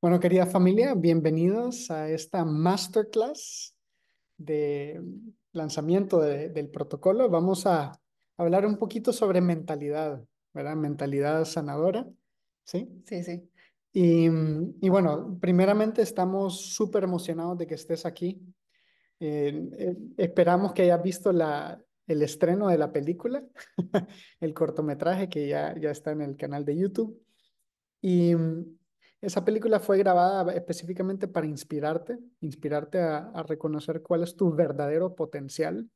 Bueno, querida familia, bienvenidos a esta masterclass de lanzamiento del protocolo. Vamos a hablar un poquito sobre mentalidad, ¿verdad? Mentalidad sanadora, ¿sí? Sí, sí. Y, bueno, primeramente estamos súper emocionados de que estés aquí. Eh, eh, esperamos que hayas visto la, el estreno de la película, el cortometraje que ya, ya está en el canal de YouTube. Y mm, esa película fue grabada específicamente para inspirarte, inspirarte a, reconocer cuál es tu verdadero potencial.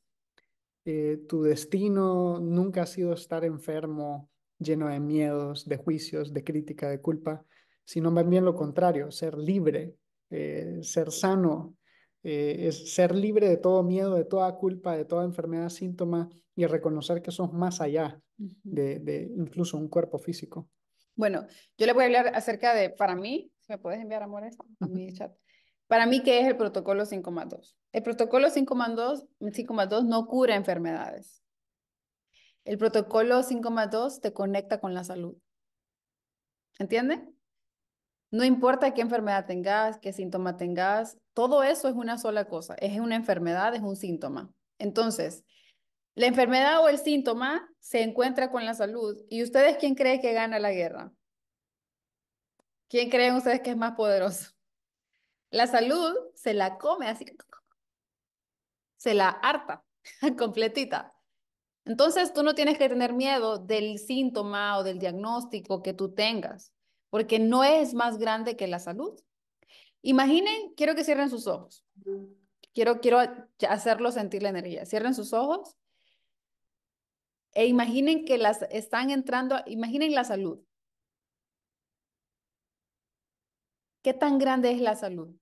Eh, tu destino nunca ha sido estar enfermo, lleno de miedos, de juicios, de crítica, de culpa, sino más bien lo contrario, ser libre, eh, ser sano, eh, es ser libre de todo miedo, de toda culpa, de toda enfermedad, síntoma y reconocer que son más allá de, incluso un cuerpo físico. Bueno, yo le voy a hablar acerca de, para mí, si me puedes enviar, amores, a mi chat. Para mí, ¿qué es el protocolo 5.2? El protocolo 5.2 no cura enfermedades. El protocolo 5.2 te conecta con la salud. ¿Entiende? No importa qué enfermedad tengas, qué síntoma tengas, todo eso es una sola cosa, es una enfermedad, es un síntoma. Entonces, la enfermedad o el síntoma se encuentra con la salud. ¿Y ustedes quién cree que gana la guerra? ¿Quién creen ustedes que es más poderoso? La salud se la come así, se la harta completita. Entonces tú no tienes que tener miedo del síntoma o del diagnóstico que tú tengas porque no es más grande que la salud. Imaginen, quiero que cierren sus ojos. Quiero, quiero hacerlo sentir la energía. Cierren sus ojos e imaginen que las están entrando, imaginen la salud. ¿Qué tan grande es la salud?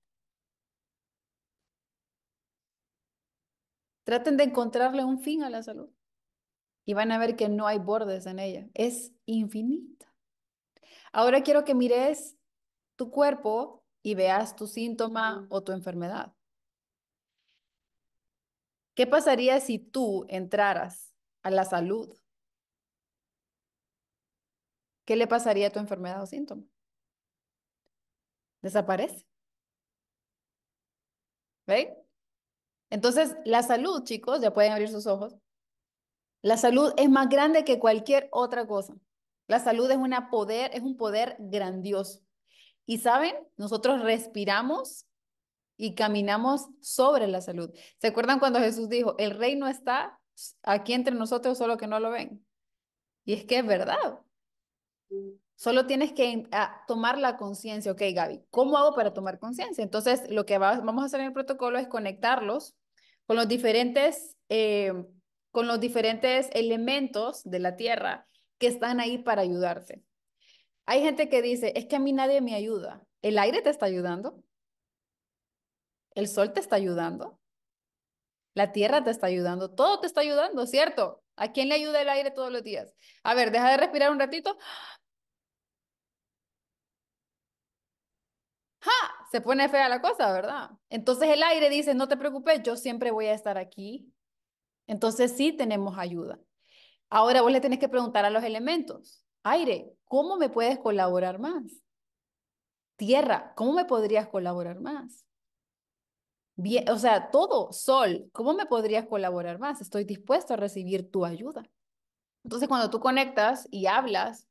Traten de encontrarle un fin a la salud y van a ver que no hay bordes en ella. Es infinita. Ahora quiero que mires tu cuerpo y veas tu síntoma o tu enfermedad. ¿Qué pasaría si tú entraras a la salud? ¿Qué le pasaría a tu enfermedad o síntoma? Desaparece. ¿Ve? Entonces, la salud, chicos, ya pueden abrir sus ojos. La salud es más grande que cualquier otra cosa. La salud es, una poder, es un poder grandioso. Y saben, nosotros respiramos y caminamos sobre la salud. ¿Se acuerdan cuando Jesús dijo, el reino está aquí entre nosotros, solo que no lo ven? Y es que es verdad. Solo tienes que tomar la conciencia. Ok, Gaby, ¿cómo hago para tomar conciencia? Entonces, lo que vamos a hacer en el protocolo es conectarlos con los diferentes, eh, con los diferentes elementos de la tierra que están ahí para ayudarte. Hay gente que dice, es que a mí nadie me ayuda. El aire te está ayudando. El sol te está ayudando. La tierra te está ayudando. Todo te está ayudando, ¿cierto? ¿A quién le ayuda el aire todos los días? A ver, deja de respirar un ratito. ¡Ja! Se pone fea la cosa, ¿verdad? Entonces el aire dice, no te preocupes, yo siempre voy a estar aquí. Entonces sí tenemos ayuda. Ahora vos le tenés que preguntar a los elementos, aire, ¿cómo me puedes colaborar más? Tierra, ¿cómo me podrías colaborar más? Bien, o sea, todo, sol, ¿cómo me podrías colaborar más? Estoy dispuesto a recibir tu ayuda. Entonces, cuando tú conectas y hablas,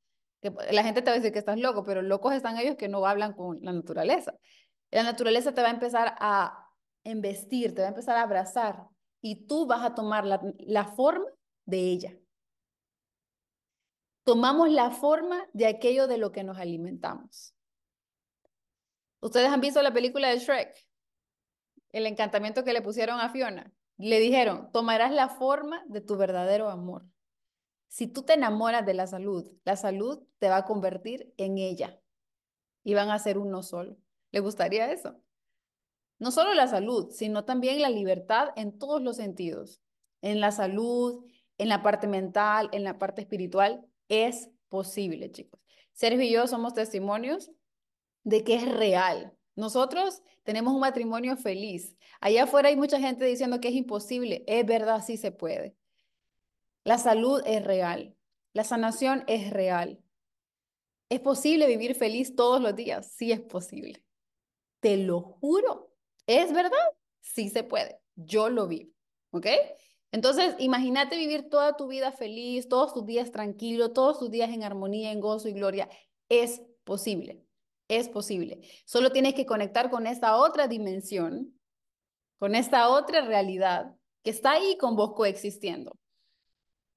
la gente te va a decir que estás loco, pero locos están ellos que no hablan con la naturaleza. La naturaleza te va a empezar a embestir, te va a empezar a abrazar y tú vas a tomar la, la forma de ella tomamos la forma de aquello de lo que nos alimentamos. Ustedes han visto la película de Shrek, el encantamiento que le pusieron a Fiona. Le dijeron, tomarás la forma de tu verdadero amor. Si tú te enamoras de la salud, la salud te va a convertir en ella y van a ser uno solo. ¿Le gustaría eso? No solo la salud, sino también la libertad en todos los sentidos, en la salud, en la parte mental, en la parte espiritual es posible, chicos. Sergio y yo somos testimonios de que es real. Nosotros tenemos un matrimonio feliz. Allá afuera hay mucha gente diciendo que es imposible. Es verdad, sí se puede. La salud es real. La sanación es real. ¿Es posible vivir feliz todos los días? Sí es posible. Te lo juro. ¿Es verdad? Sí se puede. Yo lo vivo ¿Ok? Entonces, imagínate vivir toda tu vida feliz, todos tus días tranquilo, todos tus días en armonía, en gozo y gloria. Es posible, es posible. Solo tienes que conectar con esta otra dimensión, con esta otra realidad que está ahí con vos coexistiendo.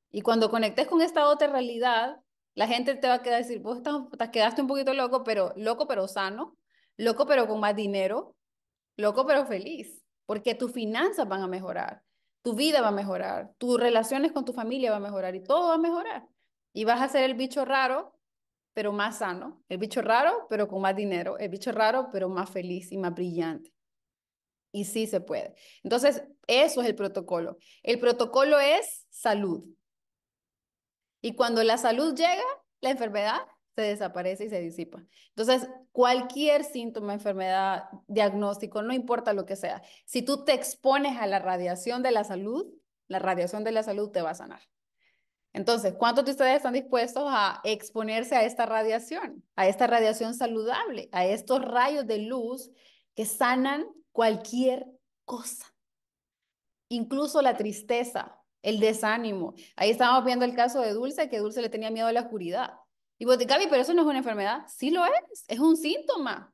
Y cuando conectes con esta otra realidad, la gente te va a quedar decir, vos te quedaste un poquito loco, pero loco pero sano, loco pero con más dinero, loco pero feliz, porque tus finanzas van a mejorar, tu vida va a mejorar, tus relaciones con tu familia va a mejorar y todo va a mejorar. Y vas a ser el bicho raro, pero más sano, el bicho raro, pero con más dinero, el bicho raro, pero más feliz y más brillante. Y sí se puede. Entonces, eso es el protocolo. El protocolo es salud. Y cuando la salud llega, la enfermedad se desaparece y se disipa. Entonces, cualquier síntoma, enfermedad, diagnóstico, no importa lo que sea, si tú te expones a la radiación de la salud, la radiación de la salud te va a sanar. Entonces, ¿cuántos de ustedes están dispuestos a exponerse a esta radiación, a esta radiación saludable, a estos rayos de luz que sanan cualquier cosa? Incluso la tristeza, el desánimo. Ahí estábamos viendo el caso de Dulce, que Dulce le tenía miedo a la oscuridad. Y Digo, Gaby, pero eso no es una enfermedad. Sí lo es, es un síntoma.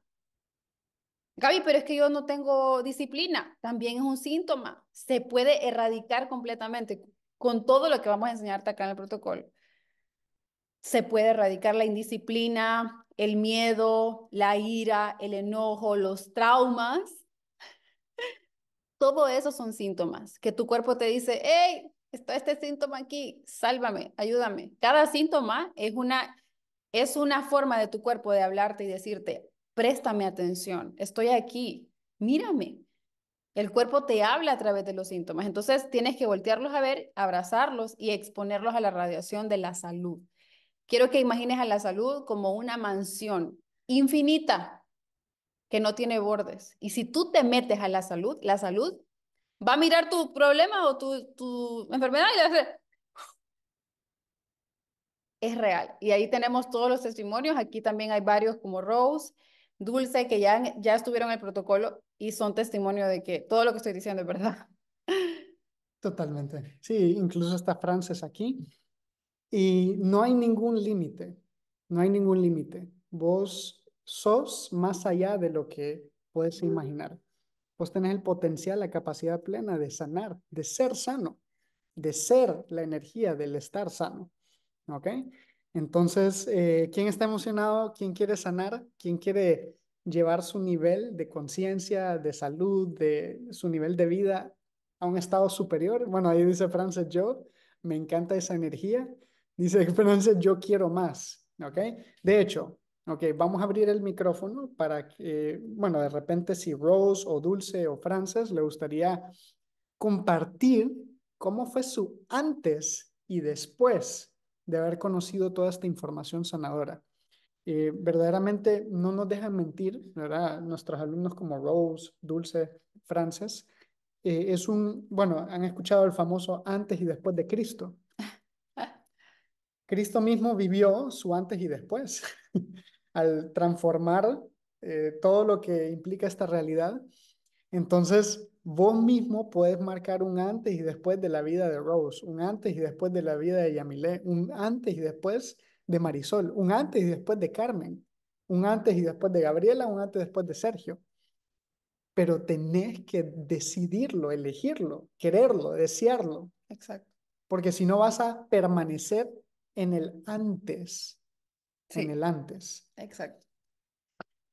Gaby, pero es que yo no tengo disciplina. También es un síntoma. Se puede erradicar completamente con todo lo que vamos a enseñarte acá en el protocolo. Se puede erradicar la indisciplina, el miedo, la ira, el enojo, los traumas. Todo eso son síntomas que tu cuerpo te dice, hey, está este síntoma aquí, sálvame, ayúdame. Cada síntoma es una es una forma de tu cuerpo de hablarte y decirte, préstame atención, estoy aquí, mírame. El cuerpo te habla a través de los síntomas, entonces tienes que voltearlos a ver, abrazarlos y exponerlos a la radiación de la salud. Quiero que imagines a la salud como una mansión infinita que no tiene bordes. Y si tú te metes a la salud, la salud va a mirar tu problema o tu, enfermedad y va a decir, es real. Y ahí tenemos todos los testimonios. Aquí también hay varios como Rose, Dulce, que ya, ya estuvieron en el protocolo y son testimonio de que todo lo que estoy diciendo es verdad. Totalmente. Sí, incluso está Frances aquí. Y no hay ningún límite, no hay ningún límite. Vos sos más allá de lo que puedes imaginar. Vos tenés el potencial, la capacidad plena de sanar, de ser sano, de ser la energía del estar sano. ¿ok? Entonces, eh, ¿quién está emocionado? ¿Quién quiere sanar? ¿Quién quiere llevar su nivel de conciencia, de salud, de su nivel de vida a un estado superior? Bueno, ahí dice Frances, yo me encanta esa energía. Dice Frances, yo quiero más, ¿ok? De hecho, vamos a abrir el micrófono para que, eh, bueno, de repente si Rose o Dulce o Frances le gustaría compartir cómo fue su antes y después de haber conocido toda esta información sanadora. Eh, verdaderamente no nos dejan mentir, ¿verdad? Nuestros alumnos como Rose, Dulce, Frances, eh, es un, bueno, han escuchado el famoso antes y después de Cristo. Cristo mismo vivió su antes y después al transformar eh, todo lo que implica esta realidad. Entonces, vos mismo puedes marcar un antes y después de la vida de Rose, un antes y después de la vida de Yamile, un antes y después de Marisol, un antes y después de Carmen, un antes y después de Gabriela, un antes y después de Sergio. Pero tenés que decidirlo, elegirlo, quererlo, desearlo. Exacto. Porque si no vas a permanecer en el antes, en el antes. Exacto.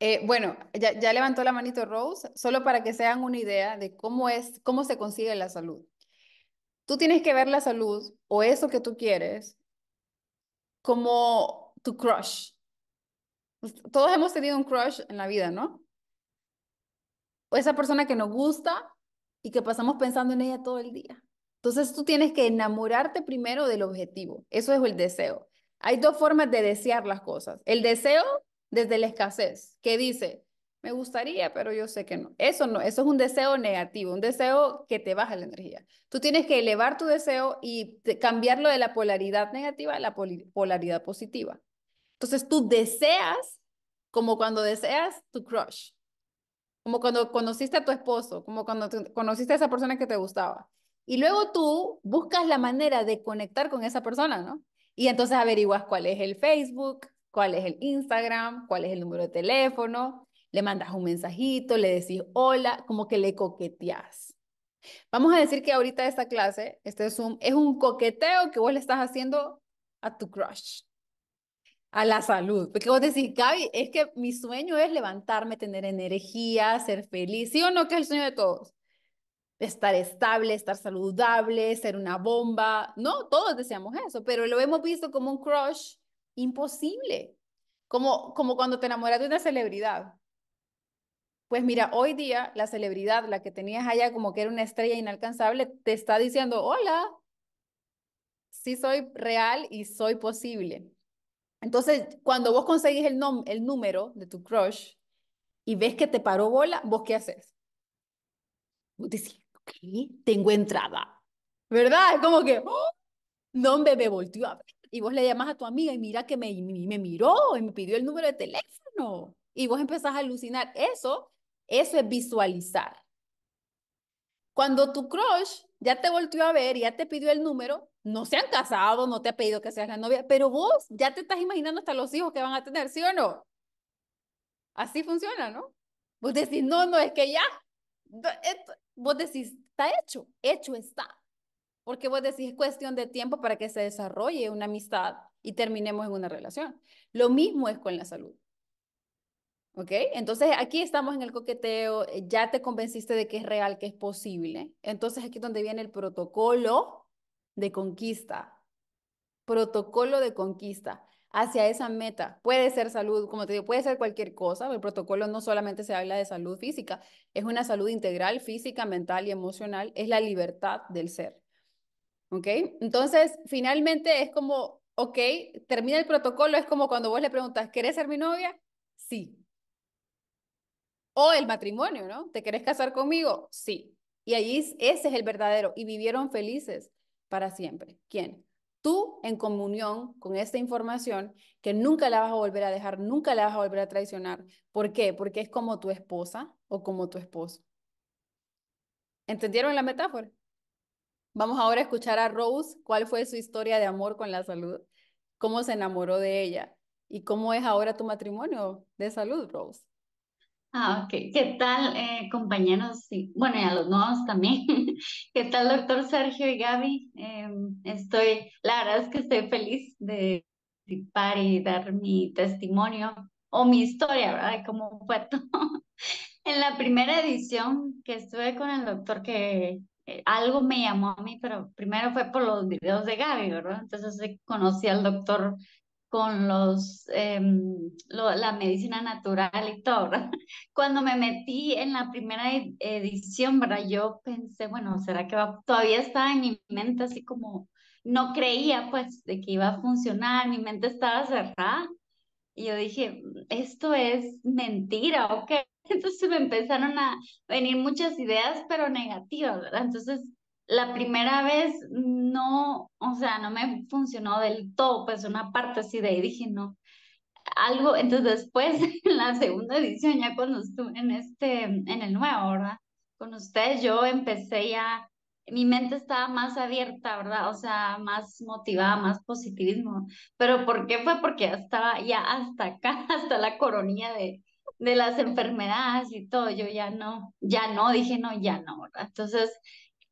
Eh, bueno, ya, levantó la manito Rose, solo para que se hagan una idea de cómo es, cómo se consigue la salud. Tú tienes que ver la salud o eso que tú quieres como tu crush. Pues, todos hemos tenido un crush en la vida, ¿no? O esa persona que nos gusta y que pasamos pensando en ella todo el día. Entonces tú tienes que enamorarte primero del objetivo. Eso es el deseo. Hay dos formas de desear las cosas. El deseo desde la escasez, que dice, me gustaría, pero yo sé que no. Eso no, eso es un deseo negativo, un deseo que te baja la energía. Tú tienes que elevar tu deseo y cambiarlo de la polaridad negativa a la polaridad positiva. Entonces tú deseas como cuando deseas tu crush, como cuando conociste a tu esposo, como cuando conociste a esa persona que te gustaba. Y luego tú buscas la manera de conectar con esa persona, ¿no? Y entonces averiguas cuál es el Facebook, cuál es el Instagram, cuál es el número de teléfono, le mandas un mensajito, le decís hola, como que le coqueteas. Vamos a decir que ahorita esta clase, este Zoom, es un coqueteo que vos le estás haciendo a tu crush, a la salud. Porque vos decís, Gaby, es que mi sueño es levantarme, tener energía, ser feliz. ¿Sí o no? Que es el sueño de todos. Estar estable, estar saludable, ser una bomba. No, todos deseamos eso, pero lo hemos visto como un crush Imposible. Como, como cuando te enamoras de una celebridad. Pues mira, hoy día la celebridad, la que tenías allá como que era una estrella inalcanzable, te está diciendo, hola, sí soy real y soy posible. Entonces, cuando vos conseguís el, el número de tu crush y ves que te paró bola, ¿vos qué haces? Vos decís, Tengo entrada. ¿Verdad? Es como que, ¡oh! no, me volteó a ver y vos le llamas a tu amiga y mira que me, me miró y me pidió el número de teléfono y vos empezás a alucinar. Eso, eso es visualizar. Cuando tu crush ya te volvió a ver, y ya te pidió el número, no se han casado, no te ha pedido que seas la novia, pero vos ya te estás imaginando hasta los hijos que van a tener, ¿sí o no? Así funciona, ¿no? Vos decís, no, no, es que ya, vos decís, está hecho, hecho está. Porque vos decís, es cuestión de tiempo para que se desarrolle una amistad y terminemos en una relación. Lo mismo es con la salud. ¿Ok? Entonces aquí estamos en el coqueteo, eh, ya te convenciste de que es real, que es posible. Entonces aquí es donde viene el protocolo de conquista. Protocolo de conquista hacia esa meta. Puede ser salud, como te digo, puede ser cualquier cosa. El protocolo no solamente se habla de salud física, es una salud integral, física, mental y emocional. Es la libertad del ser. ¿ok? Entonces, finalmente es como, ok, termina el protocolo, es como cuando vos le preguntas, ¿querés ser mi novia? Sí. O el matrimonio, ¿no? ¿Te querés casar conmigo? Sí. Y allí, ese es el verdadero. Y vivieron felices para siempre. ¿Quién? Tú en comunión con esta información que nunca la vas a volver a dejar, nunca la vas a volver a traicionar. ¿Por qué? Porque es como tu esposa o como tu esposo. ¿Entendieron la metáfora? Vamos ahora a escuchar a Rose, cuál fue su historia de amor con la salud, cómo se enamoró de ella y cómo es ahora tu matrimonio de salud, Rose. Ah, ok. ¿Qué tal, eh, compañeros? Sí. Bueno, y a los nuevos también. ¿Qué tal, doctor Sergio y Gaby? Em, estoy, la verdad es que estoy feliz de participar y dar mi testimonio o mi historia, ¿verdad? Como fue todo. en la primera edición que estuve con el doctor que eh, algo me llamó a mí, pero primero fue por los videos de Gaby, ¿verdad? Entonces eh, conocí al doctor con los, em, la medicina natural y todo, ¿verdad? Cuando me metí en la primera edición, ¿verdad? Yo pensé, bueno, ¿será que Todavía estaba en mi mente así como, no creía pues de que iba a funcionar, mi mente estaba cerrada. Y yo dije, mm, esto es mentira, ok, Entonces me empezaron a venir muchas ideas, pero negativas, ¿verdad? Entonces, la primera vez no, o sea, no me funcionó del todo, pues una parte así de ahí dije, no, algo, entonces después, en la segunda edición, ya cuando estuve en este, en el nuevo, ¿verdad? Con ustedes yo empecé ya, mi mente estaba más abierta, ¿verdad? O sea, más motivada, más positivismo. Pero ¿por qué fue? Porque ya estaba ya hasta acá, hasta la coronilla de, de las enfermedades y todo, yo ya no, ya no, dije no, ya no, ¿verdad? Entonces,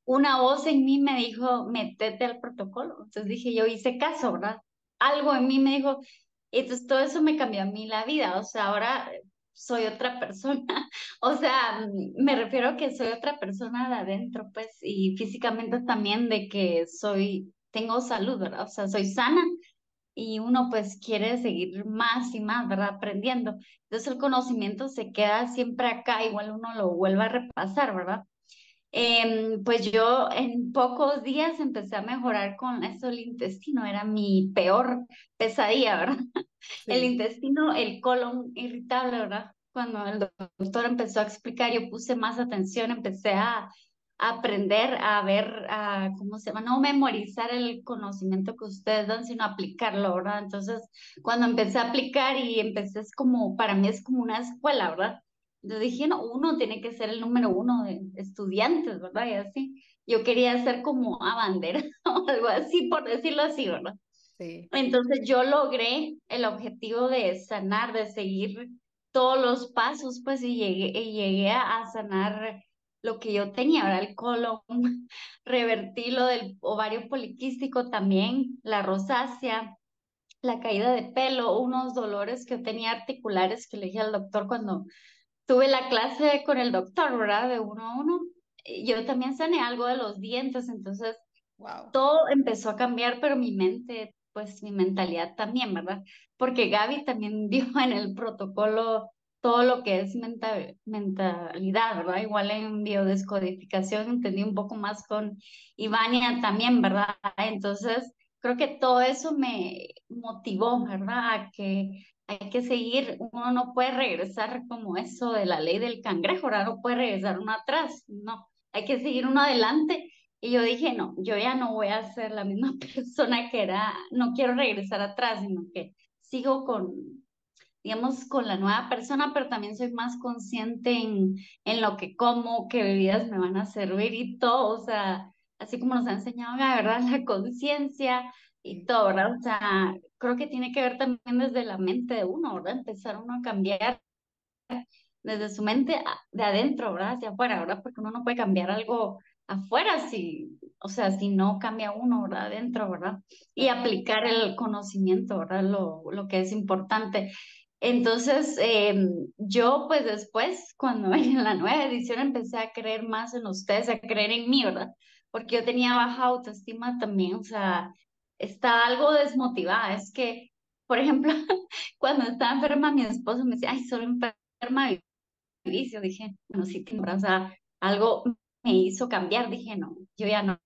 una voz en mí me dijo, metete al protocolo. Entonces dije, yo hice caso, ¿verdad? Algo en mí me dijo, entonces todo eso me cambió a mí la vida, o sea, ahora soy otra persona, o sea, me refiero a que soy otra persona de adentro, pues, y físicamente también de que soy, tengo salud, ¿verdad? O sea, soy sana, y uno pues quiere seguir más y más, ¿verdad? Aprendiendo. Entonces el conocimiento se queda siempre acá, igual uno lo vuelve a repasar, ¿verdad? Em, pues yo en pocos días empecé a mejorar con eso el intestino, era mi peor pesadilla, ¿verdad? El intestino, el colon irritable, ¿verdad? Cuando el doctor empezó a explicar, yo puse más atención, empecé a, aprender a ver, a, ¿cómo se llama? No memorizar el conocimiento que ustedes dan, sino aplicarlo, ¿verdad? Entonces, cuando empecé a aplicar y empecé, es como, para mí es como una escuela, ¿verdad? Yo dije, no, uno tiene que ser el número uno de estudiantes, ¿verdad? Y así. Yo quería ser como a bandera o algo así, por decirlo así, ¿verdad? Sí. Entonces yo logré el objetivo de sanar, de seguir todos los pasos, pues, y llegué, y llegué a sanar lo que yo tenía, era el colon, revertí lo del ovario poliquístico también, la rosácea, la caída de pelo, unos dolores que tenía articulares que le dije al doctor cuando tuve la clase con el doctor, ¿verdad? De uno a uno. Yo también sané algo de los dientes, entonces todo empezó a cambiar, pero mi mente, pues mi mentalidad también, ¿verdad? Porque Gaby también dijo en el protocolo todo lo que es mental, mentalidad, ¿verdad? Igual en biodescodificación entendí un poco más con Ivania también, ¿verdad? Entonces, creo que todo eso me motivó, ¿verdad? A que hay que seguir, uno no puede regresar como eso de la ley del cangrejo, ¿verdad? No puede regresar uno atrás, no, hay que seguir uno adelante. Y yo dije, no, yo ya no voy a ser la misma persona que era, no quiero regresar atrás, sino que sigo con, digamos, con la nueva persona, pero también soy más consciente en, en lo que como, qué bebidas me van a servir y todo, o sea, así como nos ha enseñado, la verdad, la conciencia y todo, ¿verdad? O sea, creo que tiene que ver también desde la mente de uno, ¿verdad? Empezar uno a cambiar desde su mente ah, de adentro, ¿verdad? Hacia afuera, ¿verdad? Porque uno no puede cambiar algo afuera si, o sea, si no cambia uno, ¿verdad? Adentro, ¿verdad? Y aplicar el conocimiento, ¿verdad? Lo, lo que es importante. Entonces, em, yo pues después, cuando en la nueva edición empecé a creer más en ustedes, a creer en mí, ¿verdad? Porque yo tenía baja autoestima también, o sea, estaba algo desmotivada. Es que, por ejemplo, cuando estaba enferma, mi esposo me decía, ay, solo enferma y yo Dije, no, sí, o sea, algo me hizo cambiar. Dije, no, yo ya no,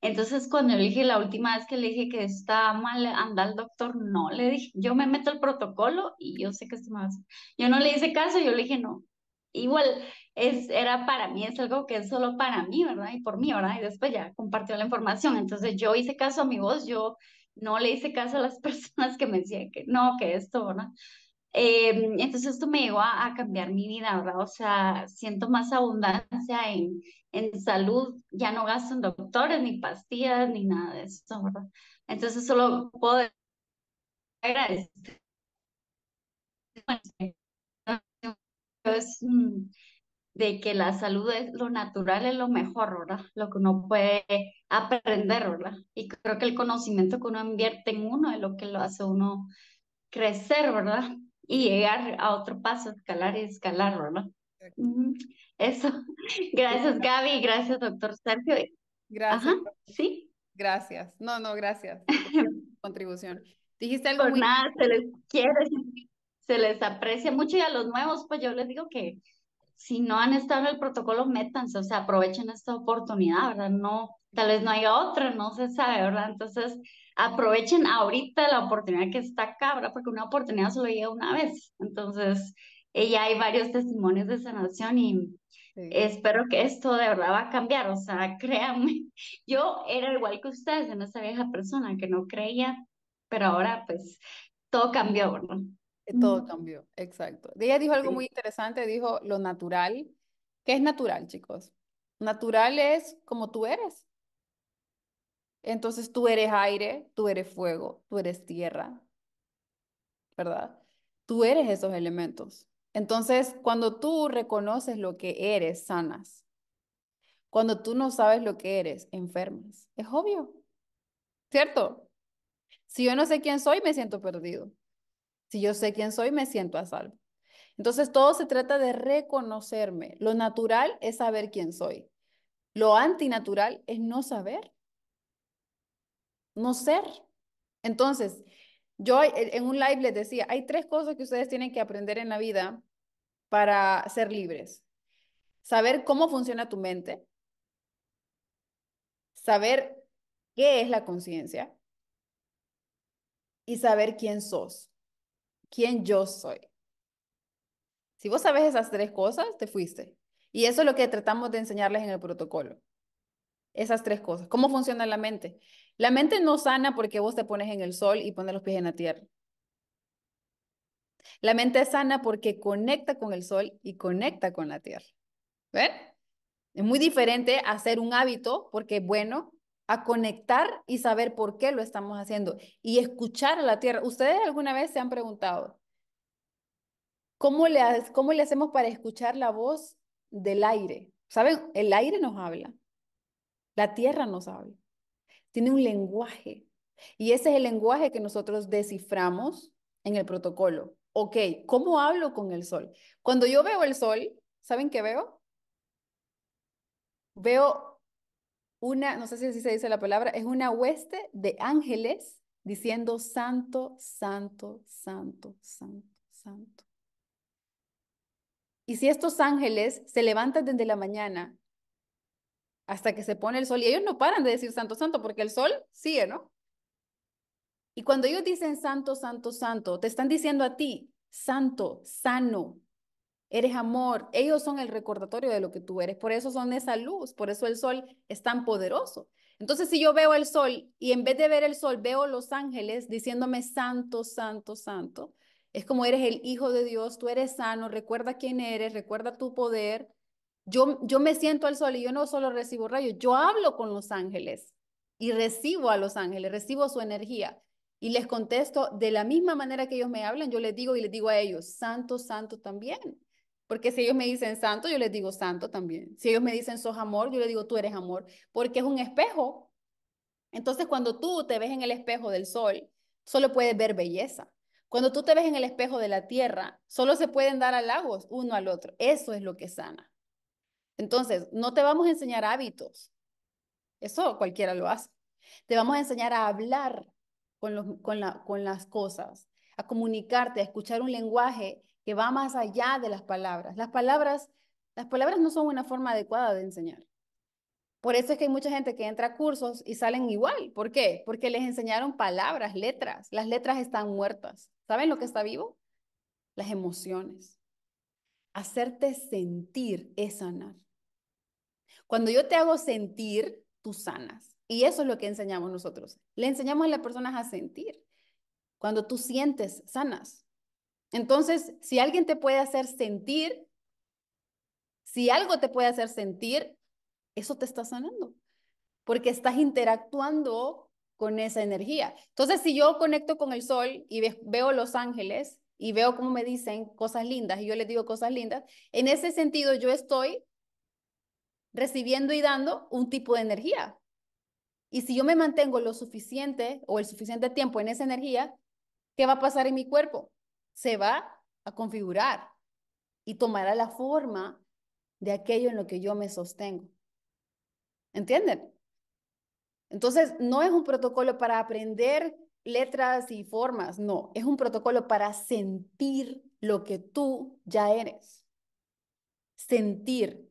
entonces, cuando le dije, la última vez que le dije que está mal, anda el doctor, no, le dije, yo me meto al protocolo y yo sé que esto me va a hacer. Yo no le hice caso, yo le dije, no, igual es, era para mí, es algo que es solo para mí, ¿verdad? Y por mí, ¿verdad? Y después ya compartió la información. Entonces, yo hice caso a mi voz, yo no le hice caso a las personas que me decían que no, que esto, ¿verdad? Eh, entonces esto me llevó a, cambiar mi vida, ¿verdad? O sea, siento más abundancia en, en salud, ya no gasto en doctores, ni pastillas, ni nada de eso, ¿verdad? Entonces solo puedo agradecer. Mm, de que la salud es lo natural, es lo mejor, ¿verdad? Lo que uno puede aprender, ¿verdad? Y creo que el conocimiento que uno invierte en uno es lo que lo hace uno crecer, ¿verdad? y llegar a otro paso, escalar y escalarlo, ¿no? Eso. Gracias, Gaby. Gracias, doctor Sergio. Gracias. sí. Gracias. No, no, gracias. Contribución. Dijiste algo. Por nada, se les quiere, se les aprecia mucho y a los nuevos, pues yo les digo que si no han estado en el protocolo, métanse, o sea, aprovechen esta oportunidad, ¿verdad? No, tal vez no haya otra, no se sabe, ¿verdad? Entonces, aprovechen ahorita la oportunidad que está acá, ¿verdad? Porque una oportunidad solo llega una vez. Entonces, eh, ya hay varios testimonios de sanación y espero que esto de verdad va a cambiar, o sea, créanme, yo era igual que ustedes en esa vieja persona que no creía, pero ahora pues todo cambió, ¿verdad? Eh, todo cambió, exacto. Ella dijo algo muy interesante, dijo lo natural. ¿Qué es natural, chicos? Natural es como tú eres. Entonces tú eres aire, tú eres fuego, tú eres tierra, ¿verdad? Tú eres esos elementos. Entonces, cuando tú reconoces lo que eres, sanas. Cuando tú no sabes lo que eres, enfermas. Es obvio, ¿cierto? Si yo no sé quién soy, me siento perdido. Si yo sé quién soy, me siento a salvo. Entonces, todo se trata de reconocerme. Lo natural es saber quién soy. Lo antinatural es no saber, no ser. Entonces, yo en un live les decía, hay tres cosas que ustedes tienen que aprender en la vida para ser libres. Saber cómo funciona tu mente, saber qué es la conciencia y saber quién sos quién yo soy. Si vos sabes esas tres cosas, te fuiste. Y eso es lo que tratamos de enseñarles en el protocolo. Esas tres cosas. ¿Cómo funciona la mente? La mente no sana porque vos te pones en el sol y pones los pies en la tierra. La mente es sana porque conecta con el sol y conecta con la tierra. ¿Ven? Es muy diferente hacer un hábito porque bueno a conectar y saber por qué lo estamos haciendo y escuchar a la tierra. ¿Ustedes alguna vez se han preguntado cómo le, cómo le hacemos para escuchar la voz del aire? ¿Saben? El aire nos habla, la tierra nos habla, tiene un lenguaje y ese es el lenguaje que nosotros desciframos en el protocolo. Ok, ¿cómo hablo con el sol? Cuando yo veo el sol, ¿saben qué veo? Veo una, no sé si así se dice la palabra, es una hueste de ángeles diciendo santo, santo, santo, santo, santo. Y si estos ángeles se levantan desde la mañana hasta que se pone el sol, y ellos no paran de decir santo, santo, porque el sol sigue, ¿no? Y cuando ellos dicen santo, santo, santo, te están diciendo a ti, santo, sano, eres amor, ellos son el recordatorio de lo que tú eres, por eso son esa luz, por eso el sol es tan poderoso. Entonces, si yo veo el sol y en vez de ver el sol, veo los ángeles diciéndome santo, santo, santo, es como eres el hijo de Dios, tú eres sano, recuerda quién eres, recuerda tu poder. Yo, yo me siento al sol y yo no solo recibo rayos, yo hablo con los ángeles y recibo a los ángeles, recibo su energía y les contesto de la misma manera que ellos me hablan, yo les digo y les digo a ellos, santo, santo también. Porque si ellos me dicen santo, yo les digo santo también. Si ellos me dicen sos amor, yo les digo tú eres amor, porque es un espejo. Entonces, cuando tú te ves en el espejo del sol, solo puedes ver belleza. Cuando tú te ves en el espejo de la tierra, solo se pueden dar halagos uno al otro. Eso es lo que sana. Entonces, no te vamos a enseñar hábitos. Eso cualquiera lo hace. Te vamos a enseñar a hablar con, con, la, con las cosas, a comunicarte, a escuchar un lenguaje que va más allá de las palabras. Las palabras, las palabras no son una forma adecuada de enseñar. Por eso es que hay mucha gente que entra a cursos y salen igual. ¿Por qué? Porque les enseñaron palabras, letras. Las letras están muertas. ¿Saben lo que está vivo? Las emociones. Hacerte sentir es sanar. Cuando yo te hago sentir, tú sanas. Y eso es lo que enseñamos nosotros. Le enseñamos a las personas a sentir. Cuando tú sientes, sanas. Entonces, si alguien te puede hacer sentir, si algo te puede hacer sentir, eso te está sanando, porque estás interactuando con esa energía. Entonces, si yo conecto con el sol y veo los ángeles y veo cómo me dicen cosas lindas y yo les digo cosas lindas, en ese sentido yo estoy recibiendo y dando un tipo de energía. Y si yo me mantengo lo suficiente o el suficiente tiempo en esa energía, ¿qué va a pasar en mi cuerpo? se va a configurar y tomará la forma de aquello en lo que yo me sostengo. ¿Entienden? Entonces, no es un protocolo para aprender letras y formas, no, es un protocolo para sentir lo que tú ya eres. Sentir.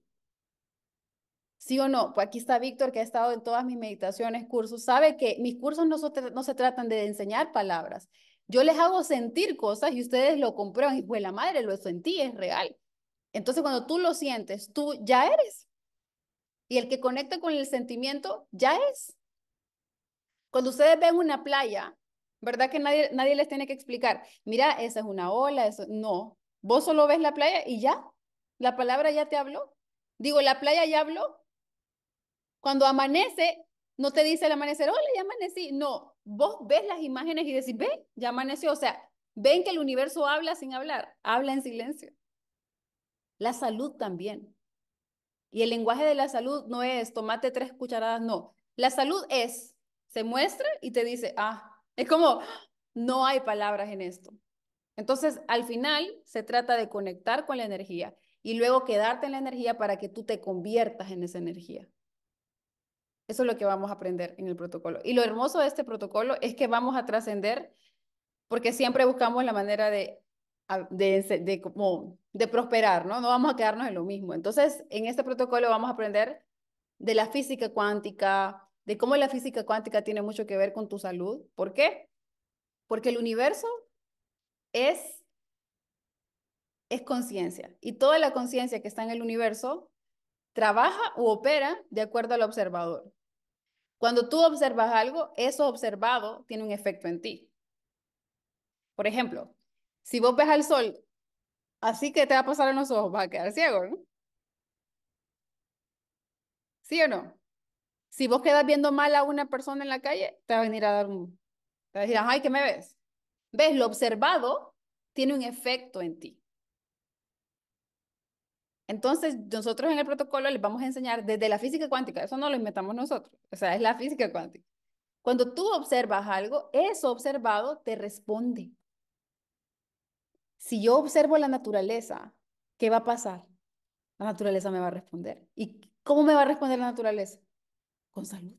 ¿Sí o no? Pues aquí está Víctor, que ha estado en todas mis meditaciones, cursos, sabe que mis cursos no, no se tratan de enseñar palabras, yo les hago sentir cosas y ustedes lo comprueban y pues la madre lo sentí, es real. Entonces cuando tú lo sientes, tú ya eres. Y el que conecta con el sentimiento ya es. Cuando ustedes ven una playa, ¿verdad que nadie, nadie les tiene que explicar? Mira, esa es una ola, eso no. Vos solo ves la playa y ya. La palabra ya te habló. Digo, la playa ya habló. Cuando amanece, no te dice el amanecer, hola, ya amanecí. No, vos ves las imágenes y decís, ve, ya amaneció. O sea, ven que el universo habla sin hablar, habla en silencio. La salud también. Y el lenguaje de la salud no es tomate tres cucharadas, no. La salud es, se muestra y te dice, ah, es como, no hay palabras en esto. Entonces, al final, se trata de conectar con la energía y luego quedarte en la energía para que tú te conviertas en esa energía. Eso es lo que vamos a aprender en el protocolo. Y lo hermoso de este protocolo es que vamos a trascender porque siempre buscamos la manera de, de, como, de prosperar, ¿no? No vamos a quedarnos en lo mismo. Entonces, en este protocolo vamos a aprender de la física cuántica, de cómo la física cuántica tiene mucho que ver con tu salud. ¿Por qué? Porque el universo es, es conciencia y toda la conciencia que está en el universo trabaja u opera de acuerdo al observador. Cuando tú observas algo, eso observado tiene un efecto en ti. Por ejemplo, si vos ves al sol, así que te va a pasar en los ojos, vas a quedar ciego, ¿no? ¿Sí o no? Si vos quedas viendo mal a una persona en la calle, te va a venir a dar un... Te va a decir, ay, ¿qué me ves? ¿Ves? Lo observado tiene un efecto en ti. Entonces, nosotros en el protocolo les vamos a enseñar desde la física cuántica, eso no lo inventamos nosotros, o sea, es la física cuántica. Cuando tú observas algo, eso observado te responde. Si yo observo la naturaleza, ¿qué va a pasar? La naturaleza me va a responder. ¿Y cómo me va a responder la naturaleza? Con salud.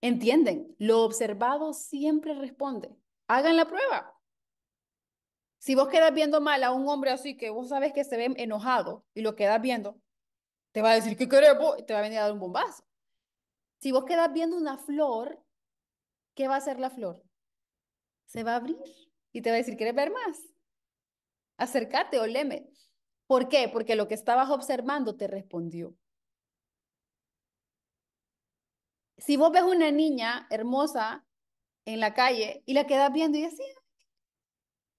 ¿Entienden? Lo observado siempre responde. Hagan la prueba. Si vos quedas viendo mal a un hombre así que vos sabes que se ve enojado y lo quedas viendo, te va a decir, ¿qué querés Y te va a venir a dar un bombazo. Si vos quedas viendo una flor, ¿qué va a hacer la flor? Se va a abrir y te va a decir, ¿quieres ver más? Acércate, leme ¿Por qué? Porque lo que estabas observando te respondió. Si vos ves una niña hermosa en la calle y la quedas viendo y decís,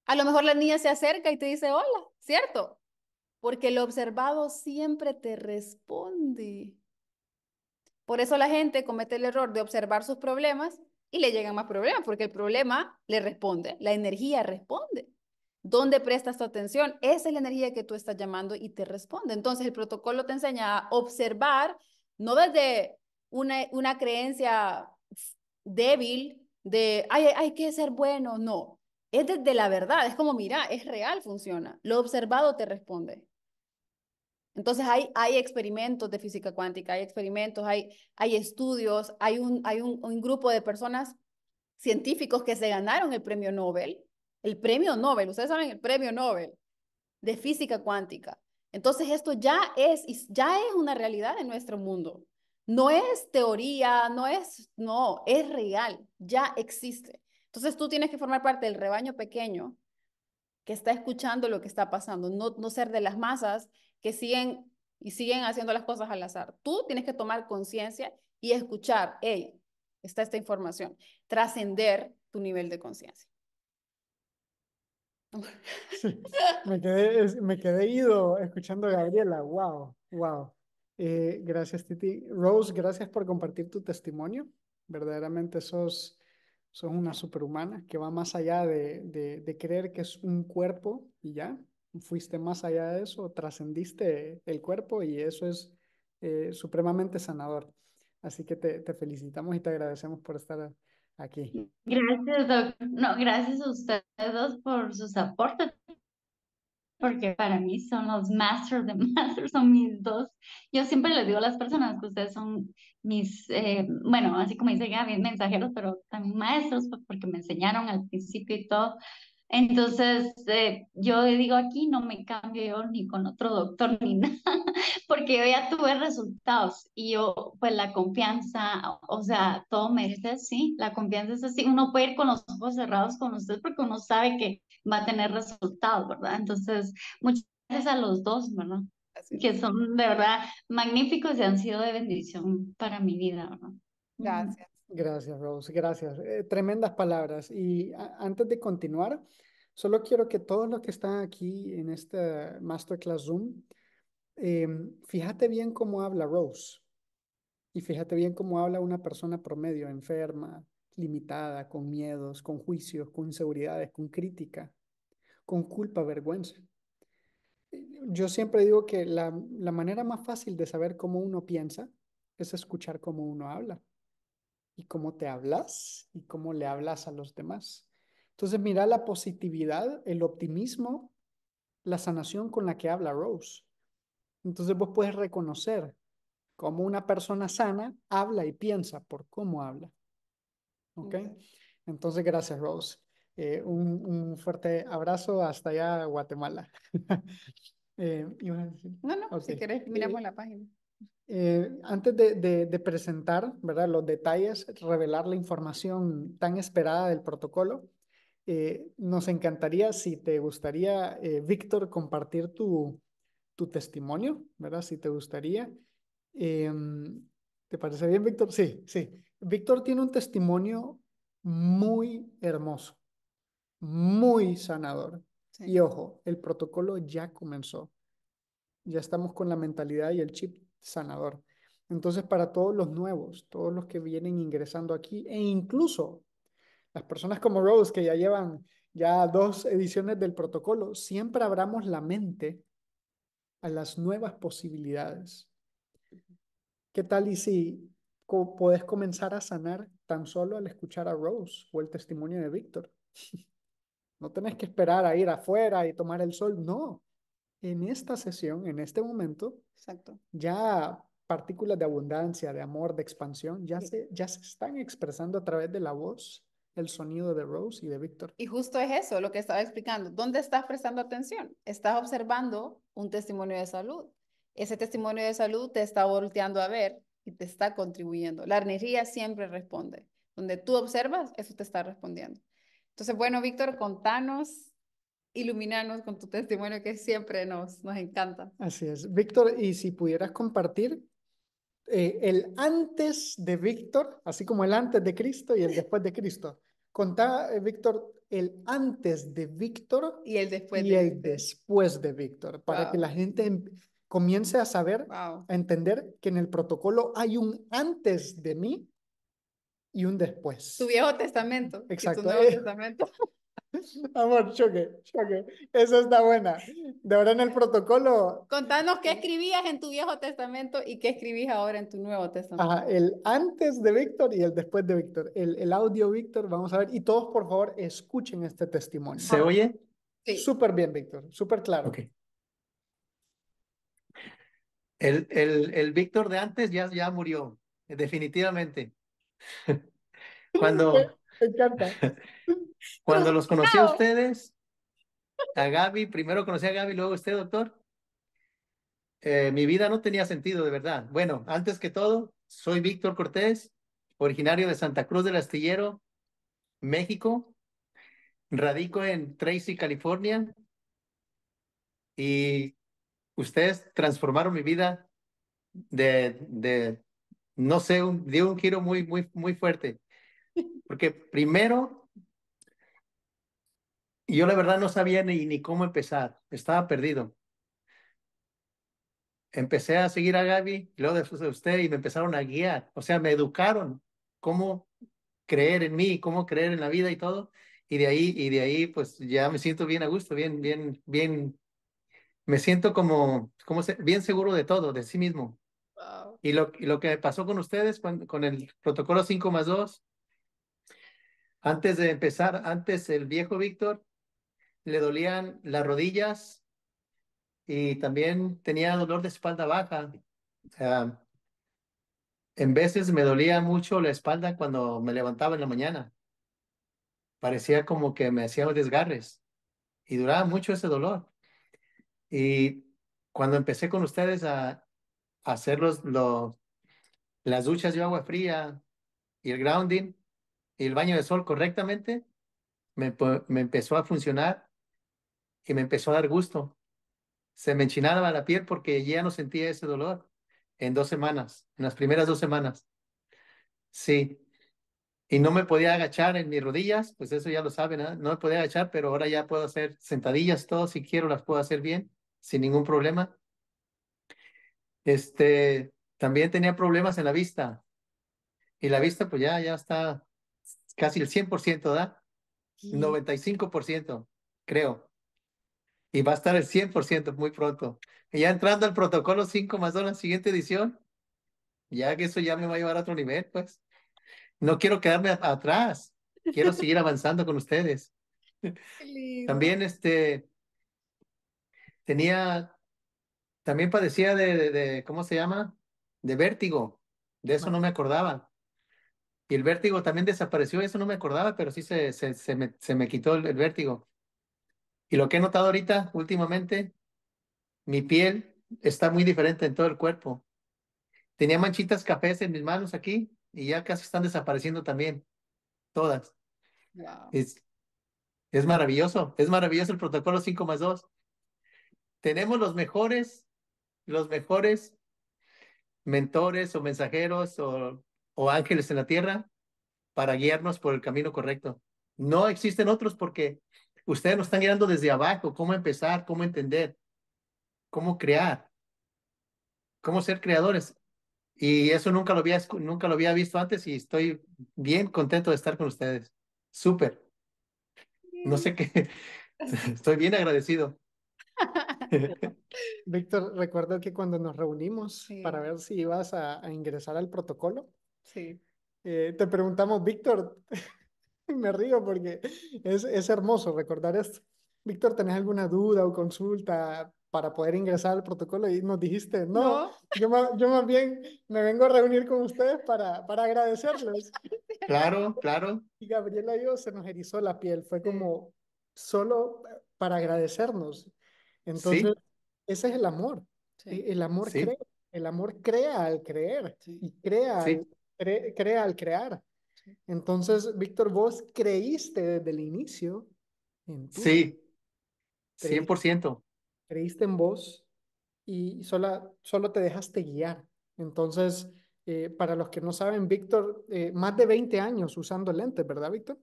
a lo mejor la niña se acerca y te dice hola, ¿cierto? Porque lo observado siempre te responde. Por eso la gente comete el error de observar sus problemas y le llegan más problemas, porque el problema le responde, la energía responde. ¿Dónde prestas tu atención? Esa es la energía que tú estás llamando y te responde. Entonces el protocolo te enseña a observar, no desde una, una creencia débil de, ay, hay que ser bueno, no es desde la verdad, es como, mira, es real, funciona. Lo observado te responde. Entonces hay, hay experimentos de física cuántica, hay experimentos, hay, hay estudios, hay, un, hay un, grupo de personas científicos que se ganaron el premio Nobel, el premio Nobel, ustedes saben, el premio Nobel de física cuántica. Entonces esto ya es, ya es una realidad en nuestro mundo. No es teoría, no es, no, es real, ya existe. Entonces tú tienes que formar parte del rebaño pequeño que está escuchando lo que está pasando, no, ser de las masas que siguen y siguen haciendo las cosas al azar. Tú tienes que tomar conciencia y escuchar, hey, está esta información, trascender tu nivel de conciencia. me, quedé, me ido escuchando a Gabriela, wow, wow. Eh, gracias, Titi. Rose, gracias por compartir tu testimonio. Verdaderamente sos sos una superhumana que va más allá de, de, creer que es un cuerpo y ya, fuiste más allá de eso, trascendiste el cuerpo y eso es eh, supremamente sanador. Así que te, felicitamos y te agradecemos por estar aquí. Gracias, doctor No, gracias a ustedes por sus aportes porque para mí son los masters de masters, son mis dos. Yo siempre les digo a las personas que ustedes son mis, eh, bueno, así como dice mis mensajeros, pero también maestros, pues, porque me enseñaron al principio y todo. Entonces, yo eh, yo digo aquí, no me cambio yo ni con otro doctor ni nada, porque yo ya tuve resultados y yo, pues la confianza, o sea, todo merece, dice así, la confianza es así, uno puede ir con los ojos cerrados con ustedes, porque uno sabe que va a tener resultados, ¿verdad? Entonces, muchas gracias a los dos, ¿verdad? que son de verdad magníficos y han sido de bendición para mi vida, ¿verdad? Gracias. Gracias, Rose. Gracias. Eh, tremendas palabras. Y antes de continuar, solo quiero que todos los que están aquí en este Masterclass Zoom, em, fíjate bien cómo habla Rose. Y fíjate bien cómo habla una persona promedio, enferma, limitada, con miedos, con juicios, con inseguridades, con crítica, con culpa, vergüenza. Yo siempre digo que la, la manera más fácil de saber cómo uno piensa es escuchar cómo uno habla y cómo te hablas y cómo le hablas a los demás. Entonces mira la positividad, el optimismo, la sanación con la que habla Rose. Entonces vos puedes reconocer cómo una persona sana habla y piensa por cómo habla. Okay. Entonces, gracias, Rose. Eh, un, un, fuerte abrazo hasta allá, Guatemala. Eh, no, no, si querés, miramos eh, la página. antes de, de, de, presentar ¿verdad? los detalles, revelar la información tan esperada del protocolo, nos encantaría, si te gustaría, Víctor, compartir tu, tu testimonio, ¿verdad? Si te gustaría. Em, ¿Te parece bien, Víctor? Sí, sí. Víctor tiene un testimonio muy hermoso, muy sanador. Y ojo, el protocolo ya comenzó. Ya estamos con la mentalidad y el chip sanador. Entonces, para todos los nuevos, todos los que vienen ingresando aquí e incluso las personas como Rose que ya llevan ya dos ediciones del protocolo, siempre abramos la mente a las nuevas posibilidades. ¿Qué tal y si Puedes comenzar a sanar tan solo al escuchar a Rose o el testimonio de Víctor. No tenés que esperar a ir afuera y tomar el sol, no. En esta sesión, en este momento, Exacto. ya partículas de abundancia, de amor, de expansión, ya, se, ya se están expresando a través de la voz, el sonido de Rose y de Víctor. Y justo es eso lo que estaba explicando. ¿Dónde estás prestando atención? Estás observando un testimonio de salud. Ese testimonio de salud te está volteando a ver y te está contribuyendo. La energía siempre responde. Donde tú observas, eso te está respondiendo. Entonces, bueno, Víctor, contanos, iluminanos con tu testimonio que siempre nos, nos encanta. Así es. Víctor, y si pudieras compartir eh, el antes de Víctor, así como el antes de Cristo y el después de Cristo. Contá, eh, Víctor, el antes de Víctor y el después, y de, el Víctor. después de Víctor, para que la gente em-, comience a saber, a entender que en el protocolo hay un antes de mí y un después. Tu Viejo Testamento. Exacto. Y tu Nuevo Testamento. Amor, choque, choque. Eso está buena. De ahora en el protocolo. Contanos qué eh, escribías en tu Viejo Testamento y qué escribís ahora en tu Nuevo Testamento. Ajá, el antes de Víctor y el después de Víctor. El, el audio Víctor, vamos a ver. Y todos, por favor, escuchen este testimonio. ¿Se oye? Sí. Súper bien, Víctor. Súper claro. Okay. El, el, Víctor de antes ya, ya murió, eh, definitivamente. cuando, cuando los conocí a ustedes, a Gaby, primero conocí a Gaby, luego a usted, doctor. Eh, mi vida no tenía sentido, de verdad. Bueno, antes que todo, soy Víctor Cortés, originario de Santa Cruz del Astillero, México. Radico en Tracy, California. Y ustedes transformaron mi vida de, de no sé, un, dio un giro muy, muy, muy fuerte. Porque primero, yo la verdad no sabía ni, cómo empezar, estaba perdido. Empecé a seguir a Gaby, luego después de usted, y me empezaron a guiar, o sea, me educaron cómo creer en mí, cómo creer en la vida y todo. Y de ahí, y de ahí, pues ya me siento bien a gusto, bien, bien, bien me siento como, bien seguro de todo, de sí mismo. Y, lo, que pasó con ustedes con, el protocolo 5 más 2, antes de empezar, antes el viejo Víctor le dolían las rodillas y también tenía dolor de espalda baja. en veces me dolía mucho la espalda cuando me levantaba en la mañana. Parecía como que me hacía desgarres y duraba mucho ese dolor. Y cuando empecé con ustedes a, hacer los, las duchas de agua fría y el grounding y el baño de sol correctamente, me, me empezó a funcionar y me empezó a dar gusto. Se me enchinaba la piel porque ya no sentía ese dolor en dos semanas, en las primeras dos semanas. Sí. Y no me podía agachar en mis rodillas, pues eso ya lo saben, ¿ah? no me podía agachar, pero ahora ya puedo hacer sentadillas, todo si quiero las puedo hacer bien sin ningún problema. Este, también tenía problemas en la vista. Y la vista, pues ya, ya está casi el 100%, ¿da? 95%, creo. Y va a estar el 100% muy pronto. Y ya entrando al protocolo 5 más 2, la siguiente edición, ya que eso ya me va a llevar a otro nivel, pues. No quiero quedarme atrás. Quiero seguir avanzando con ustedes. También, este, tenía, también padecía de, de, ¿cómo se llama? De vértigo. De eso no me acordaba. Y el vértigo también desapareció, eso no me acordaba, pero sí se, se, me, se me, quitó el, vértigo. Y lo que he notado ahorita, últimamente, mi piel está muy diferente en todo el cuerpo. Tenía manchitas cafés en mis manos aquí y ya casi están desapareciendo también, todas. Es, es maravilloso, es maravilloso el protocolo 5 más 2 tenemos los mejores, los mejores mentores o mensajeros o, ángeles en la tierra para guiarnos por el camino correcto. No existen otros porque ustedes nos están guiando desde abajo, cómo empezar, cómo entender, cómo crear, cómo ser creadores. Y eso nunca lo había, nunca lo había visto antes y estoy bien contento de estar con ustedes. Súper. No sé qué. Estoy bien agradecido. Víctor, recuerdo que cuando nos reunimos para ver si ibas a, ingresar al protocolo, sí. Eh, te preguntamos, Víctor, me río porque es, es hermoso recordar esto. Víctor, ¿tenés alguna duda o consulta para poder ingresar al protocolo y nos dijiste, no, Yo, yo, más bien me vengo a reunir con ustedes para, para agradecerles. Claro, claro. Y Gabriela yo se nos erizó la piel, fue como solo eh, para agradecernos. Entonces, ese es el amor. E, el amor crea, el amor crea al creer y crea, al, crea al crear. Entonces, Víctor, vos creíste desde el inicio. En tú. sí, 100%. Creíste, en vos y sola, solo te dejaste guiar. Entonces, eh, para los que no saben, Víctor, eh, más de 20 años usando lentes, ¿verdad, Víctor?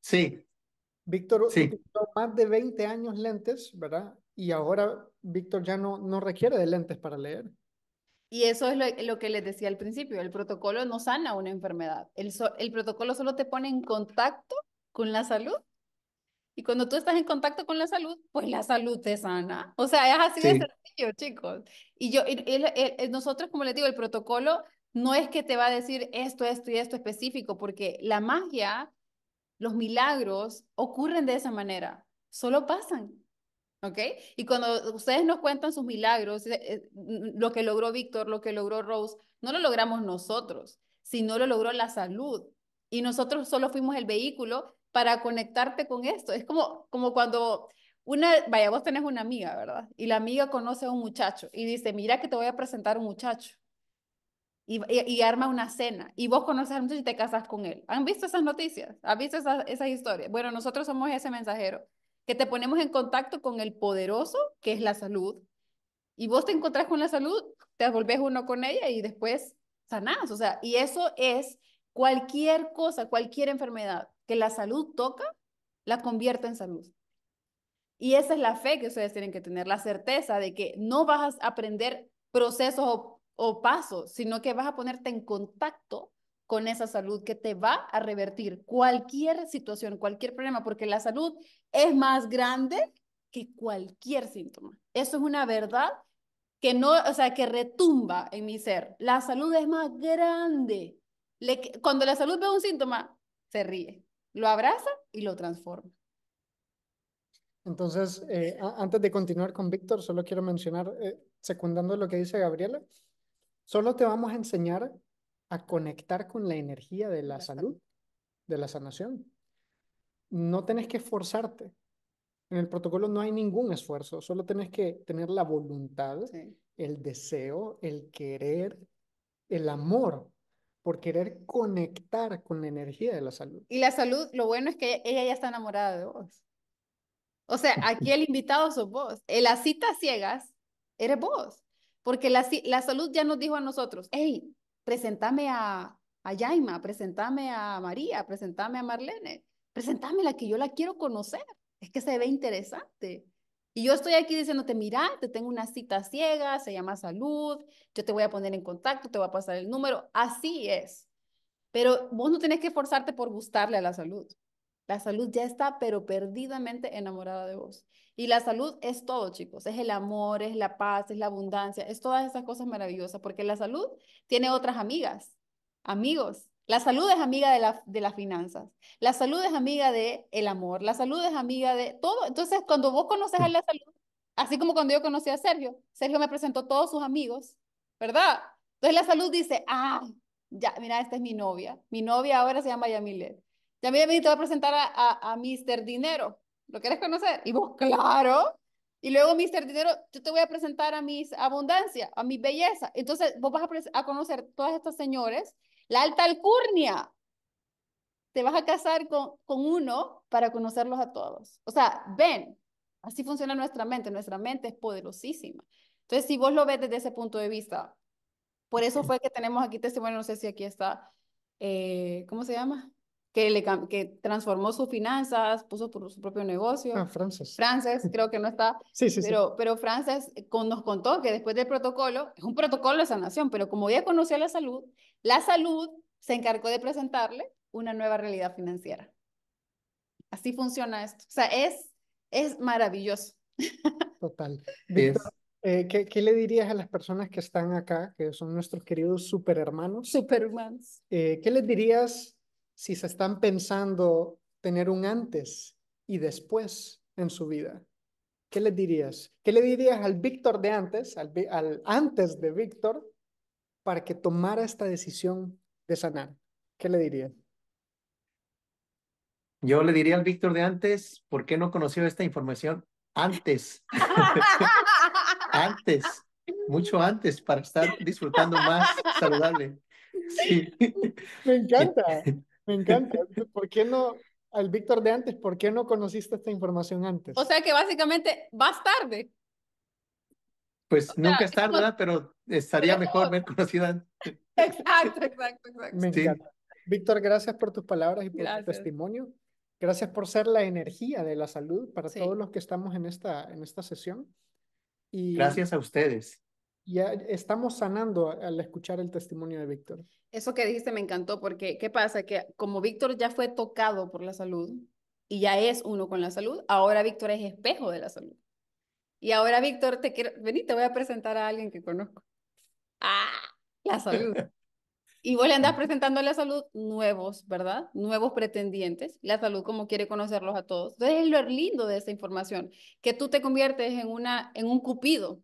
Sí. Víctor sí. más de 20 años lentes, ¿verdad? y ahora Víctor ya no, no requiere de lentes para leer. Y eso es lo, que les decía al principio, el protocolo no sana una enfermedad, el, protocolo solo te pone en contacto con la salud. Y cuando tú estás en contacto con la salud, pues la salud te sana. O sea, es así de sencillo, chicos. Y yo, nosotros, como les digo, el protocolo no es que te va a decir esto, esto y esto específico, porque la magia, los milagros ocurren de esa manera, solo pasan ¿Ok? Y cuando ustedes nos cuentan sus milagros, eh, eh, mm, lo que logró Víctor, lo que logró Rose, no lo logramos nosotros, sino lo logró la salud. Y nosotros solo fuimos el vehículo para conectarte con esto. Es como, como cuando una, vaya, vos tenés una amiga, ¿verdad? Y la amiga conoce a un muchacho y dice, mira que te voy a presentar a un muchacho. Y, y, arma una cena y vos conoces al muchacho y te casas con él. ¿Han visto esas noticias? ¿Han visto esas, esas historias? Bueno, nosotros somos ese mensajero que te ponemos en contacto con el poderoso, que es la salud, y vos te encontrás con la salud, te volvés uno con ella y después sanás. O sea, y eso es cualquier cosa, cualquier enfermedad que la salud toca, la convierte en salud. Y esa es la fe que ustedes tienen que tener, la certeza de que no vas a aprender procesos o, o pasos, sino que vas a ponerte en contacto con esa salud que te va a revertir cualquier situación, cualquier problema, porque la salud es más grande que cualquier síntoma. Eso es una verdad que no, o sea, que retumba en mi ser. La salud es más grande. cuando la salud ve un síntoma, se ríe, lo abraza y lo transforma. Entonces, eh, antes de continuar con Víctor, solo quiero mencionar, eh, secundando lo que dice Gabriela, solo te vamos a enseñar a conectar con la energía de la salud, de la sanación. No tenés que esforzarte. En el protocolo no hay ningún esfuerzo, solo tenés que tener la voluntad, el deseo, el querer, el amor por querer conectar con la energía de la salud. Y la salud, lo bueno es que ella ya está enamorada de vos. O sea, aquí el invitado sos vos. En las citas ciegas, eres vos. Porque la salud ya nos dijo a nosotros, hey, presentame a, a Yaima, presentame a María, presentame a Marlene, presentame la que yo la quiero conocer, es que se ve interesante. Y yo estoy aquí diciéndote, mira, te tengo una cita ciega, se llama salud, yo te voy a poner en contacto, te voy a pasar el número, así es. Pero vos no tenés que forzarte por gustarle a la salud. La salud ya está, pero perdidamente enamorada de vos. Y la salud es todo, chicos. Es el amor, es la paz, es la abundancia, es todas esas cosas maravillosas, porque la salud tiene otras amigas, amigos. La salud es amiga de, la, de las finanzas, la salud es amiga de el amor, la salud es amiga de todo. Entonces, cuando vos conoces a la salud, así como cuando yo conocí a Sergio, Sergio me presentó todos sus amigos, ¿verdad? Entonces la salud dice, ah, ya, mira, esta es mi novia. Mi novia ahora se llama Yamilet. Yamilet me te va a presentar a, a, a Mr. Dinero. ¿Lo quieres conocer? Y vos, claro. Y luego, Mr. Dinero, yo te voy a presentar a mis abundancia, a mi belleza. Entonces, vos vas a, a conocer todas estas señores, la alta alcurnia. Te vas a casar con, con uno para conocerlos a todos. O sea, ven, así funciona nuestra mente. Nuestra mente es poderosísima. Entonces, si vos lo ves desde ese punto de vista, por eso fue que tenemos aquí bueno, no sé si aquí está, eh, ¿cómo se llama? que, transformó sus finanzas, puso por su propio negocio. Ah, Frances. Frances, creo que no está. sí, sí, pero, sí. Pero Frances eh, con, nos contó que después del protocolo, es un protocolo de sanación, pero como ella conoció la salud, la salud se encargó de presentarle una nueva realidad financiera. Así funciona esto. O sea, es, es maravilloso. Total. Víctor, eh, ¿qué, le dirías a las personas que están acá, que son nuestros queridos superhermanos? Superhermanos. Eh, ¿Qué les dirías si se están pensando tener un antes y después en su vida? ¿Qué le dirías? ¿Qué le dirías al Víctor de antes, al, antes de Víctor, para que tomara esta decisión de sanar? ¿Qué le dirías? Yo le diría al Víctor de antes, ¿por qué no conoció esta información antes? antes, mucho antes, para estar disfrutando más saludable. Sí. Me encanta. Me encanta. ¿Por qué no, al Víctor de antes, por qué no conociste esta información antes? O sea que básicamente vas tarde. Pues nunca es tarde, ¿verdad? Pero estaría mejor haber conocido antes. Exacto, exacto, exacto. Me encanta. Víctor, gracias por tus palabras y por tu testimonio. Gracias por ser la energía de la salud para todos los que estamos en esta, en esta sesión. Y... Gracias a ustedes ya estamos sanando al escuchar el testimonio de Víctor. Eso que dijiste me encantó porque, ¿qué pasa? Que como Víctor ya fue tocado por la salud y ya es uno con la salud, ahora Víctor es espejo de la salud. Y ahora Víctor, te quiero, vení, te voy a presentar a alguien que conozco. Ah, la salud. Y vos le andás presentando a la salud nuevos, ¿verdad? Nuevos pretendientes, la salud como quiere conocerlos a todos. Entonces es lo lindo de esa información, que tú te conviertes en, una, en un cupido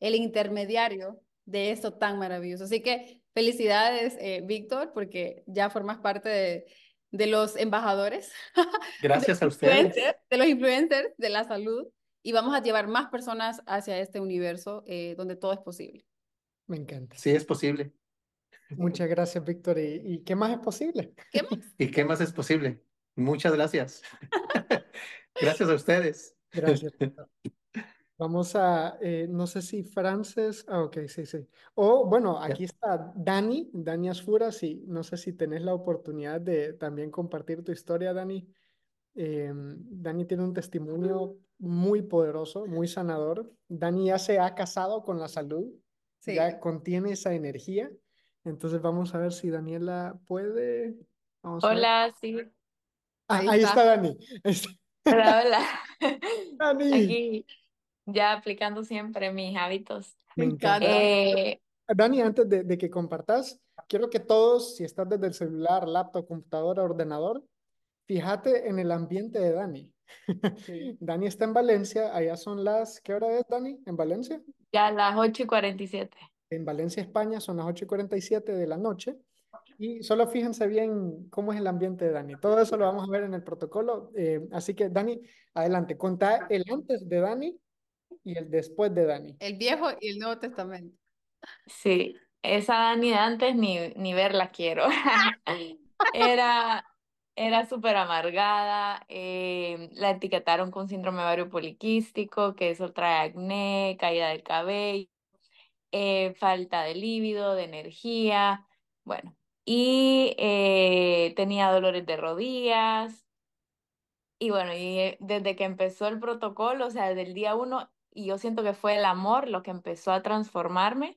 el intermediario de esto tan maravilloso. Así que felicidades, eh, Víctor, porque ya formas parte de, los embajadores. Gracias a ustedes. De los influencers de la salud y vamos a llevar más personas hacia este universo eh, donde todo es posible. Me encanta. Sí, es posible. Muchas gracias, Víctor. ¿Y, qué más es posible? ¿Qué más? ¿Y qué más es posible? Muchas gracias. gracias a ustedes. Gracias. Vamos a, eh, no sé si Frances, ah, ok, sí, sí. O bueno, aquí está Dani, Dani Asfura, sí, no sé si tenés la oportunidad de también compartir tu historia, Dani. Em, Dani tiene un testimonio muy poderoso, muy sanador. Dani ya se ha casado con la salud, ya contiene esa energía. Entonces vamos a ver si Daniela puede. Vamos hola, sí. Ah, ahí, está. Dani. Hola, Dani. Aquí ya aplicando siempre mis hábitos. Me encanta. Eh, Dani, antes de, que compartas, quiero que todos, si estás desde el celular, laptop, computadora, ordenador, fíjate en el ambiente de Dani. Dani está en Valencia, allá son las, ¿qué hora es Dani? ¿En Valencia? Ya las 8 y 47. En Valencia, España, son las 8 y 47 de la noche. Y solo fíjense bien cómo es el ambiente de Dani. Todo eso lo vamos a ver en el protocolo. Eh, así que, Dani, adelante. Conta el antes de Dani y el después de Dani. El Viejo y el Nuevo Testamento. Sí, esa Dani de antes ni, ni verla quiero. era era súper amargada, eh, la etiquetaron con síndrome ovario poliquístico, que eso trae acné, caída del cabello, eh, falta de líbido, de energía, bueno, y eh, tenía dolores de rodillas. Y bueno, y desde que empezó el protocolo, o sea, desde el día uno, y yo siento que fue el amor lo que empezó a transformarme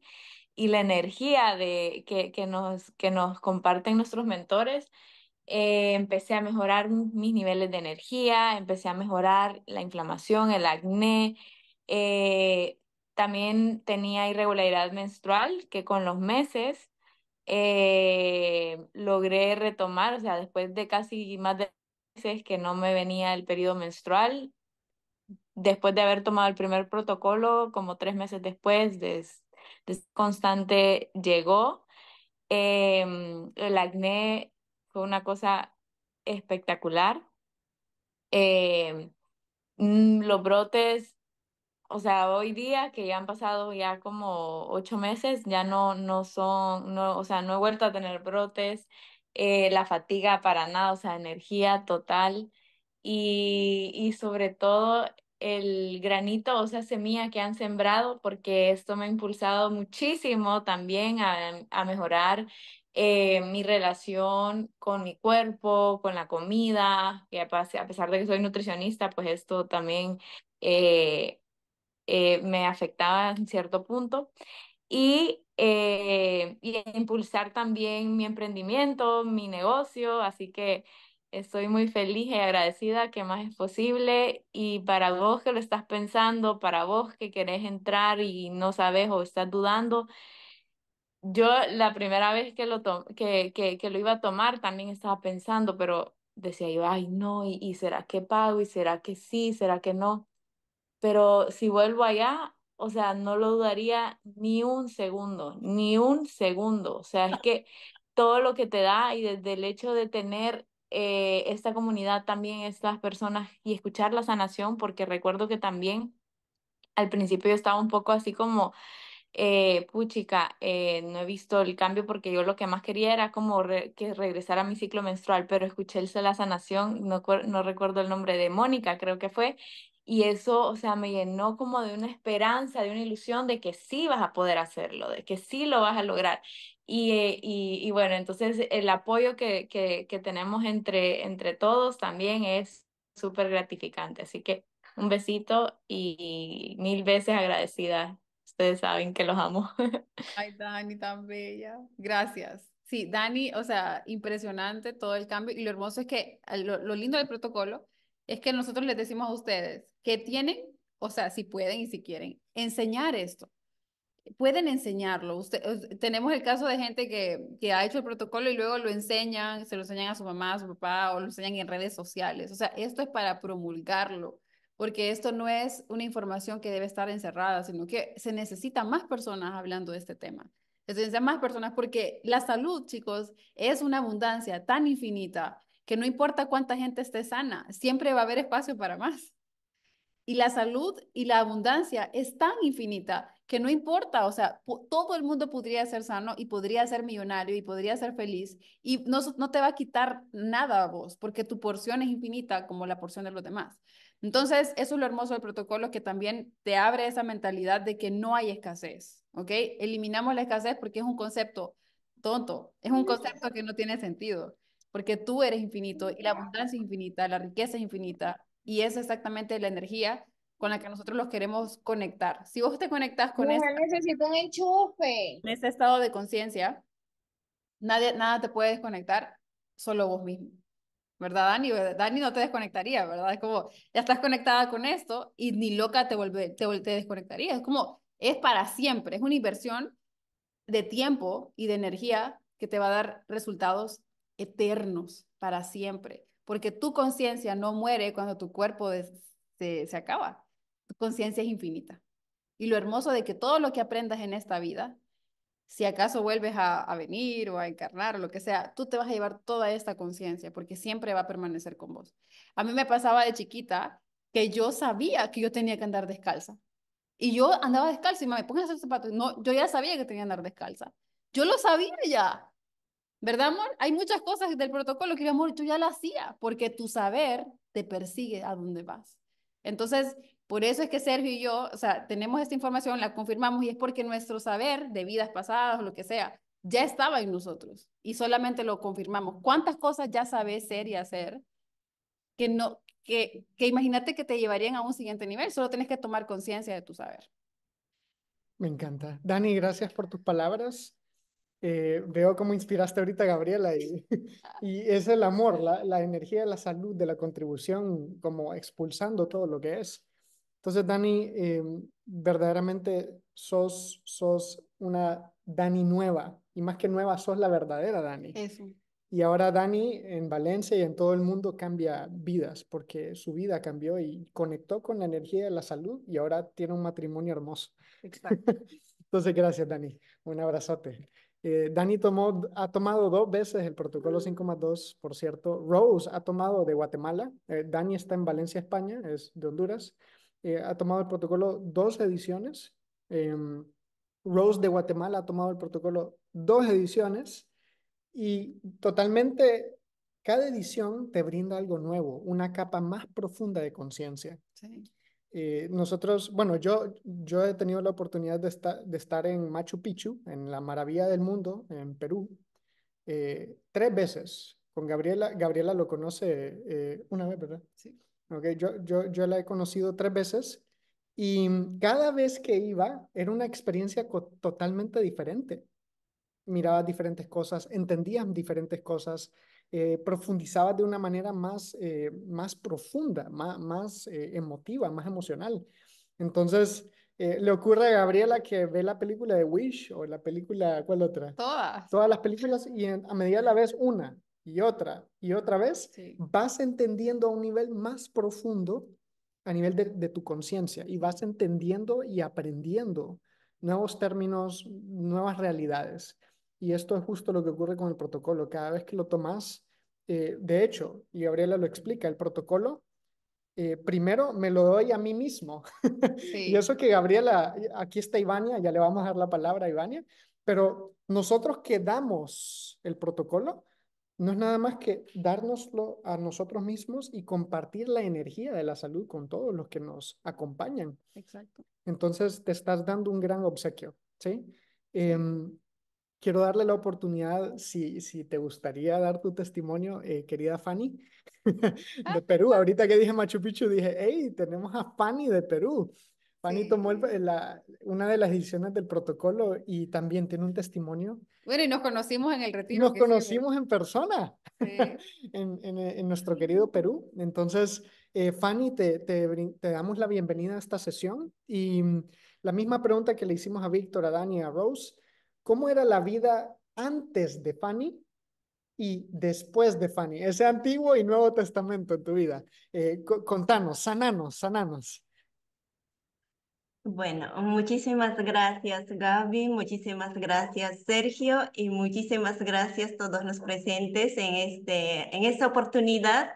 y la energía de, que, que, nos, que nos comparten nuestros mentores. Eh, empecé a mejorar mis niveles de energía, empecé a mejorar la inflamación, el acné. Eh, también tenía irregularidad menstrual que con los meses eh, logré retomar, o sea, después de casi más de meses que no me venía el periodo menstrual, después de haber tomado el primer protocolo, como tres meses después, de, constante llegó. Em, el acné fue una cosa espectacular. Em, mm, los brotes, o sea, hoy día que ya han pasado ya como ocho meses, ya no, no son, no, o sea, no he vuelto a tener brotes, eh, la fatiga para nada, o sea, energía total. Y, y sobre todo el granito, o sea, semilla que han sembrado, porque esto me ha impulsado muchísimo también a, a mejorar eh, mi relación con mi cuerpo, con la comida, que a pesar de que soy nutricionista, pues esto también eh, eh, me afectaba en cierto punto. Y, y impulsar también mi emprendimiento, mi negocio, así que Estoy muy feliz y agradecida que más es posible. Y para vos que lo estás pensando, para vos que querés entrar y no sabes o estás dudando, yo la primera vez que lo, que, que, que, lo iba a tomar también estaba pensando, pero decía yo, ay no, y será que pago? ¿Y será que sí? ¿Será que no? Pero si vuelvo allá, o sea, no lo dudaría ni un segundo, ni un segundo. O sea, es que todo lo que te da y desde el hecho de tener eh, esta comunidad también, estas personas y escuchar la sanación, porque recuerdo que también al principio yo estaba un poco así como, eh, puchica, eh, no he visto el cambio porque yo lo que más quería era como que regresar a mi ciclo menstrual, pero escuché el la sanación, no, no recuerdo el nombre de Mónica, creo que fue, y eso, o sea, me llenó como de una esperanza, de una ilusión de que sí vas a poder hacerlo, de que sí lo vas a lograr. Y, eh, y, y, bueno, entonces el apoyo que, que, que tenemos entre, entre todos también es súper gratificante. Así que un besito y mil veces agradecida. Ustedes saben que los amo. Ay, Dani, tan bella. Gracias. Sí, Dani, o sea, impresionante todo el cambio. Y lo hermoso es que, eh, lo, lo lindo del protocolo es que nosotros les decimos a ustedes que tienen, o sea, si pueden y si quieren, enseñar esto pueden enseñarlo. tenemos el caso de gente que, que, ha hecho el protocolo y luego lo enseñan, se lo enseñan a su mamá, a su papá o lo enseñan en redes sociales. O sea, esto es para promulgarlo, porque esto no es una información que debe estar encerrada, sino que se necesita más personas hablando de este tema. Se necesitan más personas porque la salud, chicos, es una abundancia tan infinita que no importa cuánta gente esté sana, siempre va a haber espacio para más. Y la salud y la abundancia es tan infinita que no importa, o sea, todo el mundo podría ser sano y podría ser millonario y podría ser feliz y no, no te va a quitar nada a vos porque tu porción es infinita como la porción de los demás. Entonces, eso es lo hermoso del protocolo que también te abre esa mentalidad de que no hay escasez, ¿ok? Eliminamos la escasez porque es un concepto tonto, es un concepto que no tiene sentido, porque tú eres infinito y la abundancia es infinita, la riqueza es infinita, y es exactamente la energía con la que nosotros los queremos conectar. Si vos te conectas con eso... un enchufe. En ese estado de conciencia, nada te puede desconectar, solo vos mismo. ¿Verdad, Dani? Dani no te desconectaría, ¿verdad? Es como, ya estás conectada con esto y ni loca te, te, te desconectaría. Es como, es para siempre, es una inversión de tiempo y de energía que te va a dar resultados eternos para siempre porque tu conciencia no muere cuando tu cuerpo se, acaba. Tu conciencia es infinita. Y lo hermoso de que todo lo que aprendas en esta vida, si acaso vuelves a, venir o a encarnar o lo que sea, tú te vas a llevar toda esta conciencia porque siempre va a permanecer con vos. A mí me pasaba de chiquita que yo sabía que yo tenía que andar descalza. Y yo andaba descalza y me ponía hacer zapatos. No, yo ya sabía que tenía que andar descalza. Yo lo sabía ya. ¿Verdad, amor? Hay muchas cosas del protocolo que, amor, tú ya lo hacías, porque tu saber te persigue a donde vas. Entonces, por eso es que Sergio y yo, o sea, tenemos esta información, la confirmamos y es porque nuestro saber de vidas pasadas o lo que sea, ya estaba en nosotros y solamente lo confirmamos. ¿Cuántas cosas ya sabes ser y hacer que no que, que imagínate que te llevarían a un siguiente nivel? Solo tienes que tomar conciencia de tu saber. Me encanta. Dani, gracias por tus palabras. Eh, veo cómo inspiraste ahorita Gabriela y, y es el amor, la, la energía de la salud, de la contribución, como expulsando todo lo que es. Entonces, Dani, em, verdaderamente sos, sos una Dani nueva y más que nueva, sos la verdadera Dani. Eso. Y ahora Dani en Valencia y en todo el mundo cambia vidas porque su vida cambió y conectó con la energía de la salud y ahora tiene un matrimonio hermoso. Exacto. Entonces, gracias, Dani. Un abrazote. Eh, Dani ha tomado dos veces el protocolo 5.2, mm. por cierto. Rose ha tomado de Guatemala. Eh, Dani está en Valencia, España, es de Honduras. Eh, ha tomado el protocolo dos ediciones. Em, Rose de Guatemala ha tomado el protocolo dos ediciones. Y totalmente, cada edición te brinda algo nuevo, una capa más profunda de conciencia. Sí. Eh, nosotros, bueno, yo, yo he tenido la oportunidad de, estar, de estar en Machu Picchu, en la maravilla del mundo, en Perú, eh, tres veces. Con Gabriela, Gabriela lo conoce eh, una vez, ¿verdad? Sí. Okay, yo, yo, yo la he conocido tres veces y cada vez que iba era una experiencia totalmente diferente. Miraba diferentes cosas, entendía diferentes cosas, eh, profundizaba de una manera más, eh, más profunda, más, eh, emotiva, más emocional. Entonces, le ocurre a Gabriela que ve la película de Wish o la película, ¿cuál otra? Todas. Todas las películas y a medida de la vez una y otra y otra vez, vas entendiendo a un nivel más profundo, a nivel de tu conciencia, y vas entendiendo y aprendiendo nuevos términos, nuevas realidades. Y esto es justo lo que ocurre con el protocolo. Cada vez que lo tomas, eh, de hecho, y Gabriela lo explica, el protocolo eh, primero me lo doy a mí mismo. y eso que Gabriela, aquí está Ivania, ya le vamos a dar la palabra a Ivania, pero nosotros que damos el protocolo, no es nada más que dárnoslo a nosotros mismos y compartir la energía de la salud con todos los que nos acompañan. Exacto. Entonces te estás dando un gran obsequio, ¿sí? Em, quiero darle la oportunidad, si, si te gustaría dar tu testimonio, eh, querida Fanny, ah, de Perú. Ahorita que dije Machu Picchu, dije, hey, tenemos a Fanny de Perú. Fanny tomó la, una de las ediciones del protocolo y también tiene un testimonio. Bueno, y nos conocimos en el retiro. Nos conocimos en persona, en, eh, en, nuestro querido Perú. Entonces, eh, Fanny, te, te, te damos la bienvenida a esta sesión y mm, la misma pregunta que le hicimos a Víctor, a Dani, a Rose cómo era la vida antes de Fanny y después de Fanny, ese Antiguo y Nuevo Testamento en tu vida. Eh, contanos, sananos, sananos. Bueno, muchísimas gracias Gaby, muchísimas gracias Sergio y muchísimas gracias a todos los presentes en, este, en esta oportunidad.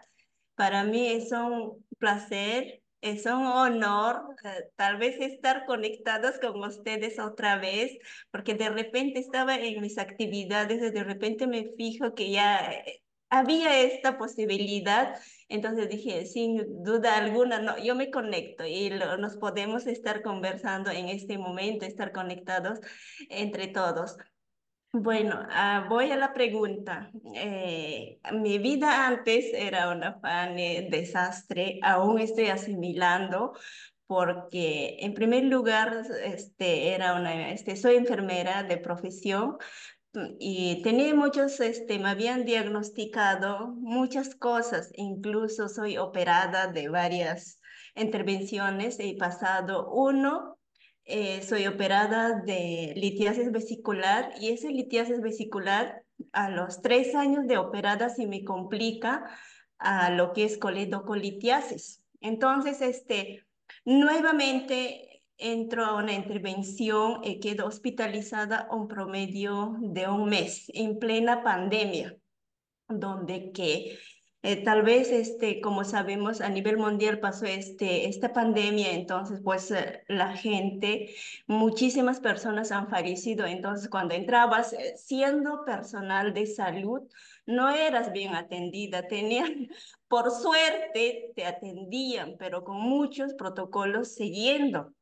Para mí es un placer es un honor eh, tal vez estar conectados con ustedes otra vez, porque de repente estaba en mis actividades y de repente me fijo que ya eh, había esta posibilidad. Entonces dije, sin duda alguna, no, yo me conecto y nos podemos estar conversando en este momento, estar conectados entre todos. Bueno, ah, voy a la pregunta. Eh, mi vida antes era una eh, desastre, aún estoy asimilando porque en primer lugar este, era una, este, soy enfermera de profesión mm, y tenía muchos, este, me habían diagnosticado muchas cosas, incluso soy operada de varias intervenciones, he pasado uno eh, soy operada de litiasis vesicular y ese litiasis vesicular a los tres años de operada se me complica a lo que es coledocolitiasis. Entonces, este, nuevamente entro a una intervención y eh, quedo hospitalizada un promedio de un mes en plena pandemia, donde que eh, tal vez, este, como sabemos, a nivel mundial pasó este, esta pandemia, entonces, pues eh, la gente, muchísimas personas han fallecido, entonces cuando entrabas eh, siendo personal de salud, no eras bien atendida, tenían, por suerte te atendían, pero con muchos protocolos siguiendo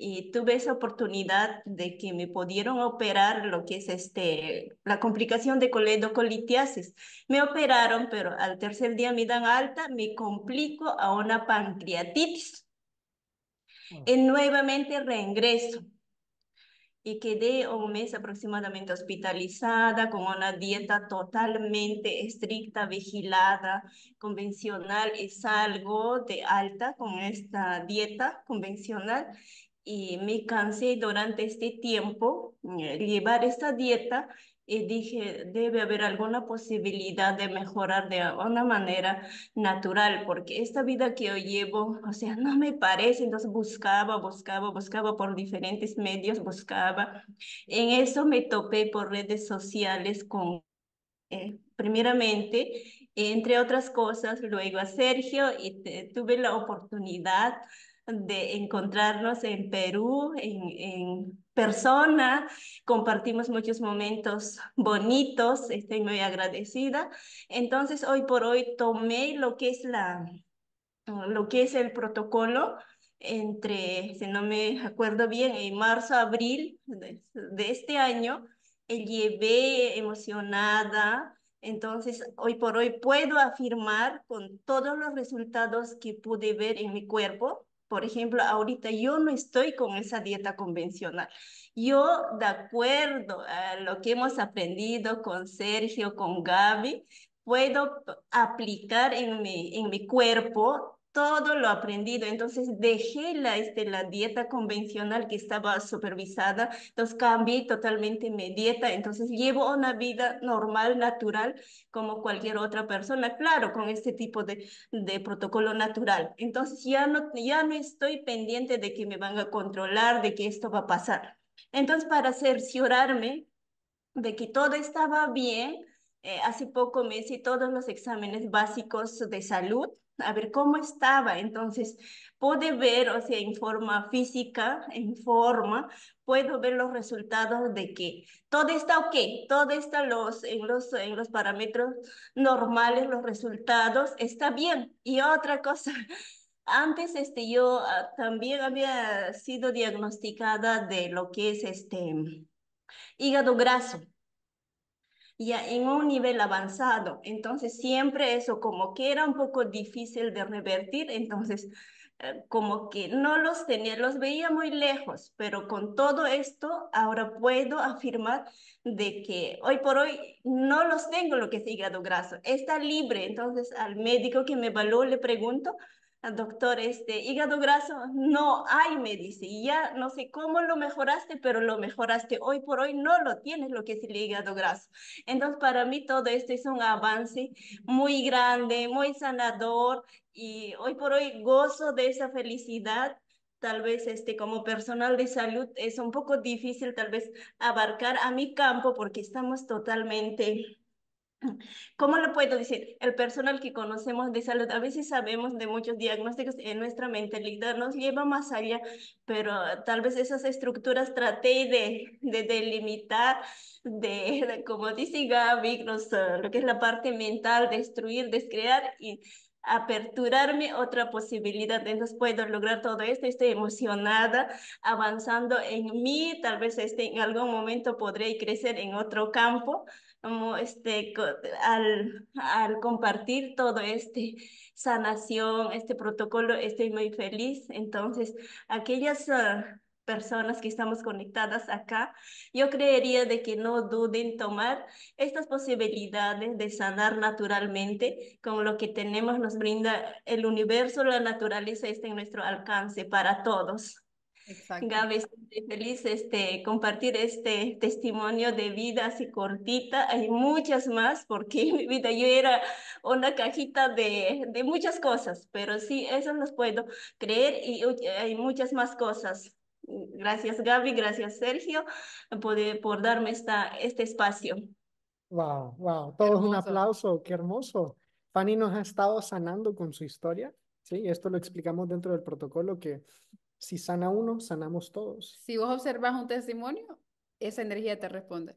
y tuve esa oportunidad de que me pudieron operar lo que es este, la complicación de coledocolitiasis. Me operaron, pero al tercer día me dan alta, me complico a una pancreatitis. Y nuevamente reingreso quedé un mes aproximadamente hospitalizada con una dieta totalmente estricta, vigilada, convencional. Es algo de alta con esta dieta convencional y me cansé durante este tiempo eh, llevar esta dieta y dije, debe haber alguna posibilidad de mejorar de alguna manera natural, porque esta vida que yo llevo, o sea, no me parece, entonces buscaba, buscaba, buscaba por diferentes medios, buscaba. En eso me topé por redes sociales con, eh, primeramente, entre otras cosas, luego a Sergio y tuve la oportunidad de encontrarnos en Perú, en, en persona, compartimos muchos momentos bonitos, estoy muy agradecida. Entonces, hoy por hoy tomé lo que es, la, lo que es el protocolo entre, si no me acuerdo bien, en marzo, abril de, este año, llevé emocionada. Entonces, hoy por hoy puedo afirmar con todos los resultados que pude ver en mi cuerpo, por ejemplo, ahorita yo no estoy con esa dieta convencional. Yo, de acuerdo a lo que hemos aprendido con Sergio, con Gaby, puedo aplicar en mi, en mi cuerpo todo lo aprendido. Entonces dejé la, este, la dieta convencional que estaba supervisada, entonces cambié totalmente mi dieta, entonces llevo una vida normal, natural, como cualquier otra persona, claro, con este tipo de, de protocolo natural. Entonces ya no, ya no estoy pendiente de que me van a controlar, de que esto va a pasar. Entonces para cerciorarme de que todo estaba bien, eh, hace poco me hice todos los exámenes básicos de salud a ver cómo estaba. Entonces, puedo ver, o sea, en forma física, en forma, puedo ver los resultados de que todo está ok, todo está los, en, los, en los parámetros normales, los resultados está bien. Y otra cosa, antes este, yo ah, también había sido diagnosticada de lo que es este hígado graso ya en un nivel avanzado. Entonces, siempre eso como que era un poco difícil de revertir, entonces eh, como que no los tenía, los veía muy lejos, pero con todo esto ahora puedo afirmar de que hoy por hoy no los tengo lo que es hígado graso, está libre, entonces al médico que me evaluó le pregunto, doctor, este hígado graso no hay, me dice, y ya no sé cómo lo mejoraste, pero lo mejoraste. Hoy por hoy no lo tienes lo que es el hígado graso. Entonces, para mí todo esto es un avance muy grande, muy sanador, y hoy por hoy gozo de esa felicidad tal vez este como personal de salud es un poco difícil tal vez abarcar a mi campo porque estamos totalmente ¿Cómo lo puedo decir? El personal que conocemos de salud, a veces sabemos de muchos diagnósticos en nuestra mentalidad, nos lleva más allá, pero tal vez esas estructuras traté de, delimitar, de, como dice Gaby, lo que es la parte mental, destruir, descrear y aperturarme otra posibilidad. Entonces puedo lograr todo esto, estoy emocionada, avanzando en mí, tal vez este, en algún momento podré crecer en otro campo como este, al, al compartir todo este sanación, este protocolo, estoy muy feliz. Entonces, aquellas... Ah, personas que estamos conectadas acá, yo creería de que no duden tomar estas posibilidades de sanar naturalmente con lo que tenemos, nos brinda el universo, la naturaleza está en nuestro alcance para todos. Gaby, estoy feliz este, compartir este testimonio de vida así cortita. Hay muchas más porque mi vida yo era una cajita de, de, muchas cosas, pero sí, eso nos puedo creer y hay muchas más cosas. Gracias Gaby, gracias Sergio por, por darme esta, este espacio. Wow, wow, todos un aplauso, qué hermoso. Fanny nos ha estado sanando con su historia, ¿sí? Esto lo explicamos dentro del protocolo que si sana uno, sanamos todos. Si vos observas un testimonio, esa energía te responde.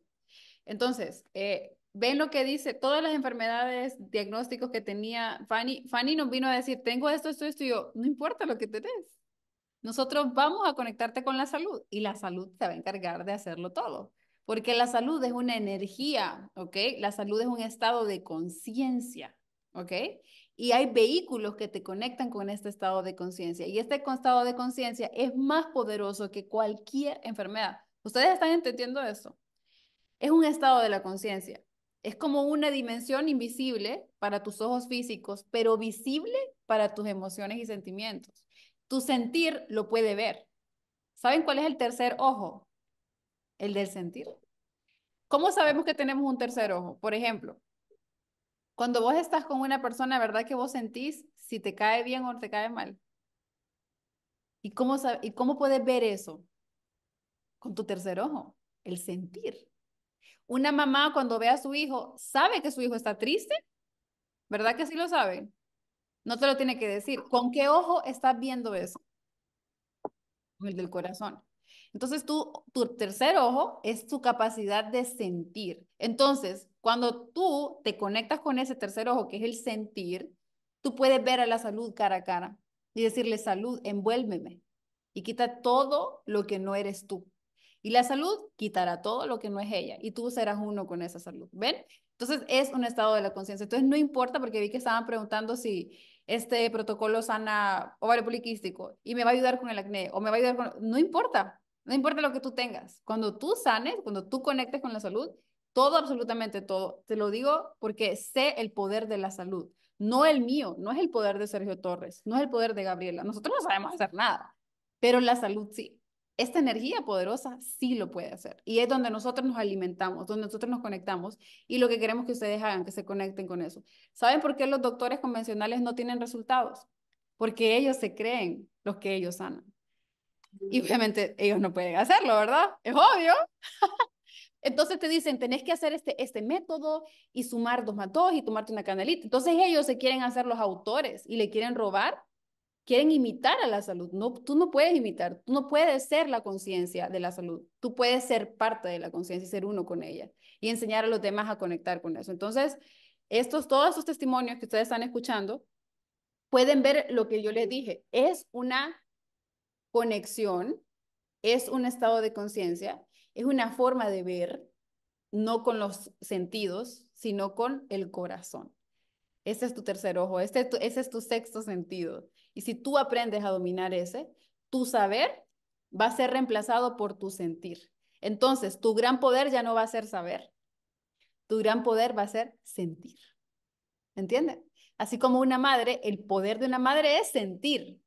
Entonces, eh, ven lo que dice, todas las enfermedades, diagnósticos que tenía Fanny, Fanny nos vino a decir, tengo esto, esto, esto, y yo, no importa lo que tenés. Nosotros vamos a conectarte con la salud y la salud te va a encargar de hacerlo todo, porque la salud es una energía, ¿ok? La salud es un estado de conciencia, ¿ok? y hay vehículos que te conectan con este estado de conciencia. Y este estado de conciencia es más poderoso que cualquier enfermedad. ¿Ustedes están entendiendo eso? Es un estado de la conciencia. Es como una dimensión invisible para tus ojos físicos, pero visible para tus emociones y sentimientos. Tu sentir lo puede ver. ¿Saben cuál es el tercer ojo? El del sentir. ¿Cómo sabemos que tenemos un tercer ojo? Por ejemplo, cuando vos estás con una persona, ¿verdad que vos sentís si te cae bien o te cae mal? ¿Y cómo, y cómo puedes ver eso? Con tu tercer ojo, el sentir. Una mamá cuando ve a su hijo, ¿sabe que su hijo está triste? ¿Verdad que sí lo sabe? No te lo tiene que decir. ¿Con qué ojo estás viendo eso? Con el del corazón. Entonces, tu tercer ojo es tu capacidad de sentir. Entonces, cuando tú te conectas con ese tercer ojo, que es el sentir, tú puedes ver a la salud cara a cara y decirle, salud, envuélveme y quita todo lo que no eres tú. Y la salud quitará todo lo que no es ella y tú serás uno con esa salud. ¿Ven? Entonces es un estado de la conciencia. Entonces no importa porque vi que estaban preguntando si este protocolo sana ovario poliquístico y me va a ayudar con el acné o me va a ayudar con... No importa, no importa lo que tú tengas. Cuando tú sanes, cuando tú conectes con la salud, todo, absolutamente todo. Te lo digo porque sé el poder de la salud, no el mío, no es el poder de Sergio Torres, no es el poder de Gabriela. Nosotros no sabemos hacer nada, pero la salud sí. Esta energía poderosa sí lo puede hacer. Y es donde nosotros nos alimentamos, donde nosotros nos conectamos y lo que queremos que ustedes hagan, que se conecten con eso. ¿Saben por qué los doctores convencionales no tienen resultados? Porque ellos se creen los que ellos sanan. Y obviamente ellos no pueden hacerlo, ¿verdad? Es obvio. Entonces te dicen, tenés que hacer este, este método y sumar dos más y tomarte una canalita. Entonces ellos se quieren hacer los autores y le quieren robar, quieren imitar a la salud. No, tú no puedes imitar, tú no puedes ser la conciencia de la salud. Tú puedes ser parte de la conciencia y ser uno con ella y enseñar a los demás a conectar con eso. Entonces, estos, todos estos testimonios que ustedes están escuchando, pueden ver lo que yo les dije. Es una conexión, es un estado de conciencia es una forma de ver, no con los sentidos, sino con el corazón. Ese es tu tercer ojo, este, ese es tu sexto sentido. Y si tú aprendes a dominar ese, tu saber va a ser reemplazado por tu sentir. Entonces, tu gran poder ya no va a ser saber, tu gran poder va a ser sentir. ¿Entiendes? Así como una madre, el poder de una madre es sentir.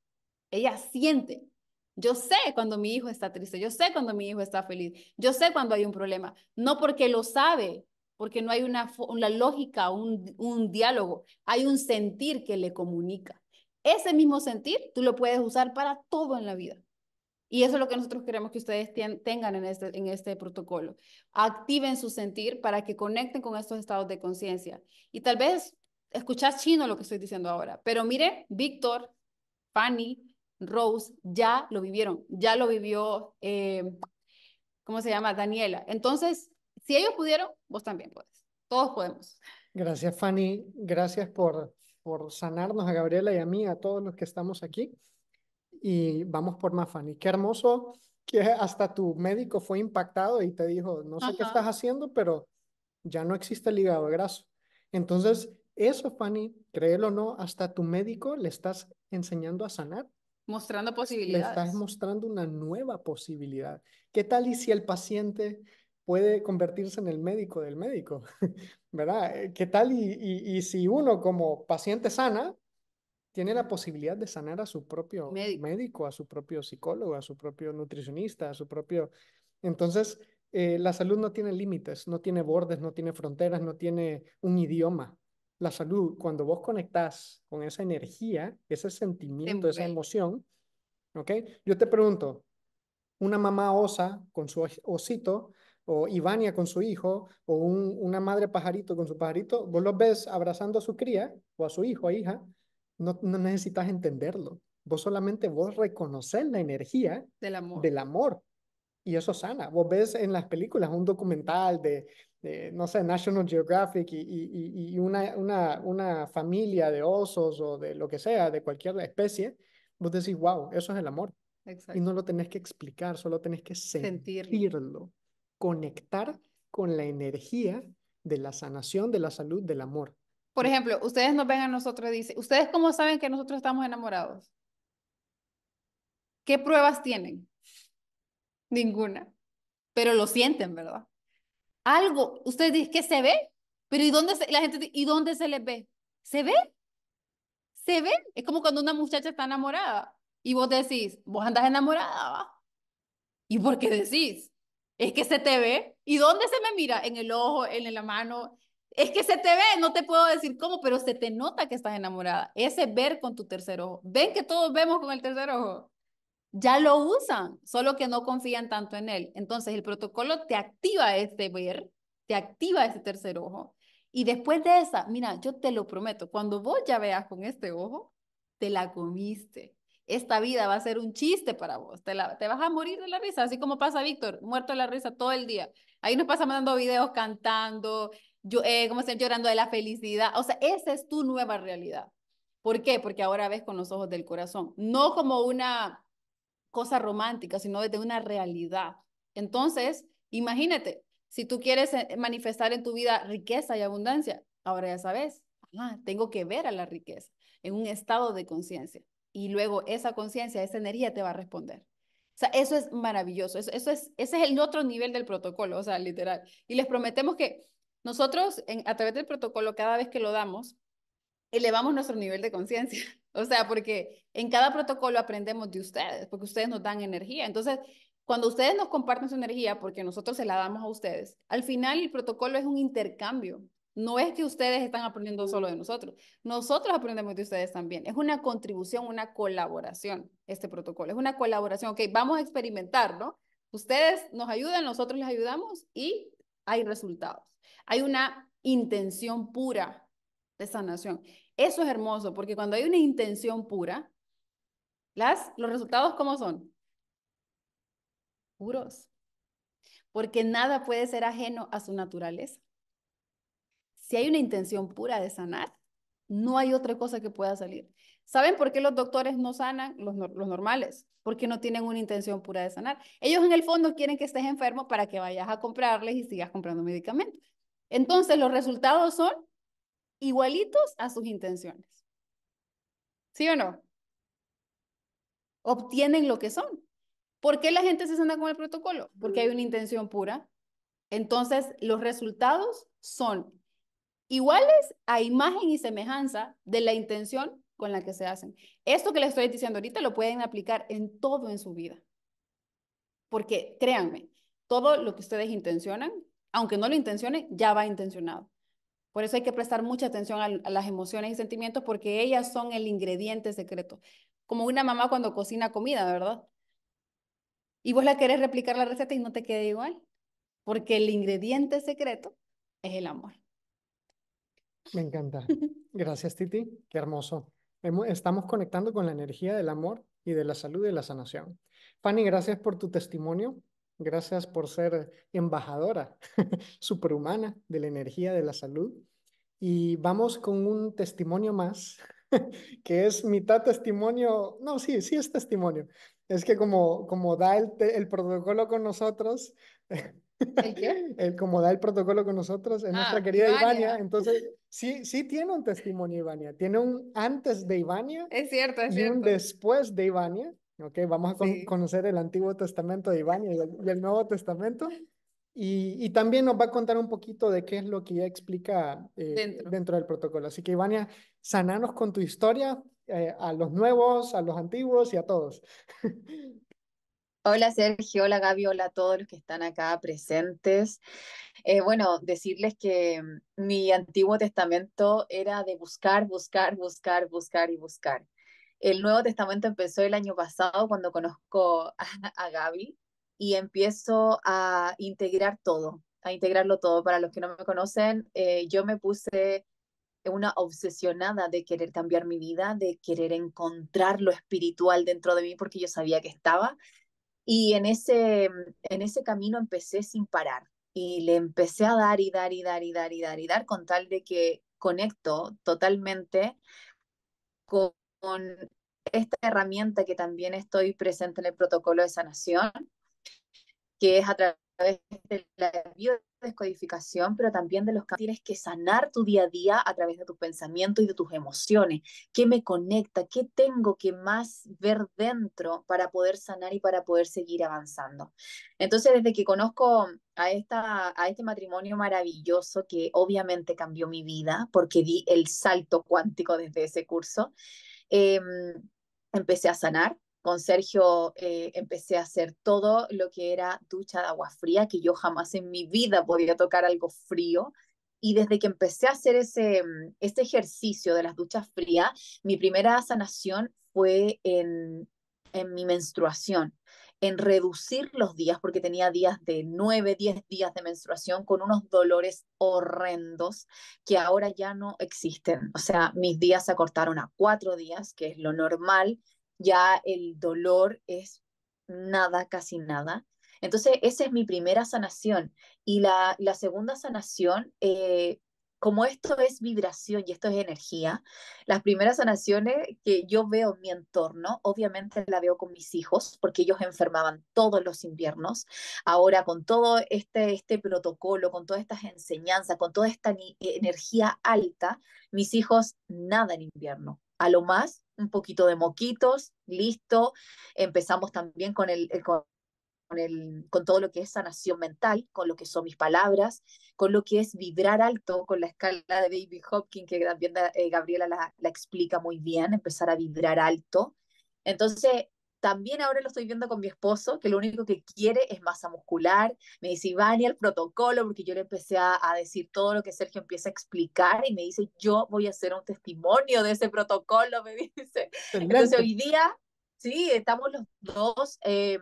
Ella siente, yo sé cuando mi hijo está triste, yo sé cuando mi hijo está feliz, yo sé cuando hay un problema, no porque lo sabe, porque no hay una, lógica, un, un diálogo, hay un sentir que le comunica. Ese mismo sentir tú lo puedes usar para todo en la vida. Y eso es lo que nosotros queremos que ustedes tengan en este, en este protocolo. Activen su sentir para que conecten con estos estados de conciencia. Y tal vez escuchas chino lo que estoy diciendo ahora, pero mire, Víctor, Fanny, Rose, ya lo vivieron, ya lo vivió, em, ¿cómo se llama? Daniela. Entonces, si ellos pudieron, vos también puedes. Todos podemos. Gracias, Fanny. Gracias por, por sanarnos a Gabriela y a mí, a todos los que estamos aquí. Y vamos por más, Fanny. Qué hermoso que hasta tu médico fue impactado y te dijo, no sé qué estás haciendo, pero ya no existe el hígado graso. Entonces, eso, Fanny, créelo o no, hasta tu médico le estás enseñando a sanar Mostrando posibilidades. Le estás mostrando una nueva posibilidad. ¿Qué tal y si el paciente puede convertirse en el médico del médico? ¿Verdad? Eh, ¿Qué tal y, si uno como paciente sana tiene la posibilidad de sanar a su propio médico. a su propio psicólogo, a su propio nutricionista, a su propio... Entonces, eh, la salud no tiene límites, no tiene bordes, no tiene fronteras, no tiene un idioma la salud, cuando vos conectás con esa energía, ese sentimiento, esa emoción, ¿ok? Yo te pregunto, una mamá osa con su osito, o Ivania con su hijo, o una madre pajarito con su pajarito, vos los ves abrazando a su cría o a su hijo o hija, no, necesitas entenderlo. Vos solamente vos reconoces la energía del amor. Del amor. Y eso sana. Vos ves en las películas un documental de, eh, no sé, National Geographic y, una, una, una, familia de osos o de lo que sea, de cualquier especie, vos decís, wow, eso es el amor. Y no lo tenés que explicar, solo tenés que sentirlo, sentirlo. conectar con la energía de la sanación, de la salud, del amor. Por ejemplo, ustedes nos ven a nosotros y dicen, ¿ustedes cómo saben que nosotros estamos enamorados? ¿Qué pruebas tienen? Ninguna. Pero lo sienten, ¿verdad? algo, ustedes dicen que se ve, pero ¿y dónde se, la gente ¿y dónde se les ve? ¿Se ve? ¿Se ve? Es como cuando una muchacha está enamorada y vos decís, vos andás enamorada, ¿Y por qué decís? Es que se te ve. ¿Y dónde se me mira? En el ojo, en la mano. Es que se te ve, no te puedo decir cómo, pero se te nota que estás enamorada. Ese ver con tu tercer ojo. ¿Ven que todos vemos con el tercer ojo? ya lo usan, solo que no confían tanto en él. Entonces el protocolo te activa este ver, te activa ese tercer ojo. Y después de esa, mira, yo te lo prometo, cuando vos ya veas con este ojo, te la comiste. Esta vida va a ser un chiste para vos. Te, la, te vas a morir de la risa, así como pasa Víctor, muerto de la risa todo el día. Ahí nos pasa mandando videos cantando, yo, eh, como se llorando de la felicidad. O sea, esa es tu nueva realidad. ¿Por qué? Porque ahora ves con los ojos del corazón, no como una cosa romántica, sino desde una realidad. Entonces, imagínate, si tú quieres eh, manifestar en tu vida riqueza y abundancia, ahora ya sabes, ah, tengo que ver a la riqueza en un estado de conciencia. Y luego esa conciencia, esa energía te va a responder. O sea, eso es maravilloso. es, ese es el otro nivel del protocolo, o sea, literal. Y les prometemos que nosotros, a través del protocolo, cada vez que lo damos, elevamos nuestro nivel de conciencia. O sea, porque en cada protocolo aprendemos de ustedes, porque ustedes nos dan energía. Entonces, cuando ustedes nos comparten su energía, porque nosotros se la damos a ustedes, al final el protocolo es un intercambio. No es que ustedes están aprendiendo solo de nosotros, nosotros aprendemos de ustedes también. Es una contribución, una colaboración, este protocolo. Es una colaboración, ok, vamos a experimentar, ¿no? Ustedes nos ayudan, nosotros les ayudamos y hay resultados. Hay una intención pura de sanación. Eso es hermoso, porque cuando hay una intención pura, las, los resultados ¿cómo son? Puros. Porque nada puede ser ajeno a su naturaleza. Si hay una intención pura de sanar, no hay otra cosa que pueda salir. ¿Saben por qué los doctores no sanan los, los normales? Porque no tienen una intención pura de sanar. Ellos en el fondo quieren que estés enfermo para que vayas a comprarles y sigas comprando medicamentos. Entonces los resultados son igualitos a sus intenciones. ¿Sí o no? Obtienen lo que son. ¿Por qué la gente se sana con el protocolo? Porque hay una intención pura. Entonces, los resultados son iguales a imagen y semejanza de la intención con la que se hacen. Esto que les estoy diciendo ahorita lo pueden aplicar en todo en su vida. Porque créanme, todo lo que ustedes intencionan, aunque no lo intencionen, ya va intencionado. Por eso hay que prestar mucha atención a, las emociones y sentimientos porque ellas son el ingrediente secreto. Como una mamá cuando cocina comida, ¿verdad? Y vos la querés replicar la receta y no te queda igual, porque el ingrediente secreto es el amor. Me encanta. Gracias, Titi. Qué hermoso. Estamos conectando con la energía del amor y de la salud y de la sanación. Fanny, gracias por tu testimonio. Gracias por ser embajadora superhumana de la energía de la salud. Y vamos con un testimonio más, que es mitad testimonio, no, sí, sí es testimonio. Es que como, como da el, el protocolo con nosotros, ¿El como da el protocolo con nosotros, es nuestra ah, querida Ivania. Entonces, sí, sí tiene un testimonio Ivania. Tiene un antes de Ivania. Es cierto, es y cierto. un después de Ivania. Ok, vamos a conocer el Antiguo Testamento de Iván y el, Nuevo Testamento. Y, también nos va a contar un poquito de qué es lo que ya explica eh, dentro. del protocolo. Así que Ivania, sananos con tu historia eh, a los nuevos, a los antiguos y a todos. Hola Sergio, hola Gaby, hola a todos los que están acá presentes. Eh, bueno, decirles que mm, mi Antiguo Testamento era de buscar, buscar, buscar, buscar y buscar. El Nuevo Testamento empezó el año pasado cuando conozco a, Gaby y empiezo a integrar todo, a integrarlo todo. Para los que no me conocen, eh, yo me puse una obsesionada de querer cambiar mi vida, de querer encontrar lo espiritual dentro de mí porque yo sabía que estaba. Y en ese, en ese camino empecé sin parar y le empecé a dar y dar y dar y dar y dar y dar con tal de que conecto totalmente con, con esta herramienta que también estoy presente en el protocolo de sanación, que es a través de la biodescodificación, pero también de los que tienes que sanar tu día a día a través de tus pensamientos y de tus emociones. ¿Qué me conecta? ¿Qué tengo que más ver dentro para poder sanar y para poder seguir avanzando? Entonces, desde que conozco a, esta, a este matrimonio maravilloso que obviamente cambió mi vida porque di el salto cuántico desde ese curso, Em, empecé a sanar. Con Sergio eh, empecé a hacer todo lo que era ducha de agua fría, que yo jamás en mi vida podía tocar algo frío. Y desde que empecé a hacer ese, mm, este ejercicio de las duchas frías, mi primera sanación fue en, en mi menstruación en reducir los días, porque tenía días de 9, 10 días de menstruación con unos dolores horrendos que ahora ya no existen. O sea, mis días se acortaron a 4 días, que es lo normal, ya el dolor es nada, casi nada. Entonces, esa es mi primera sanación. Y la, segunda sanación eh, como esto es vibración y esto es energía, las primeras sanaciones que yo veo en mi entorno, obviamente la veo con mis hijos, porque ellos enfermaban todos los inviernos. Ahora con todo este, este protocolo, con todas estas enseñanzas, con toda esta eh, energía alta, mis hijos nada en invierno. A lo más, un poquito de moquitos, listo. Empezamos también con el, con con, el, con todo lo que es sanación mental, con lo que son mis palabras, con lo que es vibrar alto, con la escala de Baby Hopkins, que también eh, Gabriela la, explica muy bien, empezar a vibrar alto. Entonces, también ahora lo estoy viendo con mi esposo, que lo único que quiere es masa muscular. Me dice, y el protocolo, porque yo le empecé a, decir todo lo que Sergio empieza a explicar y me dice, yo voy a hacer un testimonio de ese protocolo, me dice. Entonces, hoy día Sí, estamos los dos eh,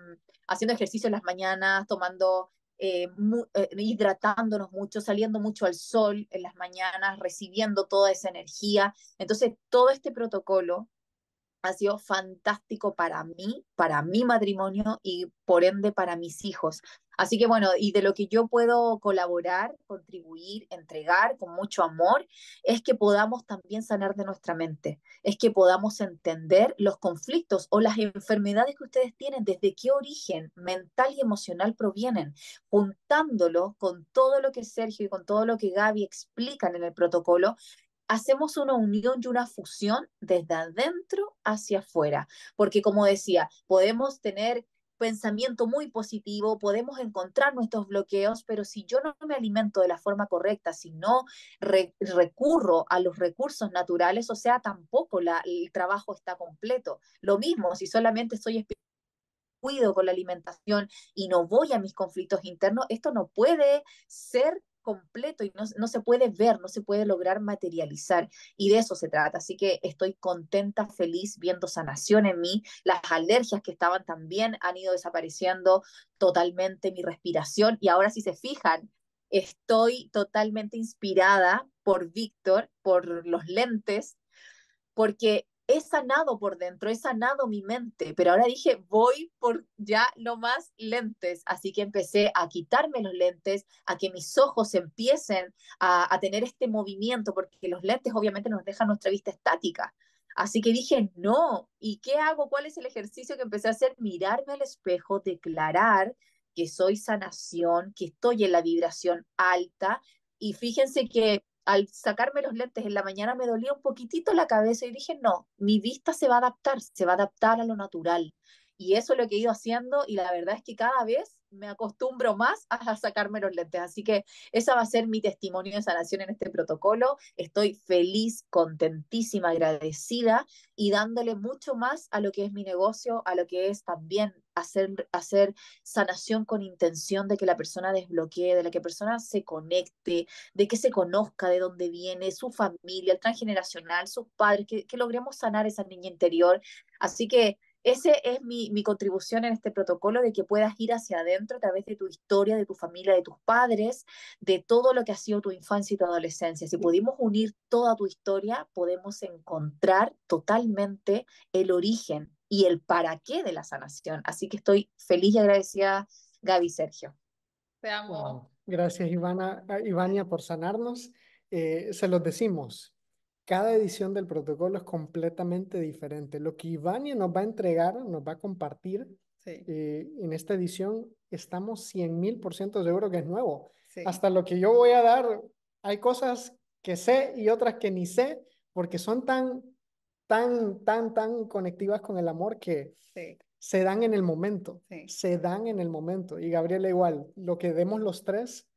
haciendo ejercicio en las mañanas, tomando, eh, eh, hidratándonos mucho, saliendo mucho al sol en las mañanas, recibiendo toda esa energía. Entonces, todo este protocolo ha sido fantástico para mí, para mi matrimonio y por ende para mis hijos. Así que bueno, y de lo que yo puedo colaborar, contribuir, entregar con mucho amor, es que podamos también sanar de nuestra mente, es que podamos entender los conflictos o las enfermedades que ustedes tienen, desde qué origen mental y emocional provienen, juntándolo con todo lo que Sergio y con todo lo que Gaby explican en el protocolo, hacemos una unión y una fusión desde adentro hacia afuera, porque como decía, podemos tener pensamiento muy positivo, podemos encontrar nuestros bloqueos, pero si yo no me alimento de la forma correcta, si no recurro a los recursos naturales, o sea, tampoco el trabajo está completo. Lo mismo, si solamente estoy cuido con la alimentación y no voy a mis conflictos internos, esto no puede ser completo y no, no, se puede ver, no se puede lograr materializar. Y de eso se trata. Así que estoy contenta, feliz, viendo sanación en mí. Las alergias que estaban también han ido desapareciendo totalmente, mi respiración. Y ahora si se fijan, estoy totalmente inspirada por Víctor, por los lentes, porque he sanado por dentro, he sanado mi mente, pero ahora dije, voy por ya lo más lentes. Así que empecé a quitarme los lentes, a que mis ojos empiecen a, a tener este movimiento, porque los lentes obviamente nos dejan nuestra vista estática. Así que dije, no, ¿y qué hago? ¿Cuál es el ejercicio que empecé a hacer? Mirarme al espejo, declarar que soy sanación, que estoy en la vibración alta. Y fíjense que al sacarme los lentes en la mañana me dolía un poquitito la cabeza y dije, no, mi vista se va a adaptar, se va a adaptar a lo natural. Y eso es lo que he ido haciendo y la verdad es que cada vez me acostumbro más a sacarme los lentes. Así que esa va a ser mi testimonio de sanación en este protocolo. Estoy feliz, contentísima, agradecida y dándole mucho más a lo que es mi negocio, a lo que es también hacer, hacer sanación con intención de que la persona desbloquee, de la que la persona se conecte, de que se conozca de dónde viene, su familia, el transgeneracional, sus padres, que, que logremos sanar esa niña interior. Así que ese es mi, contribución en este protocolo de que puedas ir hacia adentro a través de tu historia, de tu familia, de tus padres, de todo lo que ha sido tu infancia y tu adolescencia. Si pudimos unir toda tu historia, podemos encontrar totalmente el origen y el para qué de la sanación. Así que estoy feliz y agradecida, Gaby Sergio. Te amo. Oh, gracias, Ivana, Ivania, por sanarnos. Eh, se los decimos, cada edición del protocolo es completamente diferente. Lo que Ivania nos va a entregar, nos va a compartir eh, en esta edición, estamos mil por 100.000% seguro que es nuevo. Hasta lo que yo voy a dar, hay cosas que sé y otras que ni sé, porque son tan, tan, tan, tan conectivas con el amor que se dan en el momento. Se dan en el momento. Y Gabriela igual, lo que demos los tres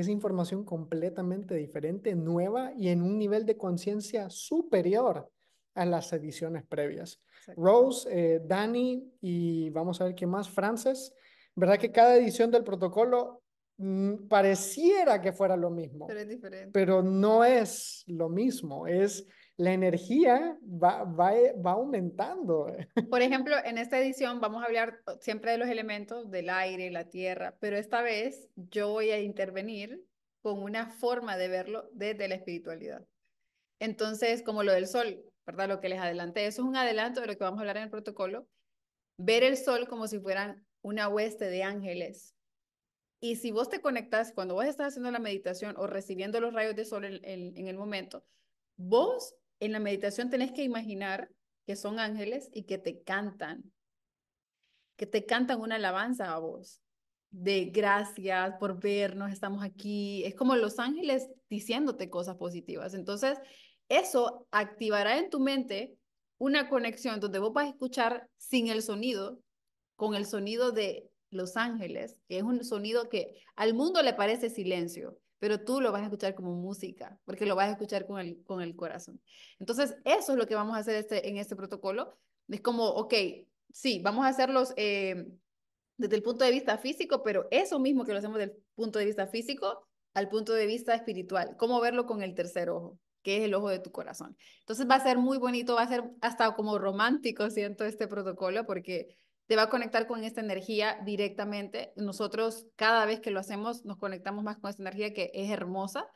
es información completamente diferente, nueva y en un nivel de conciencia superior a las ediciones previas. Rose, eh, Dani y vamos a ver qué más, Frances, ¿verdad que cada edición del protocolo mm, pareciera que fuera lo mismo. Pero es diferente. Pero no es lo mismo. Es la energía va, eh, va, aumentando. Por ejemplo, en esta edición vamos a hablar oh, siempre de los elementos del aire, la tierra, pero esta vez yo voy a intervenir con una forma de verlo desde la espiritualidad. Entonces, como lo del sol, ¿verdad? Lo que les adelanté, eso es un adelanto de lo que vamos a hablar en el protocolo. Ver el sol como si fueran una hueste de ángeles. Y si vos te conectás, cuando vos estás haciendo la meditación o recibiendo los rayos de sol en, en el momento, vos en la meditación tenés que imaginar que son ángeles y que te cantan, que te cantan una alabanza a vos, de gracias por vernos, estamos aquí. Es como los ángeles diciéndote cosas positivas. Entonces, eso activará en tu mente una conexión donde vos vas a escuchar sin el sonido, con el sonido de los ángeles, que es un sonido que al mundo le parece silencio, pero tú lo vas a escuchar como música, porque lo vas a escuchar con el, con el corazón. Entonces, eso es lo que vamos a hacer este, en este protocolo. Es como, ok, sí, vamos a hacerlos eh, desde el punto de vista físico, pero eso mismo que lo hacemos del punto de vista físico al punto de vista espiritual, cómo verlo con el tercer ojo que es el ojo de tu corazón. Entonces va a ser muy bonito, va a ser hasta como romántico, siento, este protocolo, porque te va a conectar con esta energía directamente. Nosotros cada vez que lo hacemos nos conectamos más con esta energía que es hermosa.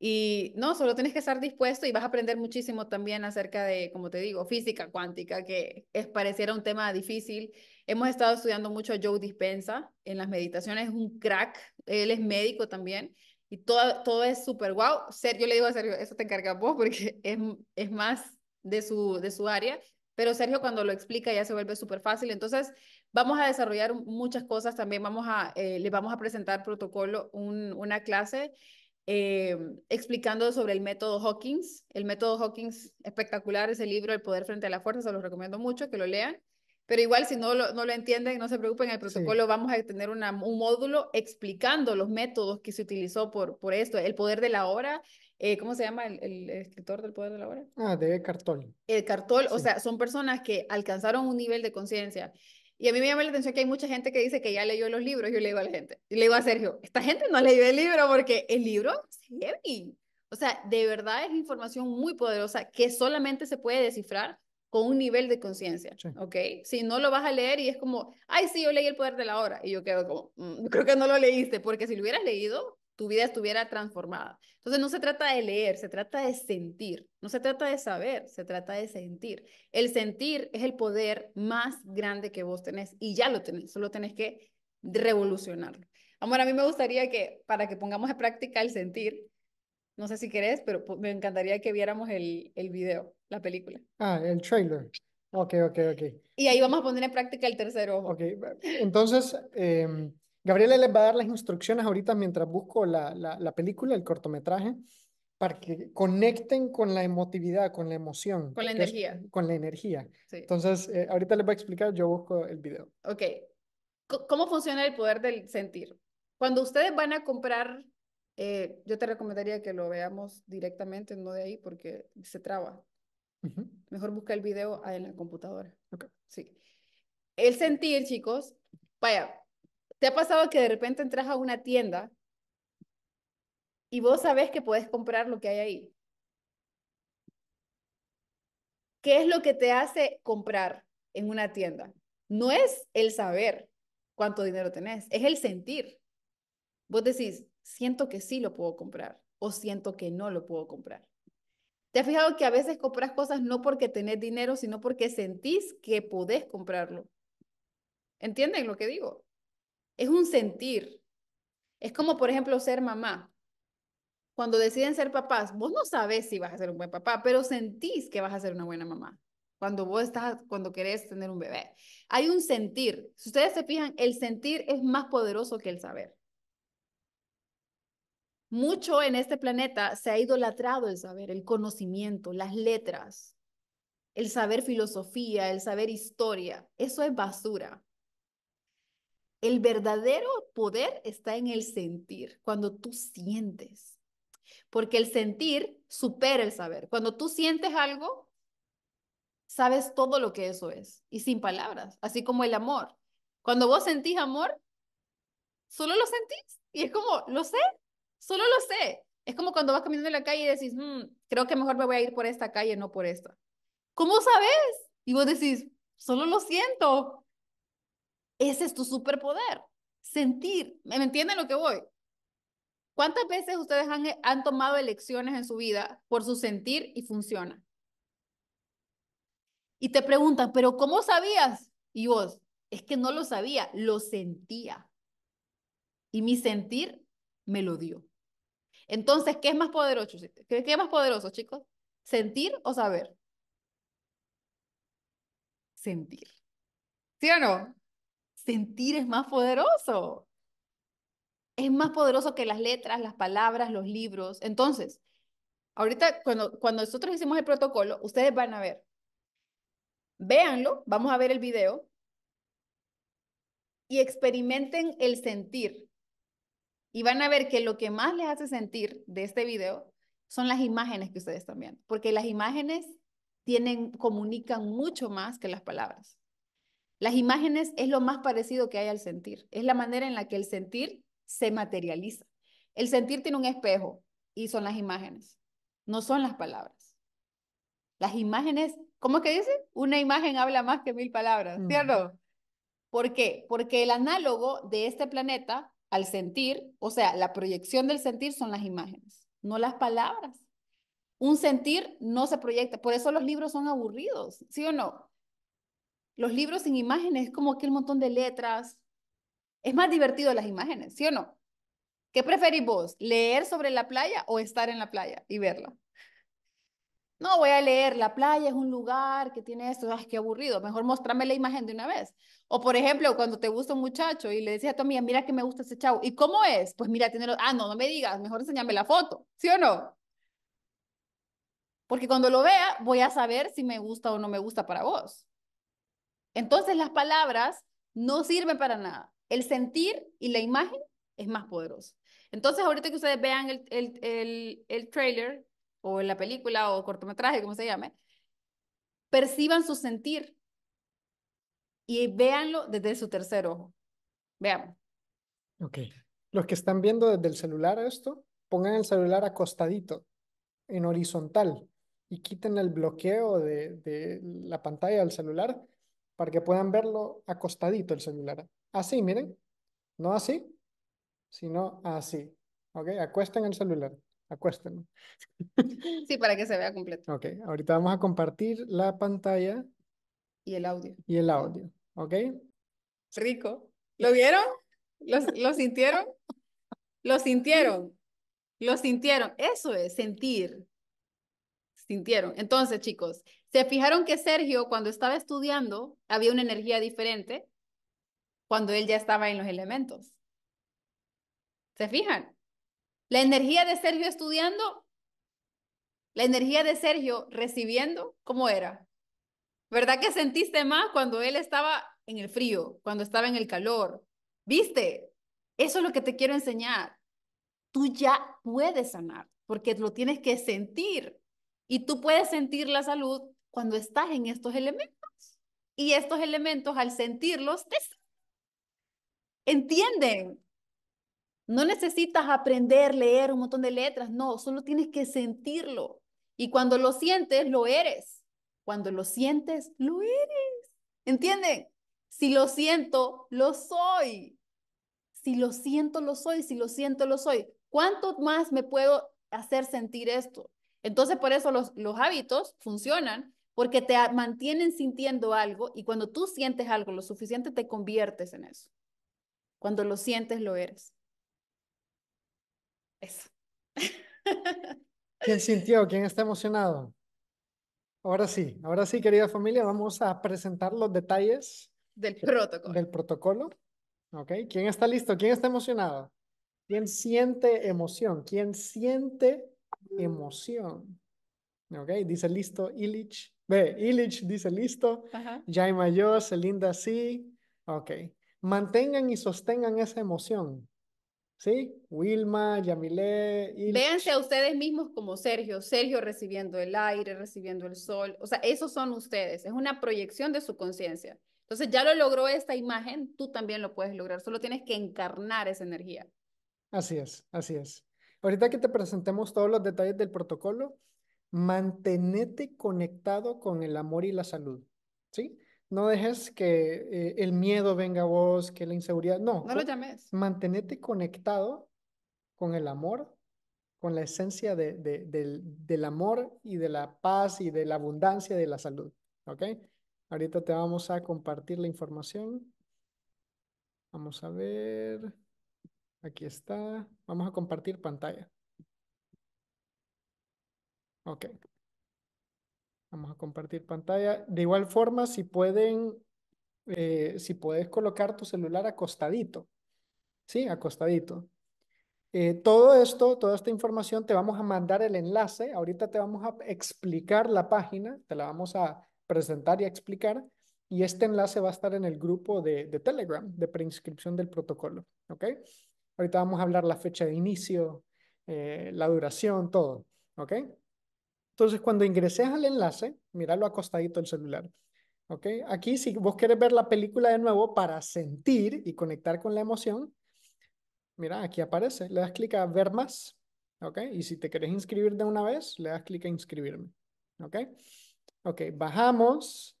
Y no, solo tienes que estar dispuesto y vas a aprender muchísimo también acerca de, como te digo, física cuántica, que es pareciera un tema difícil. Hemos estado estudiando mucho a Joe Dispensa en las meditaciones, es un crack, él es médico también y todo, todo es súper guau. Wow. yo le digo a Sergio, eso te encarga vos porque es, más de su, de su área, pero Sergio cuando lo explica ya se vuelve súper fácil. Entonces vamos a desarrollar muchas cosas también. Vamos a, eh, les vamos a presentar protocolo, una clase eh, explicando sobre el método Hawkins. El método Hawkins espectacular ese libro El Poder frente a la Fuerza. Se lo recomiendo mucho que lo lean. Pero igual, si no lo, no lo entienden, no se preocupen, el protocolo vamos a tener un módulo explicando los métodos que se utilizó por, por esto, el poder de la hora eh, ¿cómo se llama el, escritor del Poder de la Hora? Ah, de Cartol. El Cartol, o sea, son personas que alcanzaron un nivel de conciencia. Y a mí me llama la atención que hay mucha gente que dice que ya leyó los libros. Yo le digo a la gente, y le digo a Sergio, esta gente no leyó el libro porque el libro es heavy. O sea, de verdad es información muy poderosa que solamente se puede descifrar con un nivel de conciencia, ¿ok? Si no lo vas a leer y es como, ay, sí, yo leí El Poder de la Hora, y yo quedo como, mm, creo que no lo leíste, porque si lo hubieras leído, tu vida estuviera transformada. Entonces no se trata de leer, se trata de sentir, no se trata de saber, se trata de sentir. El sentir es el poder más grande que vos tenés y ya lo tenés, solo tenés que revolucionarlo. Amor, a mí me gustaría que para que pongamos en práctica el sentir, no sé si querés, pero me encantaría que viéramos el, el video, la película. Ah, el trailer. Ok, ok, ok. Y ahí vamos a poner en práctica el tercero ojo. Ok, entonces... Em, Gabriela les va a dar las instrucciones ahorita mientras busco la, película, el cortometraje, para que conecten con la emotividad, con la emoción. Con la energía. con la energía. Entonces, eh, ahorita les voy a explicar, yo busco el video. Ok. ¿Cómo funciona el poder del sentir? Cuando ustedes van a comprar, eh, yo te recomendaría que lo veamos directamente, no de ahí, porque se traba. Mejor busca el video en la computadora. Okay. Sí. El sentir, chicos, vaya, ¿Te ha pasado que de repente entras a una tienda y vos sabes que puedes comprar lo que hay ahí? ¿Qué es lo que te hace comprar en una tienda? No es el saber cuánto dinero tenés, es el sentir. Vos decís, siento que sí lo puedo comprar o siento que no lo puedo comprar. ¿Te has fijado que a veces compras cosas no porque tenés dinero, sino porque sentís que podés comprarlo? ¿Entienden lo que digo? es un sentir. Es como, por ejemplo, ser mamá. Cuando deciden ser papás, vos no sabes si vas a ser un buen papá, pero sentís que vas a ser una buena mamá. Cuando vos estás, cuando querés tener un bebé. Hay un sentir. Si ustedes se fijan, el sentir es más poderoso que el saber. Mucho en este planeta se ha idolatrado el saber, el conocimiento, las letras, el saber filosofía, el saber historia. Eso es basura. El verdadero poder está en el sentir, cuando tú sientes. Porque el sentir supera el saber. Cuando tú sientes algo, sabes todo lo que eso es y sin palabras, así como el amor. Cuando vos sentís amor, solo lo sentís y es como, lo sé, solo lo sé. Es como cuando vas caminando en la calle y decís, mm, creo que mejor me voy a ir por esta calle, no por esta. ¿Cómo sabes? Y vos decís, solo lo siento. Ese es tu superpoder, sentir. ¿Me entienden lo que voy? ¿Cuántas veces ustedes eh, han, tomado elecciones en su vida por su sentir y funciona? Y te preguntan, ¿pero cómo sabías? Y vos, es que no lo sabía, lo sentía. Y mi sentir me lo dio. Entonces, ¿qué es más poderoso? ¿Qué es más poderoso, chicos? ¿Sentir o saber? Sentir. ¿Sí o no? sentir es más poderoso. Es más poderoso que las letras, las palabras, los libros. Entonces, ahorita cuando, cuando nosotros hicimos el protocolo, ustedes van a ver. Véanlo, vamos a ver el video y experimenten el sentir. Y van a ver que lo que más les hace sentir de este video son las imágenes que ustedes están viendo, porque las imágenes tienen, comunican mucho más que las palabras. Las imágenes es lo más parecido que hay al sentir, es la manera en la que el sentir se materializa. El sentir tiene un espejo y son las imágenes, no son las palabras. Las imágenes, ¿cómo que dice? Una imagen habla más que mil palabras, ¿cierto? ¿Por qué? Porque el análogo de este planeta al sentir, o sea, la proyección del sentir son las imágenes, no las palabras. Un sentir no se proyecta, por eso los libros son aburridos, ¿sí o no? Los libros sin imágenes es como aquel montón de letras. Es más divertido las imágenes, ¿sí o no? ¿Qué preferís vos? ¿Leer sobre la playa o estar en la playa y verla? No, voy a leer, la playa es un lugar que tiene esto, ay, qué aburrido, mejor mostrarme la imagen de una vez. O por ejemplo, cuando te gusta un muchacho y le decís a tu amiga, mira que me gusta ese chavo, ¿y cómo es? Pues mira, tiene los... ah, no, no me digas, mejor enséñame la foto, ¿sí o no? Porque cuando lo vea, voy a saber si me gusta o no me gusta para vos. Entonces las palabras no sirven para nada. El sentir y la imagen es más poderoso. Entonces ahorita que ustedes vean el, el, el, el trailer o la película o cortometraje, como se llame, perciban su sentir y véanlo desde su tercer ojo. Veamos. Ok. Los que están viendo desde el celular esto, pongan el celular acostadito, en horizontal, y quiten el bloqueo de, de la pantalla del celular para que puedan verlo acostadito el celular. Así, miren, no así, sino así. ¿Ok? Acuesten el celular, acuesten. Sí, para que se vea completo. Ok, ahorita vamos a compartir la pantalla. Y el audio. Y el audio, ¿ok? Rico. ¿Lo vieron? ¿Lo, lo sintieron? ¿Lo sintieron? ¿Lo sintieron? Eso es sentir sintieron. Entonces, chicos, se fijaron que Sergio cuando estaba estudiando había una energía diferente cuando él ya estaba en los elementos. ¿Se fijan? La energía de Sergio estudiando, la energía de Sergio recibiendo, ¿cómo era? ¿Verdad que sentiste más cuando él estaba en el frío, cuando estaba en el calor? ¿Viste? Eso es lo que te quiero enseñar. Tú ya puedes sanar porque lo tienes que sentir. Y tú puedes sentir la salud cuando estás en estos elementos. Y estos elementos, al sentirlos, entienden. No necesitas aprender, leer un montón de letras, no, solo tienes que sentirlo. Y cuando lo sientes, lo eres. Cuando lo sientes, lo eres. ¿Entienden? Si lo siento, lo soy. Si lo siento, lo soy. Si lo siento, lo soy. ¿Cuánto más me puedo hacer sentir esto? Entonces, por eso los, hábitos funcionan, porque te mantienen sintiendo algo y cuando tú sientes algo lo suficiente, te conviertes en eso. Cuando lo sientes, lo eres. Eso. ¿Quién sintió? ¿Quién está emocionado? Ahora sí, ahora sí, querida familia, vamos a presentar los detalles del protocolo. Del protocolo. ¿Ok? ¿Quién está listo? ¿Quién está emocionado? ¿Quién siente emoción? ¿Quién siente Mm. emoción. ¿Ok? Dice listo, Ilich, Ve, Illich dice listo. Jaime yo, Celinda sí. Ok. Mantengan y sostengan esa emoción. ¿Sí? Wilma, Yamile. Véanse a ustedes mismos como Sergio. Sergio recibiendo el aire, recibiendo el sol. O sea, esos son ustedes. Es una proyección de su conciencia. Entonces ya lo logró esta imagen, tú también lo puedes lograr. Solo tienes que encarnar esa energía. Así es, así es. Ahorita que te presentemos todos los detalles del protocolo, mantenete conectado con el amor y la salud, ¿sí? No dejes que eh, el miedo venga a vos, que la inseguridad, no. No lo llames. Mantenete conectado con el amor, con la esencia del, amor y de la paz y de la abundancia y de la salud, ¿ok? Ahorita te vamos a compartir la información. Vamos a ver. Aquí está. Vamos a compartir pantalla. Ok. Vamos a compartir pantalla. De igual forma, si pueden, eh, si puedes colocar tu celular acostadito. Sí, acostadito. Eh, todo esto, toda esta información, te vamos a mandar el enlace. Ahorita te vamos a explicar la página, te la vamos a presentar y a explicar. Y este enlace va a estar en el grupo de, de Telegram de preinscripción del protocolo. ¿Ok? Ahorita vamos a hablar la fecha de inicio, eh, la duración, todo. ¿Ok? Entonces, cuando ingreses al enlace, míralo acostadito el celular. ¿Ok? Aquí, si vos querés ver la película de nuevo para sentir y conectar con la emoción, mira, aquí aparece. Le das clic a ver más. ¿Ok? Y si te querés inscribir de una vez, le das clic a inscribirme. ¿Ok? Ok, bajamos.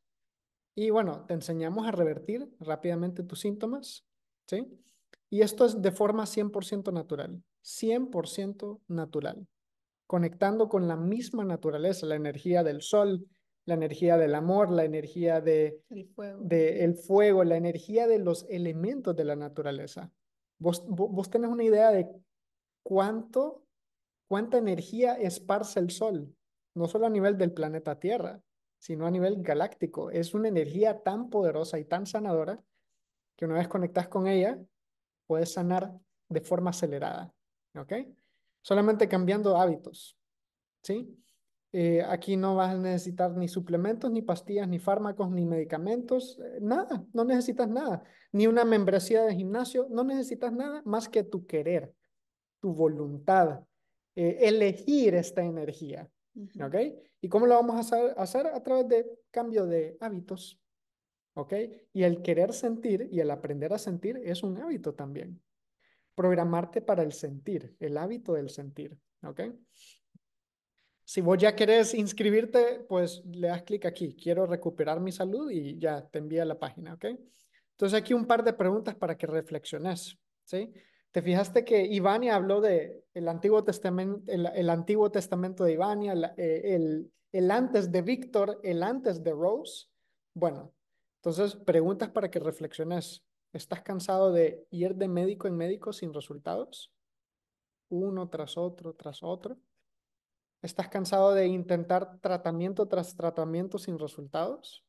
Y bueno, te enseñamos a revertir rápidamente tus síntomas. ¿Sí? Y esto es de forma 100% natural, 100% natural, conectando con la misma naturaleza, la energía del sol, la energía del amor, la energía de, fuego. la energía de los elementos de la naturaleza. Vos, vos, tenés una idea de cuánto, cuánta energía esparce el sol, no solo a nivel del planeta Tierra, sino a nivel galáctico. Es una energía tan poderosa y tan sanadora que una vez conectas con ella, puedes sanar de forma acelerada, ¿ok? Solamente cambiando hábitos, ¿sí? Eh, aquí no vas a necesitar ni suplementos, ni pastillas, ni fármacos, ni medicamentos, eh, nada, no necesitas nada, ni una membresía de gimnasio, no necesitas nada más que tu querer, tu voluntad, eh, elegir esta energía, ¿ok? ¿Y cómo lo vamos a hacer? a través de cambio de hábitos, y el querer sentir y el aprender a sentir es un hábito también. Programarte para el sentir, el hábito del sentir, ¿ok? Si vos ya querés inscribirte, pues le das clic aquí, quiero recuperar mi salud y ya te envía la página, ¿ok? Entonces aquí un par de preguntas para que reflexiones, ¿sí? Te fijaste que Ivania habló de el Antiguo Testamento, el, Antiguo Testamento de Ivania, eh, el, el antes de Víctor, el antes de Rose. Bueno, entonces, preguntas para que reflexiones. ¿Estás cansado de ir de médico en médico sin resultados? Uno tras otro, tras otro. ¿Estás cansado de intentar tratamiento tras tratamiento sin resultados?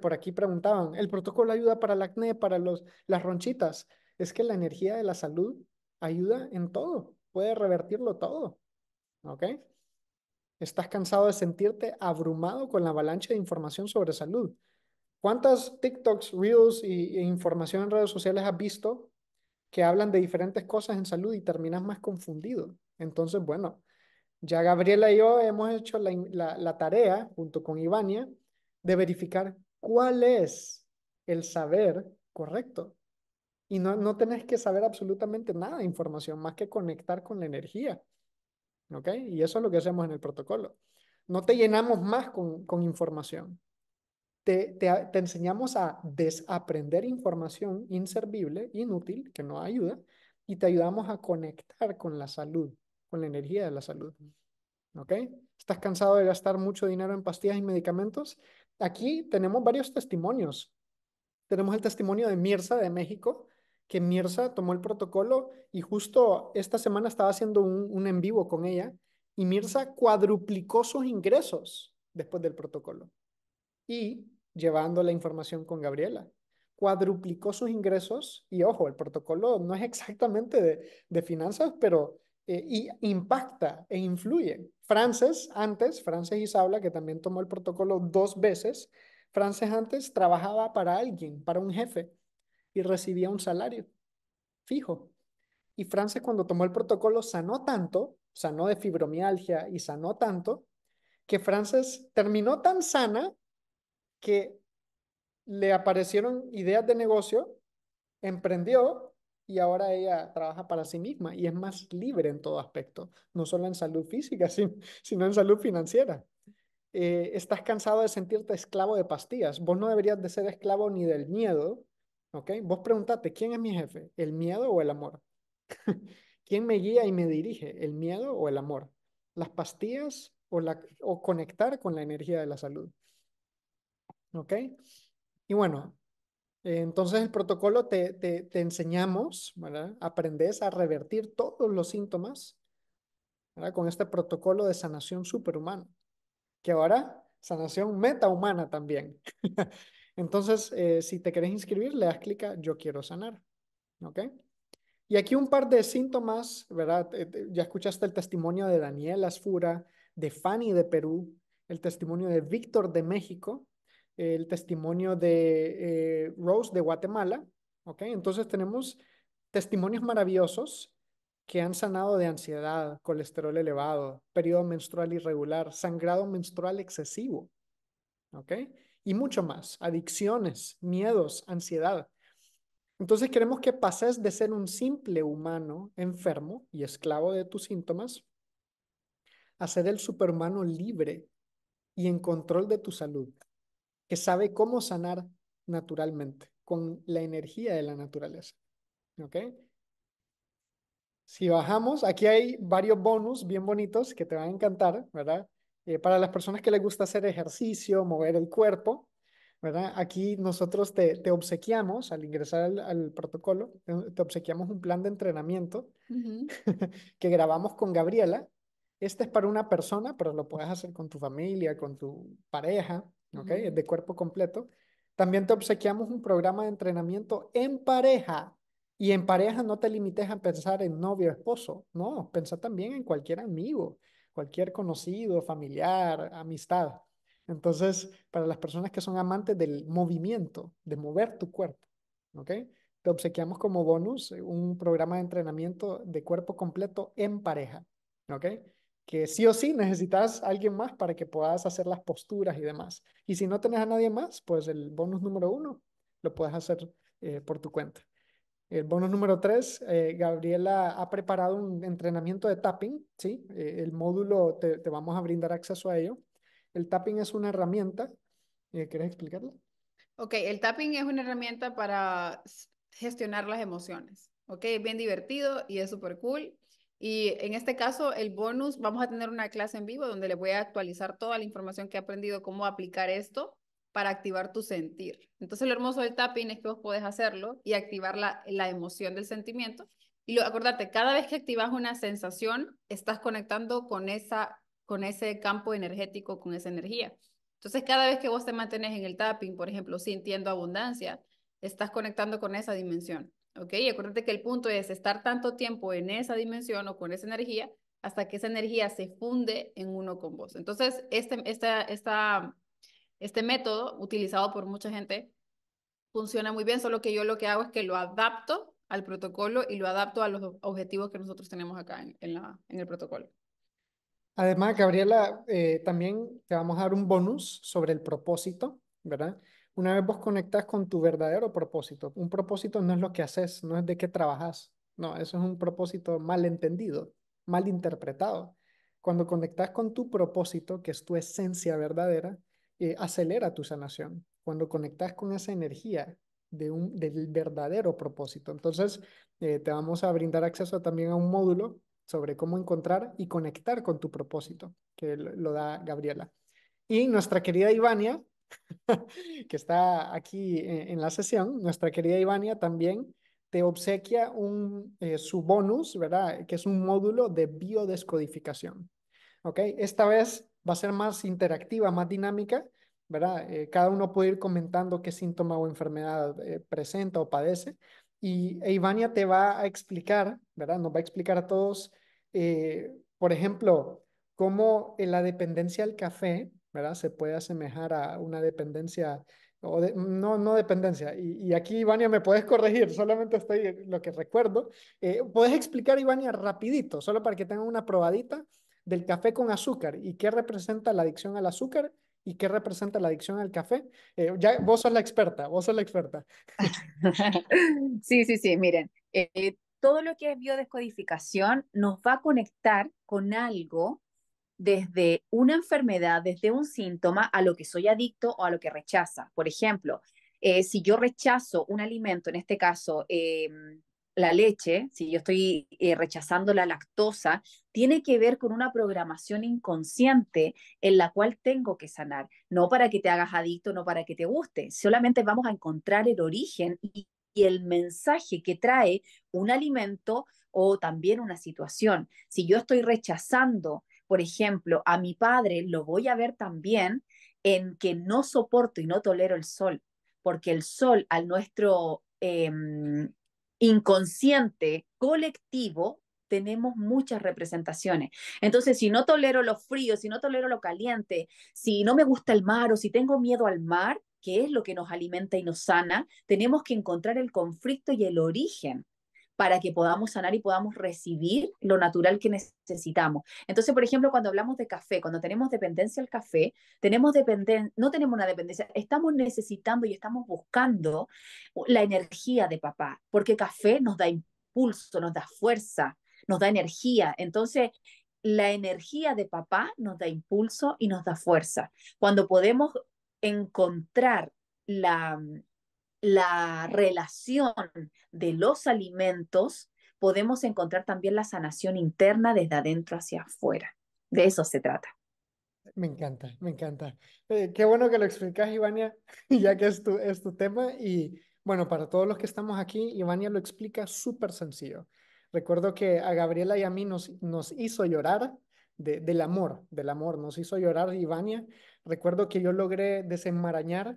por aquí preguntaban, ¿el protocolo ayuda para el acné, para las ronchitas? Es que la energía de la salud ayuda en todo, puede revertirlo todo. ¿Estás cansado de sentirte abrumado con la avalancha de información sobre salud? ¿Cuántas TikToks, Reels y, e información en redes sociales has visto que hablan de diferentes cosas en salud y terminas más confundido? Entonces, bueno, ya Gabriela y yo hemos hecho la, tarea, junto con Ivania, de verificar cuál es el saber correcto. Y no, no tenés que saber absolutamente nada de información más que conectar con la energía. ¿Ok? Y eso es lo que hacemos en el protocolo. No te llenamos más con información te, enseñamos a desaprender información inservible, inútil, que no ayuda, y te ayudamos a conectar con la salud, con la energía de la salud. ¿Ok? ¿Estás cansado de gastar mucho dinero en pastillas y medicamentos? Aquí tenemos varios testimonios. Tenemos el testimonio de Mirza de México, que Mirza tomó el protocolo y justo esta semana estaba haciendo un, un en vivo con ella y Mirza cuadruplicó sus ingresos después del protocolo y llevando la información con Gabriela. Cuadruplicó sus ingresos y ojo, el protocolo no es exactamente de, finanzas, pero eh, impacta e influye. Frances antes, Frances isabela que también tomó el protocolo dos veces, Frances antes trabajaba para alguien, para un jefe, y recibía un salario fijo. Y Frances cuando tomó el protocolo sanó tanto, sanó de fibromialgia y sanó tanto, que Frances terminó tan sana que le aparecieron ideas de negocio, emprendió y ahora ella trabaja para sí misma y es más libre en todo aspecto, no solo en salud física, sino en salud financiera. Eh, estás cansado de sentirte esclavo de pastillas. Vos no deberías de ser esclavo ni del miedo, ¿ok? Vos preguntate, ¿quién es mi jefe? ¿El miedo o el amor? ¿Quién me guía y me dirige? ¿El miedo o el amor? ¿Las pastillas o, la, o conectar con la energía de la salud? ¿Ok? Y bueno, entonces el protocolo te, te, te enseñamos, ¿verdad? Aprendes a revertir todos los síntomas, ¿verdad? Con este protocolo de sanación superhumana, que ahora sanación metahumana también. Entonces, eh, si te querés inscribir, le das clic a yo quiero sanar, ¿ok? Y aquí un par de síntomas, ¿verdad? Eh, ya escuchaste el testimonio de Daniel Asfura, de Fanny de Perú, el testimonio de Víctor de México, el testimonio de eh, Rose de Guatemala, ¿ok? Entonces tenemos testimonios maravillosos que han sanado de ansiedad, colesterol elevado, periodo menstrual irregular, sangrado menstrual excesivo, ¿ok? Y mucho más, adicciones, miedos, ansiedad. Entonces queremos que pases de ser un simple humano enfermo y esclavo de tus síntomas a ser el superhumano libre y en control de tu salud que sabe cómo sanar naturalmente, con la energía de la naturaleza. ¿Ok? Si bajamos, aquí hay varios bonus bien bonitos que te van a encantar, ¿verdad? Eh, para las personas que les gusta hacer ejercicio, mover el cuerpo, ¿verdad? Aquí nosotros te, obsequiamos, al ingresar al, protocolo, te, obsequiamos un plan de entrenamiento que grabamos con Gabriela. Este es para una persona, pero lo puedes hacer con tu familia, con tu pareja, ¿ok? de cuerpo completo. También te obsequiamos un programa de entrenamiento en pareja. Y en pareja no te limites a pensar en novio, o esposo. No, pensa también en cualquier amigo, cualquier conocido, familiar, amistad. Entonces, para las personas que son amantes del movimiento, de mover tu cuerpo, ¿ok? Te obsequiamos como bonus eh, un programa de entrenamiento de cuerpo completo en pareja, ¿ok? que sí o sí necesitas alguien más para que puedas hacer las posturas y demás. Y si no tenés a nadie más, pues el bonus número uno lo puedes hacer eh, por tu cuenta. El bonus número tres, eh, Gabriela ha preparado un entrenamiento de tapping, ¿sí? Eh, el módulo, te, vamos a brindar acceso a ello. El tapping es una herramienta, ¿quieres explicarlo? Ok, el tapping es una herramienta para gestionar las emociones, ¿ok? bien divertido y es súper cool y en este caso, el bonus, vamos a tener una clase en vivo donde les voy a actualizar toda la información que he aprendido, cómo aplicar esto para activar tu sentir. Entonces, lo hermoso del tapping es que vos podés hacerlo y activar la, la emoción del sentimiento. Y lo, acordate, cada vez que activas una sensación, estás conectando con, esa, con ese campo energético, con esa energía. Entonces, cada vez que vos te mantenés en el tapping, por ejemplo, sintiendo abundancia, estás conectando con esa dimensión. ¿ok? Y acuérdate que el punto es estar tanto tiempo en esa dimensión o con esa energía hasta que esa energía se funde en uno con vos. Entonces, este, este método utilizado por mucha gente funciona muy bien, solo que yo lo que hago es que lo adapto al protocolo y lo adapto a los objetivos que nosotros tenemos acá en, en, el protocolo. Además, Gabriela, eh, también te vamos a dar un bonus sobre el propósito, ¿verdad? Una vez vos conectás con tu verdadero propósito, un propósito no es lo que haces, no es de qué trabajas, no, eso es un propósito mal entendido, mal interpretado. Cuando conectas con tu propósito, que es tu esencia verdadera, eh, acelera tu sanación. Cuando conectas con esa energía de un, del verdadero propósito. Entonces, eh, te vamos a brindar acceso también a un módulo sobre cómo encontrar y conectar con tu propósito, que lo da Gabriela. Y nuestra querida Ivania que está aquí e-, en, la sesión, nuestra querida Ivania también te obsequia un, eh, su bonus, ¿verdad? Que es un módulo de biodescodificación. ¿Ok? Esta vez va a ser más interactiva, más dinámica, ¿verdad? Eh, cada uno puede ir comentando qué síntoma o enfermedad eh, presenta o padece. Y e Ivania te va a explicar, ¿verdad? Nos va a explicar a todos, por ejemplo, cómo la dependencia al café ¿verdad? Se puede asemejar a una dependencia, o no, no dependencia. Y, aquí, Ivania, me puedes corregir, solamente estoy lo que recuerdo. Eh, ¿Puedes explicar, Ivania, rapidito, solo para que tengan una probadita del café con azúcar y qué representa la adicción al azúcar y qué representa la adicción al café? Eh, ya vos sos la experta, vos sos la experta. sí, sí, sí, miren. Eh, todo lo que es biodescodificación nos va a conectar con algo desde una enfermedad, desde un síntoma, a lo que soy adicto o a lo que rechaza. Por ejemplo, eh, si yo rechazo un alimento, en este caso em, la leche, si yo estoy eh, rechazando la lactosa, tiene que ver con una programación inconsciente en la cual tengo que sanar, no para que te hagas adicto, no para que te guste, solamente vamos a encontrar el origen y el mensaje que trae un alimento o también una situación. Si yo estoy rechazando por ejemplo, a mi padre lo voy a ver también en que no soporto y no tolero el sol, porque el sol al nuestro em, inconsciente colectivo tenemos muchas representaciones. Entonces, si no tolero lo frío, si no tolero lo caliente, si no me gusta el mar o si tengo miedo al mar, que es lo que nos alimenta y nos sana, tenemos que encontrar el conflicto y el origen para que podamos sanar y podamos recibir lo natural que necesitamos. Entonces, por ejemplo, cuando hablamos de café, cuando tenemos dependencia al café, tenemos no tenemos una dependencia, estamos necesitando y estamos buscando la energía de papá, porque café nos da impulso, nos da fuerza, nos da energía. Entonces, la energía de papá nos da impulso y nos da fuerza. Cuando podemos encontrar la, la relación de los alimentos, podemos encontrar también la sanación interna desde adentro hacia afuera. De eso se trata. Me encanta, me encanta. Eh, qué bueno que lo explicas, Ivania, ya que es tu, es tu tema. Y bueno, para todos los que estamos aquí, Ivania lo explica súper sencillo. Recuerdo que a Gabriela y a mí nos, nos hizo llorar del amor, del amor, nos hizo llorar Ivania. Recuerdo que yo logré desenmarañar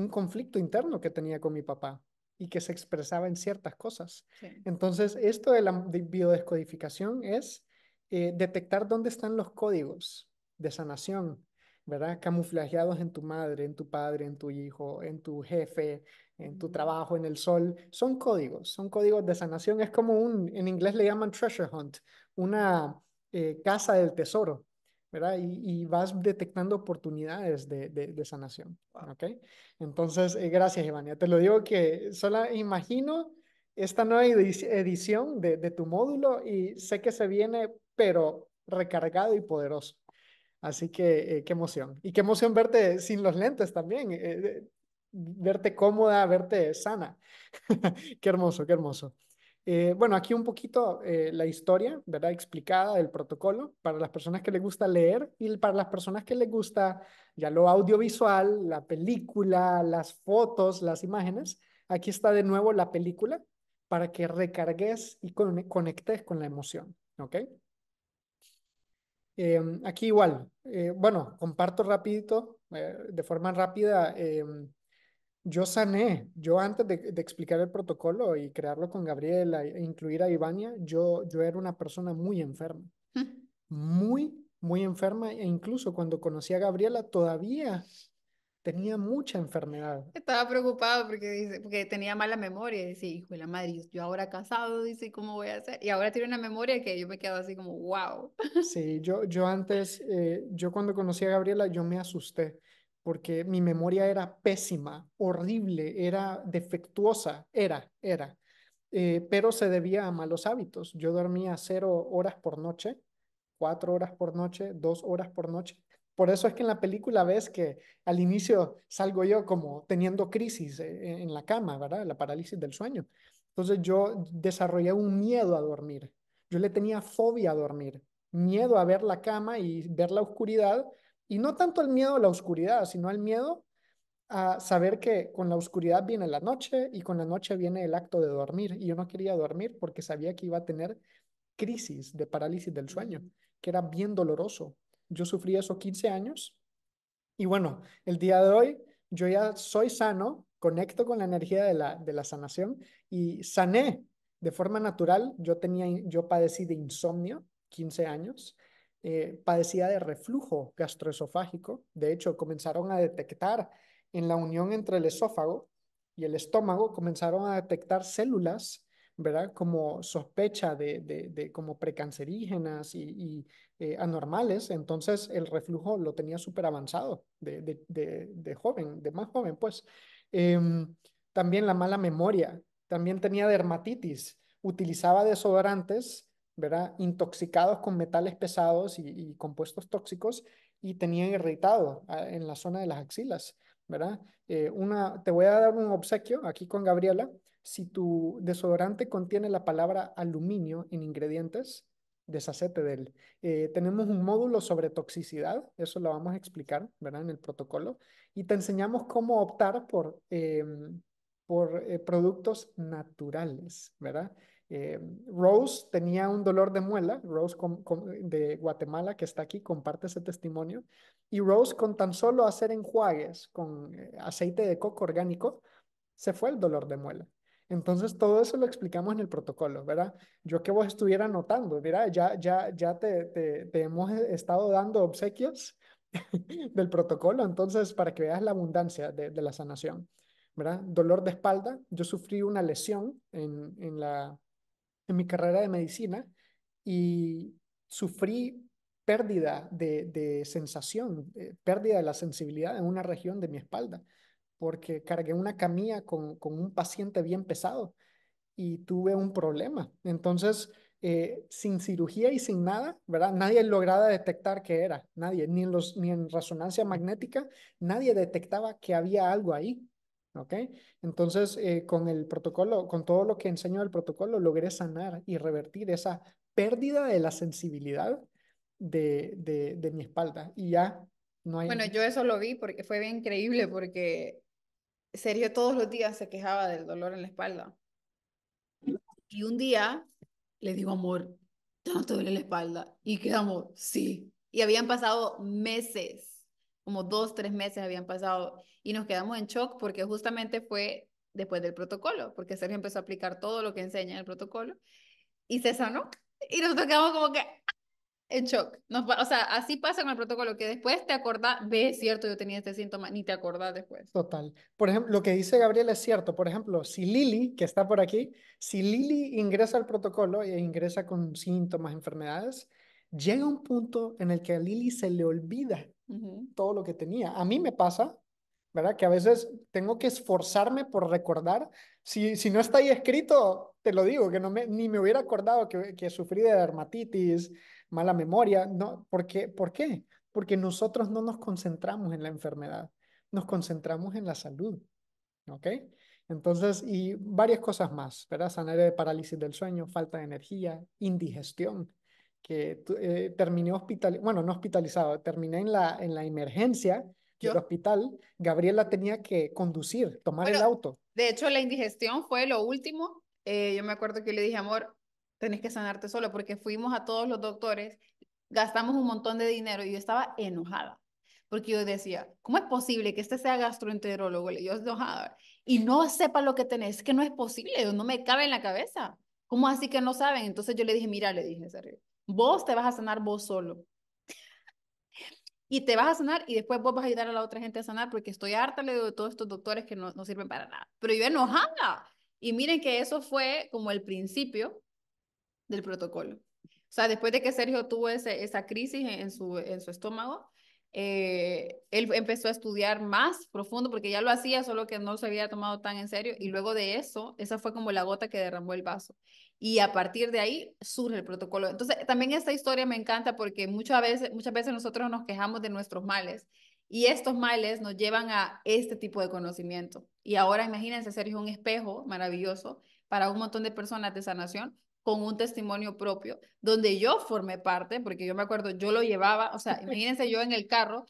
un conflicto interno que tenía con mi papá y que se expresaba en ciertas cosas. Entonces, esto de la biodescodificación es eh, detectar dónde están los códigos de sanación, ¿verdad? Camuflajeados en tu madre, en tu padre, en tu hijo, en tu jefe, en tu trabajo, en el sol. Son códigos, son códigos de sanación. Es como un, en inglés le llaman treasure hunt, una eh, casa del tesoro. Y, vas detectando oportunidades de, sanación, ¿ok? Entonces, eh, gracias, Evania. Te lo digo que solo imagino esta nueva edición de, tu módulo y sé que se viene, pero recargado y poderoso. Así que eh, qué emoción. Y qué emoción verte sin los lentes también, eh, verte cómoda, verte sana. qué hermoso, qué hermoso. Eh, bueno, aquí un poquito eh, la historia, ¿verdad? Explicada del protocolo para las personas que les gusta leer y para las personas que les gusta ya lo audiovisual, la película, las fotos, las imágenes. Aquí está de nuevo la película para que recargues y conectes con la emoción, ¿ok? Em, aquí igual, eh, bueno, comparto rapidito, de forma rápida, em, yo sané, yo antes de, explicar el protocolo y crearlo con Gabriela e incluir a Ivania, yo, yo era una persona muy enferma, muy, muy enferma e incluso cuando conocí a Gabriela todavía tenía mucha enfermedad. Estaba preocupado porque, dice, porque tenía mala memoria. Dice, hijo de la madre, yo ahora casado, dice, ¿cómo voy a hacer? Y ahora tiene una memoria que yo me quedo así como, wow. Sí, yo, yo antes, eh, yo cuando conocí a Gabriela, yo me asusté porque mi memoria era pésima, horrible, era defectuosa, era, era. Eh, pero se debía a malos hábitos. Yo dormía cero horas por noche, cuatro horas por noche, dos horas por noche. Por eso es que en la película ves que al inicio salgo yo como teniendo crisis eh, en la cama, ¿verdad? La parálisis del sueño. Entonces yo desarrollé un miedo a dormir. Yo le tenía fobia a dormir, miedo a ver la cama y ver la oscuridad y no tanto el miedo a la oscuridad, sino el miedo a saber que con la oscuridad viene la noche y con la noche viene el acto de dormir. Y yo no quería dormir porque sabía que iba a tener crisis de parálisis del sueño, mm. que era bien doloroso. Yo sufrí eso 15 años y bueno, el día de hoy yo ya soy sano, conecto con la energía de la, de la sanación y sané de forma natural. Yo, tenía, yo padecí de insomnio 15 años eh, padecía de reflujo gastroesofágico. De hecho, comenzaron a detectar en la unión entre el esófago y el estómago, comenzaron a detectar células, ¿verdad? Como sospecha de, como precancerígenas y, eh, anormales. Entonces, el reflujo lo tenía súper avanzado de, joven, de más joven, pues. Em, también la mala memoria, también tenía dermatitis, utilizaba desodorantes ¿verdad? intoxicados con metales pesados y, compuestos tóxicos y tenían irritado ah, en la zona de las axilas. ¿verdad? Eh, una, te voy a dar un obsequio aquí con Gabriela. Si tu desodorante contiene la palabra aluminio en ingredientes, deshacete de él. Eh, tenemos un módulo sobre toxicidad, eso lo vamos a explicar, ¿verdad? En el protocolo. Y te enseñamos cómo optar por, em, por eh, productos naturales, ¿verdad? Eh, Rose tenía un dolor de muela, Rose de Guatemala, que está aquí, comparte ese testimonio, y Rose con tan solo hacer enjuagues con eh, aceite de coco orgánico, se fue el dolor de muela. Entonces todo eso lo explicamos en el protocolo, ¿verdad? Yo que vos estuviera notando, mira, ya, ya, ya te, hemos eh, estado dando obsequios del protocolo, entonces para que veas la abundancia de, la sanación, ¿verdad? Dolor de espalda, yo sufrí una lesión en la en mi carrera de medicina y sufrí pérdida de, sensación, eh, pérdida de la sensibilidad en una región de mi espalda, porque cargué una camilla con, un paciente bien pesado y tuve un problema. Entonces, eh, sin cirugía y sin nada, ¿verdad? Nadie lograba detectar qué era, nadie, ni los, ni en resonancia magnética, nadie detectaba que había algo ahí. ¿Ok? Entonces, eh, con el protocolo, con todo lo que enseño del protocolo, logré sanar y revertir esa pérdida de la sensibilidad de, de, de mi espalda. Y ya no hay... Bueno, yo eso lo vi porque fue bien increíble porque Sergio todos los días se quejaba del dolor en la espalda. Y un día le digo, amor, ya no te duele la espalda? Y quedamos, sí. Y habían pasado meses como dos, tres meses habían pasado y nos quedamos en shock porque justamente fue después del protocolo, porque Sergio empezó a aplicar todo lo que enseña el protocolo y se sanó y nos tocamos como que en shock. o sea, así pasa con el protocolo, que después te acordás, ve, es cierto, yo tenía este síntoma, ni te acordás después. Total. Por ejemplo, lo que dice Gabriel es cierto. Por ejemplo, si Lili, que está por aquí, si Lili ingresa al protocolo e ingresa con síntomas, enfermedades, llega un punto en el que a Lili se le olvida todo lo que tenía. A mí me pasa, ¿verdad? Que a veces tengo que esforzarme por recordar. Si, si no está ahí escrito, te lo digo, que no me, ni me hubiera acordado que, que sufrí de dermatitis, mala memoria. No, ¿por, qué? ¿Por qué? Porque nosotros no nos concentramos en la enfermedad, nos concentramos en la salud. ¿Ok? Entonces, y varias cosas más, ¿verdad? Sanar de parálisis del sueño, falta de energía, indigestión, que eh, terminé hospital bueno, no hospitalizado, terminé en la, en la emergencia del hospital. Gabriela tenía que conducir, tomar el auto. De hecho, la indigestión fue lo último. Eh, yo me acuerdo que le dije, amor, tenés que sanarte solo porque fuimos a todos los doctores, gastamos un montón de dinero y yo estaba enojada. Porque yo decía, ¿cómo es posible que este sea gastroenterólogo? Yo enojada. Y no sepa lo que tenés, que no es posible, no me cabe en la cabeza. ¿Cómo así que no saben? Entonces yo le dije, mira, le dije, Sergio, Vos te vas a sanar vos solo. y te vas a sanar y después vos vas a ayudar a la otra gente a sanar porque estoy harta de todos estos doctores que no, sirven para nada. Pero yo enojada. Y miren que eso fue como el principio del protocolo. O sea, después de que Sergio tuvo ese, esa crisis en, su, en su estómago, eh, él empezó a estudiar más profundo porque ya lo hacía, solo que no se había tomado tan en serio. Y luego de eso, esa fue como la gota que derramó el vaso y a partir de ahí surge el protocolo. Entonces, también esta historia me encanta porque muchas veces, muchas veces nosotros nos quejamos de nuestros males y estos males nos llevan a este tipo de conocimiento. Y ahora imagínense, Sergio, un espejo maravilloso para un montón de personas de sanación con un testimonio propio, donde yo formé parte, porque yo me acuerdo, yo lo llevaba, o sea, imagínense yo en el carro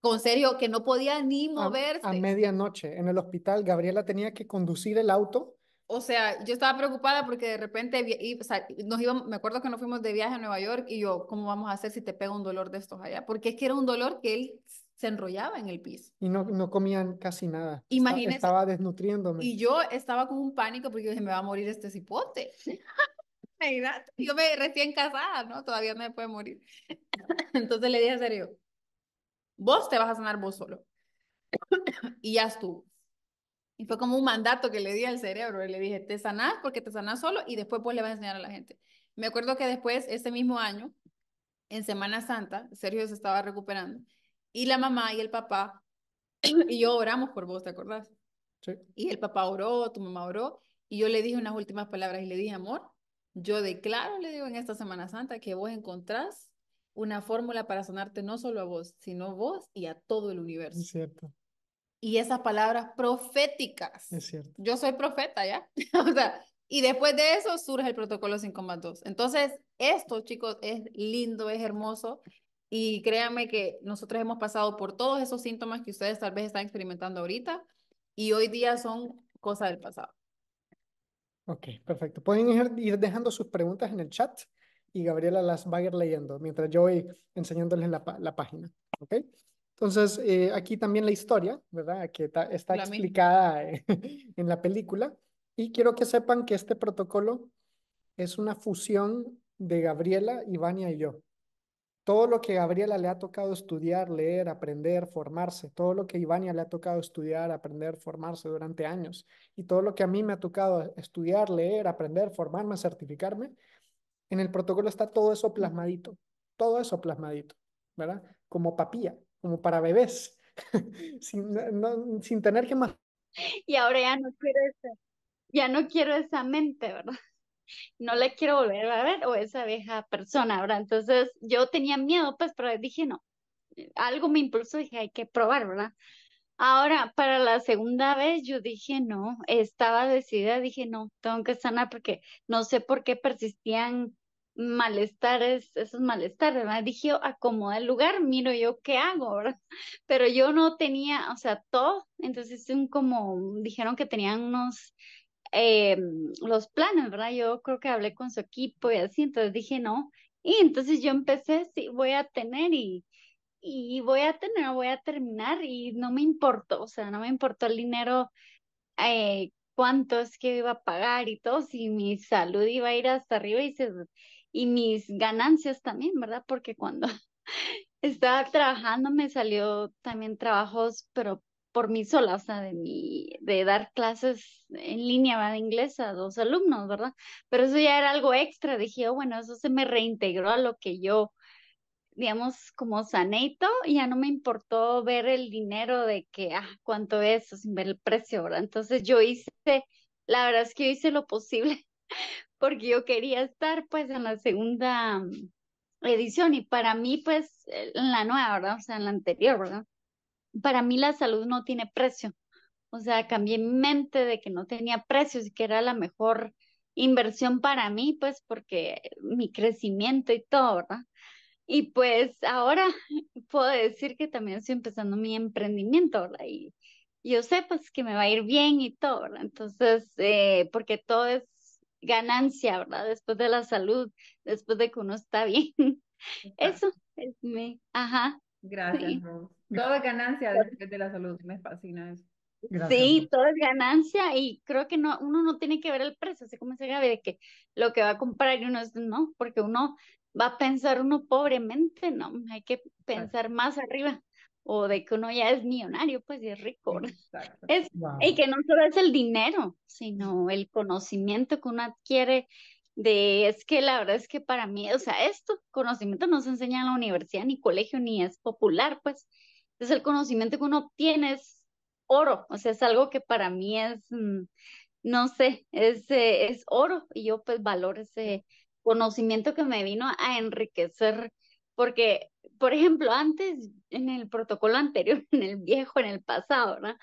con Sergio que no podía ni moverse. a medianoche en el hospital, Gabriela tenía que conducir el auto o sea, yo estaba preocupada porque de repente o sea, nos íbamos, me acuerdo que nos fuimos de viaje a Nueva York y yo, ¿cómo vamos a hacer si te pega un dolor de estos allá? Porque es que era un dolor que él se enrollaba en el piso. Y no, no comían casi nada. Imagínese. Estaba desnutriéndome. Y yo estaba con un pánico porque dije, me va a morir este cipote. yo me recién casada, ¿no? Todavía me puede morir. Entonces le dije a Sergio, vos te vas a sanar vos solo. y ya estuvo. Y fue como un mandato que le di al cerebro. Le dije, te sanás porque te sanás solo y después pues le vas a enseñar a la gente. Me acuerdo que después, ese mismo año, en Semana Santa, Sergio se estaba recuperando y la mamá y el papá y yo oramos por vos, ¿te acordás? Sí. Y el papá oró, tu mamá oró y yo le dije unas últimas palabras y le dije, amor, yo declaro, le digo en esta Semana Santa, que vos encontrás una fórmula para sanarte no solo a vos, sino vos y a todo el universo. cierto y esas palabras proféticas. Es cierto. Yo soy profeta, ¿ya? o sea, y después de eso surge el protocolo 5.2. Entonces, esto, chicos, es lindo, es hermoso. Y créanme que nosotros hemos pasado por todos esos síntomas que ustedes tal vez están experimentando ahorita y hoy día son cosas del pasado. Ok, perfecto. Pueden ir dejando sus preguntas en el chat y Gabriela las va a ir leyendo mientras yo voy enseñándoles la, la página. ¿Ok? Entonces, eh, aquí también la historia, ¿verdad? Que está, explicada eh, en la película. Y quiero que sepan que este protocolo es una fusión de Gabriela, Ivania y yo. Todo lo que Gabriela le ha tocado estudiar, leer, aprender, formarse, todo lo que Ivania le ha tocado estudiar, aprender, formarse durante años, y todo lo que a mí me ha tocado estudiar, leer, aprender, formarme, certificarme, en el protocolo está todo eso plasmadito, todo eso plasmadito, ¿verdad? Como papilla como para bebés, sin, sin tener que más. Y ahora ya no quiero esa, ya no quiero esa mente, ¿verdad? No la quiero volver a ver o esa vieja persona, ¿verdad? Entonces yo tenía miedo, pues, pero dije, no, algo me impulsó, dije, hay que probar, ¿verdad? Ahora, para la segunda vez, yo dije no, estaba decidida, dije no, tengo que sanar porque no sé por qué persistían malestares, esos malestares, ¿verdad? Dije, acomoda el lugar, miro yo qué hago, ¿verdad? Pero yo no tenía, o sea, todo, entonces un, como dijeron que tenían unos, eh, los planes, ¿verdad? Yo creo que hablé con su equipo y así, entonces dije, no, y entonces yo empecé, sí, voy a tener y, y voy a tener, voy a terminar y no me importó, o sea, no me importó el dinero. Eh, cuánto es que iba a pagar y todo, si mi salud iba a ir hasta arriba y se, y mis ganancias también, ¿verdad? Porque cuando estaba trabajando me salió también trabajos, pero por mí sola, o sea, de, mi, de dar clases en línea de inglés a dos alumnos, ¿verdad? Pero eso ya era algo extra, dije, oh, bueno, eso se me reintegró a lo que yo, digamos, como saneito, ya no me importó ver el dinero de que, ah, cuánto es, sin ver el precio, ¿verdad? Entonces yo hice, la verdad es que yo hice lo posible porque yo quería estar pues en la segunda mm, edición y para mí pues eh, en la nueva, ¿verdad? O sea, en la anterior, ¿verdad? Para mí la salud no tiene precio. O sea, cambié mi mente de que no tenía precios y que era la mejor inversión para mí, pues porque mi crecimiento y todo, ¿verdad? Y pues ahora puedo decir que también estoy empezando mi emprendimiento, ¿verdad? Y yo sé pues que me va a ir bien y todo, ¿verdad? Entonces, eh, porque todo es ganancia, ¿verdad? Después de la salud, después de que uno está bien. Eso es mi, ajá. Gracias, Toda Todo es ganancia después de la salud, me fascina eso. Sí, todo es ganancia y creo que no, uno no tiene que ver el precio, así como se de que lo que va a comprar y uno es no, porque uno va a pensar uno pobremente, no, hay que pensar más arriba o de que uno ya es millonario, pues es rico. Es, Y que no solo es el dinero, sino el conocimiento que uno adquiere de, es que la verdad es que para mí, o sea, esto, conocimiento no se enseña en la universidad, ni colegio, ni es popular, pues. es el conocimiento que uno obtiene es oro, o sea, es algo que para mí es, mm, no sé, es, eh, es oro y yo pues valoro ese conocimiento que me vino a enriquecer porque, por ejemplo, antes, en el protocolo anterior, en el viejo, en el pasado, ¿no?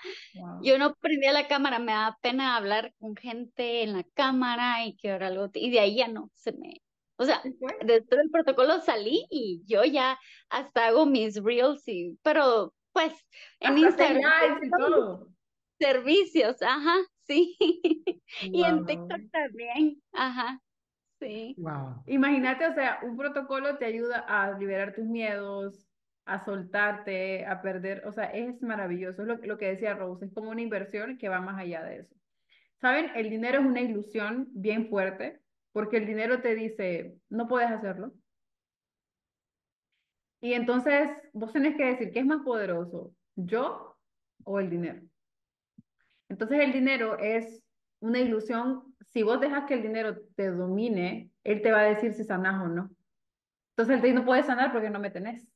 Yo no prendía la cámara, me daba pena hablar con gente en la cámara y que ahora algo, y de ahí ya no, se me, o sea, después del protocolo salí y yo ya hasta hago mis reels, y, pero pues en Instagram. todo. Servicios, ajá, sí. Y en TikTok también, ajá. Wow. Imagínate, o sea, un protocolo te ayuda a liberar tus miedos, a soltarte, a perder, o sea, es maravilloso, es lo, lo que decía Rose, es como una inversión que va más allá de eso. Saben, el dinero es una ilusión bien fuerte, porque el dinero te dice, no puedes hacerlo. Y entonces vos tenés que decir, ¿qué es más poderoso? ¿Yo o el dinero? Entonces el dinero es una ilusión si vos dejas que el dinero te domine, él te va a decir si sanás o no. Entonces él te dice, no puedes sanar porque no me tenés.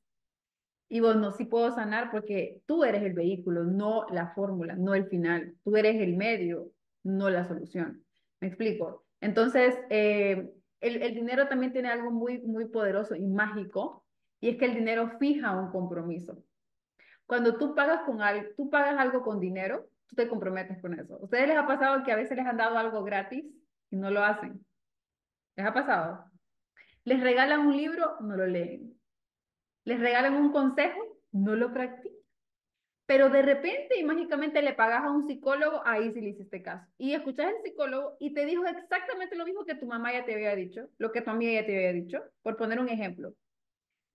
Y vos no, sí puedo sanar porque tú eres el vehículo, no la fórmula, no el final. Tú eres el medio, no la solución. ¿Me explico? Entonces, eh, el, dinero también tiene algo muy, muy poderoso y mágico, y es que el dinero fija un compromiso. Cuando tú pagas, con tú pagas algo con dinero, tú te comprometes con eso. ¿Ustedes les ha pasado que a veces les han dado algo gratis y no lo hacen? ¿Les ha pasado? ¿Les regalan un libro? No lo leen. ¿Les regalan un consejo? No lo practican. Pero de repente y mágicamente le pagas a un psicólogo, ahí sí le hiciste caso. Y escuchas al psicólogo y te dijo exactamente lo mismo que tu mamá ya te había dicho, lo que tu amiga ya te había dicho, por poner un ejemplo.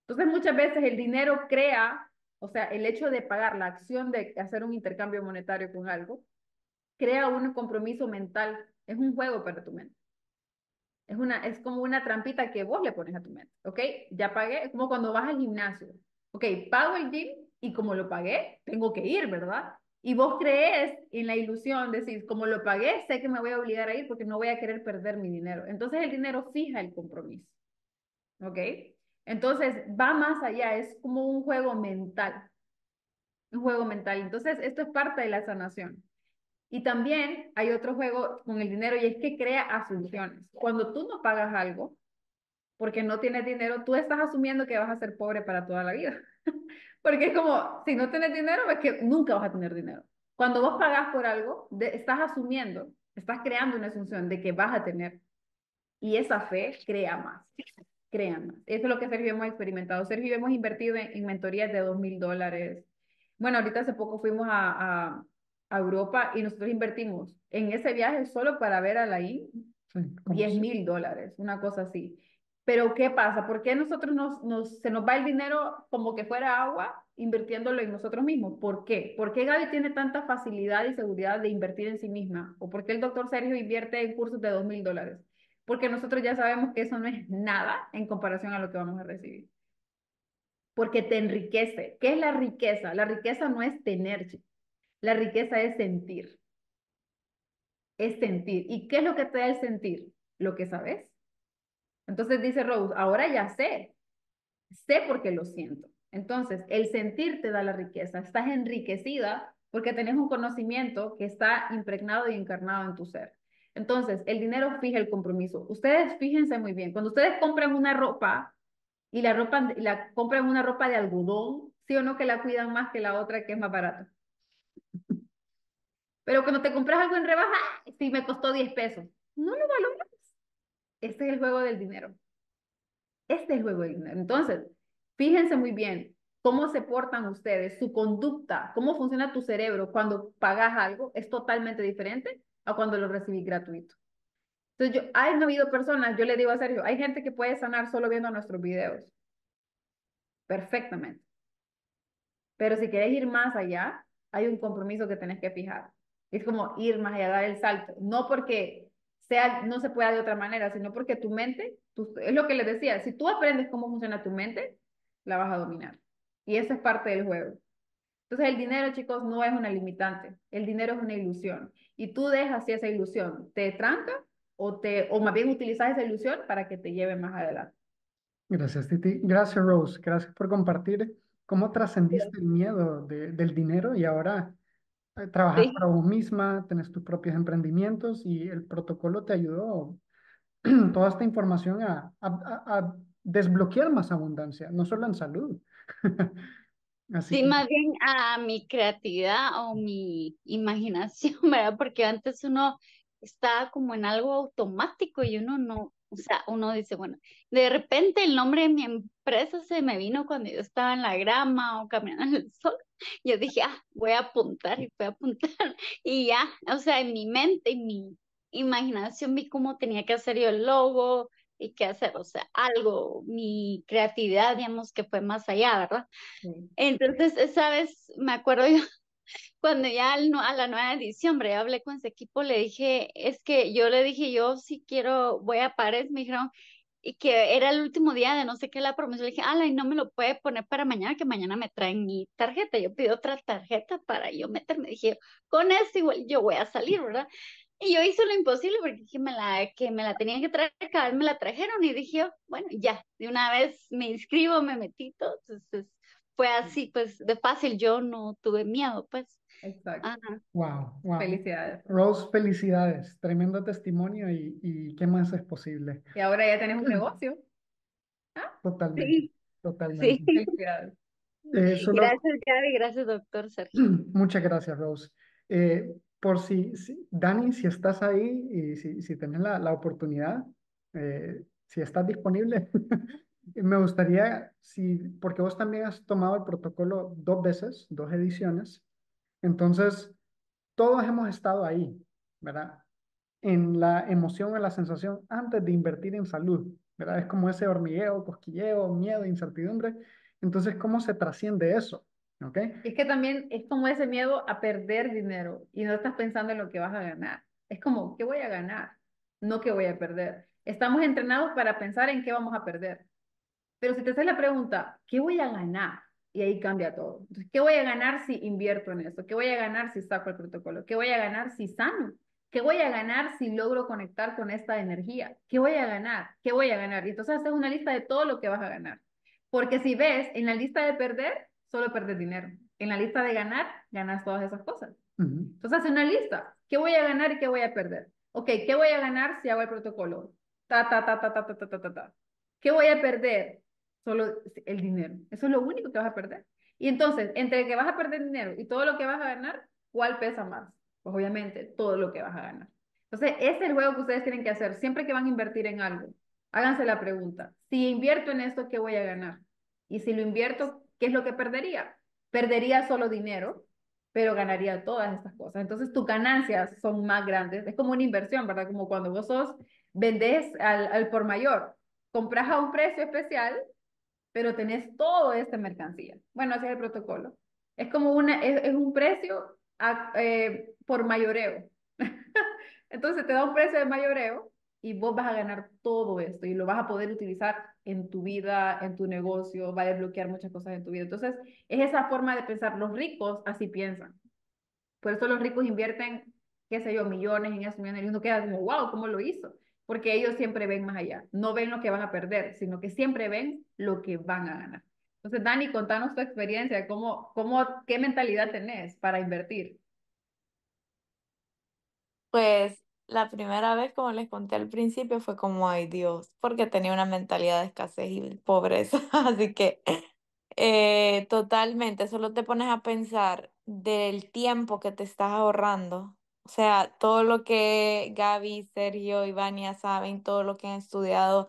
Entonces muchas veces el dinero crea o sea, el hecho de pagar la acción de hacer un intercambio monetario con algo crea un compromiso mental. Es un juego para tu mente. Es, una, es como una trampita que vos le pones a tu mente. ¿Ok? Ya pagué. Es como cuando vas al gimnasio. ¿Ok? Pago el gym y como lo pagué, tengo que ir, ¿verdad? Y vos crees en la ilusión, de decir, como lo pagué, sé que me voy a obligar a ir porque no voy a querer perder mi dinero. Entonces el dinero fija el compromiso. ¿Ok? Entonces, va más allá, es como un juego mental, un juego mental. Entonces, esto es parte de la sanación. Y también hay otro juego con el dinero y es que crea asunciones. Cuando tú no pagas algo, porque no tienes dinero, tú estás asumiendo que vas a ser pobre para toda la vida. porque es como, si no tienes dinero, es que nunca vas a tener dinero. Cuando vos pagas por algo, estás asumiendo, estás creando una asunción de que vas a tener. Y esa fe crea más crean Eso es lo que Sergio hemos experimentado. Sergio hemos invertido en, mentorías de dos mil dólares. Bueno, ahorita hace poco fuimos a, Europa y nosotros invertimos en ese viaje solo para ver a la IN diez mil dólares, una cosa así. Pero ¿qué pasa? ¿Por qué nosotros nos, se nos va el dinero como que fuera agua invirtiéndolo en nosotros mismos? ¿Por qué? ¿Por qué Gaby tiene tanta facilidad y seguridad de invertir en sí misma? ¿O por qué el doctor Sergio invierte en cursos de dos mil dólares? porque nosotros ya sabemos que eso no es nada en comparación a lo que vamos a recibir. Porque te enriquece. ¿Qué es la riqueza? La riqueza no es tener, la riqueza es sentir. Es sentir. ¿Y qué es lo que te da el sentir? Lo que sabes. Entonces dice Rose, ahora ya sé, sé porque lo siento. Entonces, el sentir te da la riqueza, estás enriquecida porque tenés un conocimiento que está impregnado y encarnado en tu ser. Entonces, el dinero fija el compromiso. Ustedes fíjense muy bien, cuando ustedes compran una ropa y la ropa la compran una ropa de algodón, sí o no que la cuidan más que la otra que es más barata. Pero cuando te compras algo en rebaja, si me costó 10 pesos, no lo valoras. Este es el juego del dinero. Este es el juego del dinero. Entonces, fíjense muy bien cómo se portan ustedes, su conducta, cómo funciona tu cerebro cuando pagas algo es totalmente diferente a cuando lo recibí gratuito. Entonces, yo, no habido personas, yo le digo a Sergio, hay gente que puede sanar solo viendo nuestros videos. Perfectamente. Pero si querés ir más allá, hay un compromiso que tenés que fijar. Es como ir más allá, dar el salto. No porque sea, no se pueda de otra manera, sino porque tu mente, es lo que les decía, si tú aprendes cómo funciona tu mente, la vas a dominar. Y eso es parte del juego. Entonces el dinero, chicos, no es una limitante, el dinero es una ilusión y tú dejas esa ilusión te tranca o, te, o más bien utilizas esa ilusión para que te lleve más adelante. Gracias, Titi. Gracias, Rose. Gracias por compartir cómo trascendiste el miedo de, del dinero y ahora eh, trabajas para vos misma, tenés tus propios emprendimientos y el protocolo te ayudó toda esta información a, a, a desbloquear más abundancia, no solo en salud. sí, más bien a mi creatividad o mi imaginación, ¿verdad? Porque antes uno estaba como en algo automático y uno no, o sea, uno dice, bueno, de repente el nombre de mi empresa se me vino cuando yo estaba en la grama o caminando en el sol. Yo dije, ah, voy a apuntar y voy a apuntar. Y ya, o sea, en mi mente, en mi imaginación vi cómo tenía que hacer yo el logo, y qué hacer, o sea, algo, mi creatividad, digamos, que fue más allá, ¿verdad? Entonces, esa vez me acuerdo yo, cuando ya a la nueva edición diciembre hablé con ese equipo, le dije, es que yo le dije, yo si quiero, voy a París me dijeron, y que era el último día de no sé qué la promesa, le dije, ala, y no me lo puede poner para mañana, que mañana me traen mi tarjeta, yo pido otra tarjeta para yo meterme, dije, con eso igual yo voy a salir, ¿verdad? Y yo hice lo imposible porque dije me la, que me la tenían que traer, cada vez me la trajeron y dije, bueno, ya, de una vez me inscribo, me metí todo. Entonces fue así, pues de fácil, yo no tuve miedo, pues. Exacto. Wow, wow. Felicidades. Rose, felicidades. Tremendo testimonio y, y qué más es posible. Y ahora ya tenemos un negocio. ¿Ah? Totalmente. Totalmente. Felicidades. Eh, gracias, Gracias, doctor Sergio. Muchas gracias, Rose. Eh, por si, Dani, si estás ahí y si, si tenés la, oportunidad, eh, si estás disponible, me gustaría, si, porque vos también has tomado el protocolo dos veces, dos ediciones, entonces todos hemos estado ahí, ¿verdad? En la emoción, en la sensación antes de invertir en salud, ¿verdad? Es como ese hormigueo, cosquilleo, miedo, incertidumbre. Entonces, ¿cómo se trasciende eso? ¿Okay? Es que también es como ese miedo a perder dinero y no estás pensando en lo que vas a ganar. Es como, ¿qué voy a ganar? No, ¿qué voy a perder? Estamos entrenados para pensar en qué vamos a perder. Pero si te haces la pregunta, ¿qué voy a ganar? Y ahí cambia todo. ¿qué voy a ganar si invierto en eso? ¿Qué voy a ganar si saco el protocolo? ¿Qué voy a ganar si sano? ¿Qué voy a ganar si logro conectar con esta energía? ¿Qué voy a ganar? ¿Qué voy a ganar? Y entonces haces una lista de todo lo que vas a ganar. Porque si ves en la lista de perder, solo perdes dinero. En la lista de ganar, ganas todas esas cosas. Entonces, hace una lista. ¿Qué voy a ganar y qué voy a perder? Ok, ¿qué voy a ganar si hago el protocolo? Ta, ta, ta, ta, ta, ta, ta, ta, ta. ¿Qué voy a perder? Solo el dinero. Eso es lo único que vas a perder. Y entonces, entre que vas a perder dinero y todo lo que vas a ganar, ¿cuál pesa más? Pues obviamente, todo lo que vas a ganar. Entonces, ese es el juego que ustedes tienen que hacer. Siempre que van a invertir en algo, háganse la pregunta, si invierto en esto, ¿qué voy a ganar? Y si lo invierto, ¿qué es lo que perdería? Perdería solo dinero, pero ganaría todas estas cosas. Entonces tus ganancias son más grandes. Es como una inversión, ¿verdad? Como cuando vos sos, vendés al, por mayor, compras a un precio especial, pero tenés toda esta mercancía. Bueno, así es el protocolo. Es como una, es, un precio eh, por mayoreo. Entonces te da un precio de mayoreo y vos vas a ganar todo esto y lo vas a poder utilizar en tu vida, en tu negocio, va a desbloquear muchas cosas en tu vida. Entonces, es esa forma de pensar. Los ricos así piensan. Por eso los ricos invierten, qué sé yo, millones en eso, y uno queda como, wow, ¿cómo lo hizo? Porque ellos siempre ven más allá. No ven lo que van a perder, sino que siempre ven lo que van a ganar. Entonces, Dani, contanos tu experiencia, cómo, cómo, qué mentalidad tenés para invertir. Pues la primera vez, como les conté al principio, fue como, ay Dios, porque tenía una mentalidad de escasez y pobreza. Así que eh, totalmente, solo te pones a pensar del tiempo que te estás ahorrando. O sea, todo lo que Gaby, Sergio, Ivania saben, todo lo que han estudiado,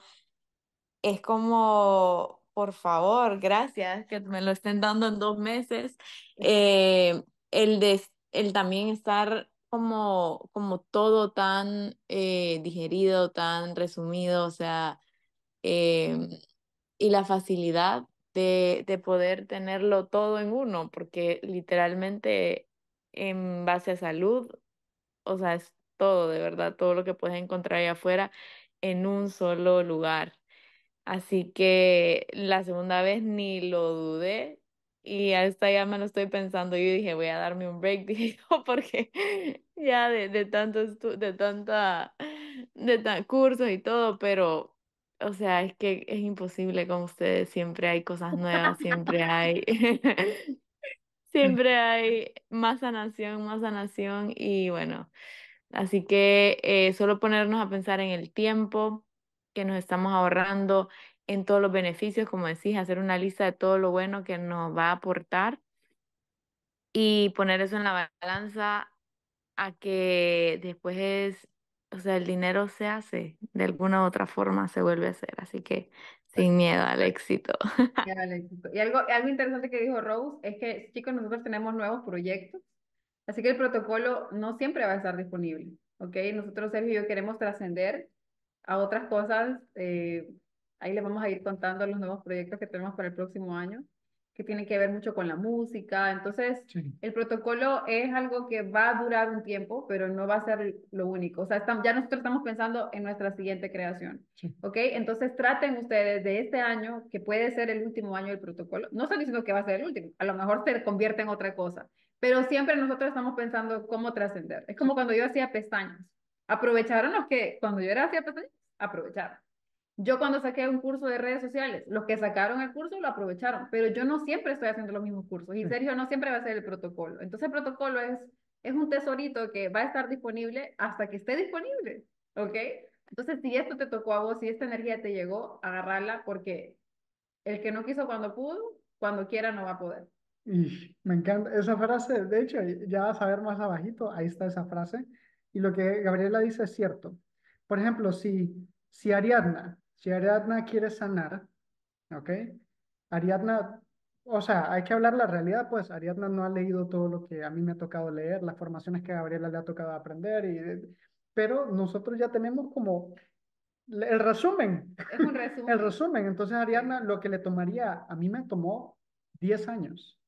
es como, por favor, gracias que me lo estén dando en dos meses. Eh, el, de, el también estar como, como todo tan eh, digerido, tan resumido, o sea, em, y la facilidad de, de, poder tenerlo todo en uno, porque literalmente en base a salud, o sea, es todo, de verdad, todo lo que puedes encontrar ahí afuera en un solo lugar. Así que la segunda vez ni lo dudé, y hasta ya me lo estoy pensando. Yo dije, voy a darme un break, dijo porque ya de, de tanto de tanta, de tan cursos y todo, pero, o sea, es que es imposible con ustedes, siempre hay cosas nuevas, siempre hay, siempre hay más sanación, más sanación y bueno, así que eh, solo ponernos a pensar en el tiempo que nos estamos ahorrando, en todos los beneficios, como decís, hacer una lista de todo lo bueno que nos va a aportar y poner eso en la balanza a que después es, o sea, el dinero se hace, de alguna u otra forma se vuelve a hacer, así que pues sin miedo al éxito. Y algo, algo interesante que dijo Rose es que, chicos, nosotros tenemos nuevos proyectos, así que el protocolo no siempre va a estar disponible, ¿ok? Nosotros, Sergio y yo, queremos trascender a otras cosas. Eh, Ahí les vamos a ir contando los nuevos proyectos que tenemos para el próximo año, que tienen que ver mucho con la música. Entonces, el protocolo es algo que va a durar un tiempo, pero no va a ser lo único. O sea, ya nosotros estamos pensando en nuestra siguiente creación. ¿Ok? Entonces, traten ustedes de este año, que puede ser el último año del protocolo. No estoy diciendo que va a ser el último, a lo mejor se convierte en otra cosa, pero siempre nosotros estamos pensando cómo trascender. Es como cuando yo hacía pestañas. Aprovecharon los que cuando yo era hacía pestañas, aprovecharon. Yo cuando saqué un curso de redes sociales, los que sacaron el curso lo aprovecharon, pero yo no siempre estoy haciendo los mismos cursos y mm. Sergio no siempre va a hacer el protocolo. Entonces el protocolo es, es un tesorito que va a estar disponible hasta que esté disponible, ¿ok? Entonces si esto te tocó a vos, si esta energía te llegó, agarrarla porque el que no quiso cuando pudo, cuando quiera no va a poder. Y me encanta esa frase, de hecho, ya vas a ver más abajito, ahí está esa frase. Y lo que Gabriela dice es cierto. Por ejemplo, si, si Ariadna si Ariadna quiere sanar, ¿ok? Ariadna, o sea, hay que hablar la realidad, pues Ariadna no ha leído todo lo que a mí me ha tocado leer, las formaciones que a Gabriela le ha tocado aprender, y, pero nosotros ya tenemos como el resumen. Es un resumen. el resumen. Entonces, Ariadna, lo que le tomaría, a mí me tomó 10 años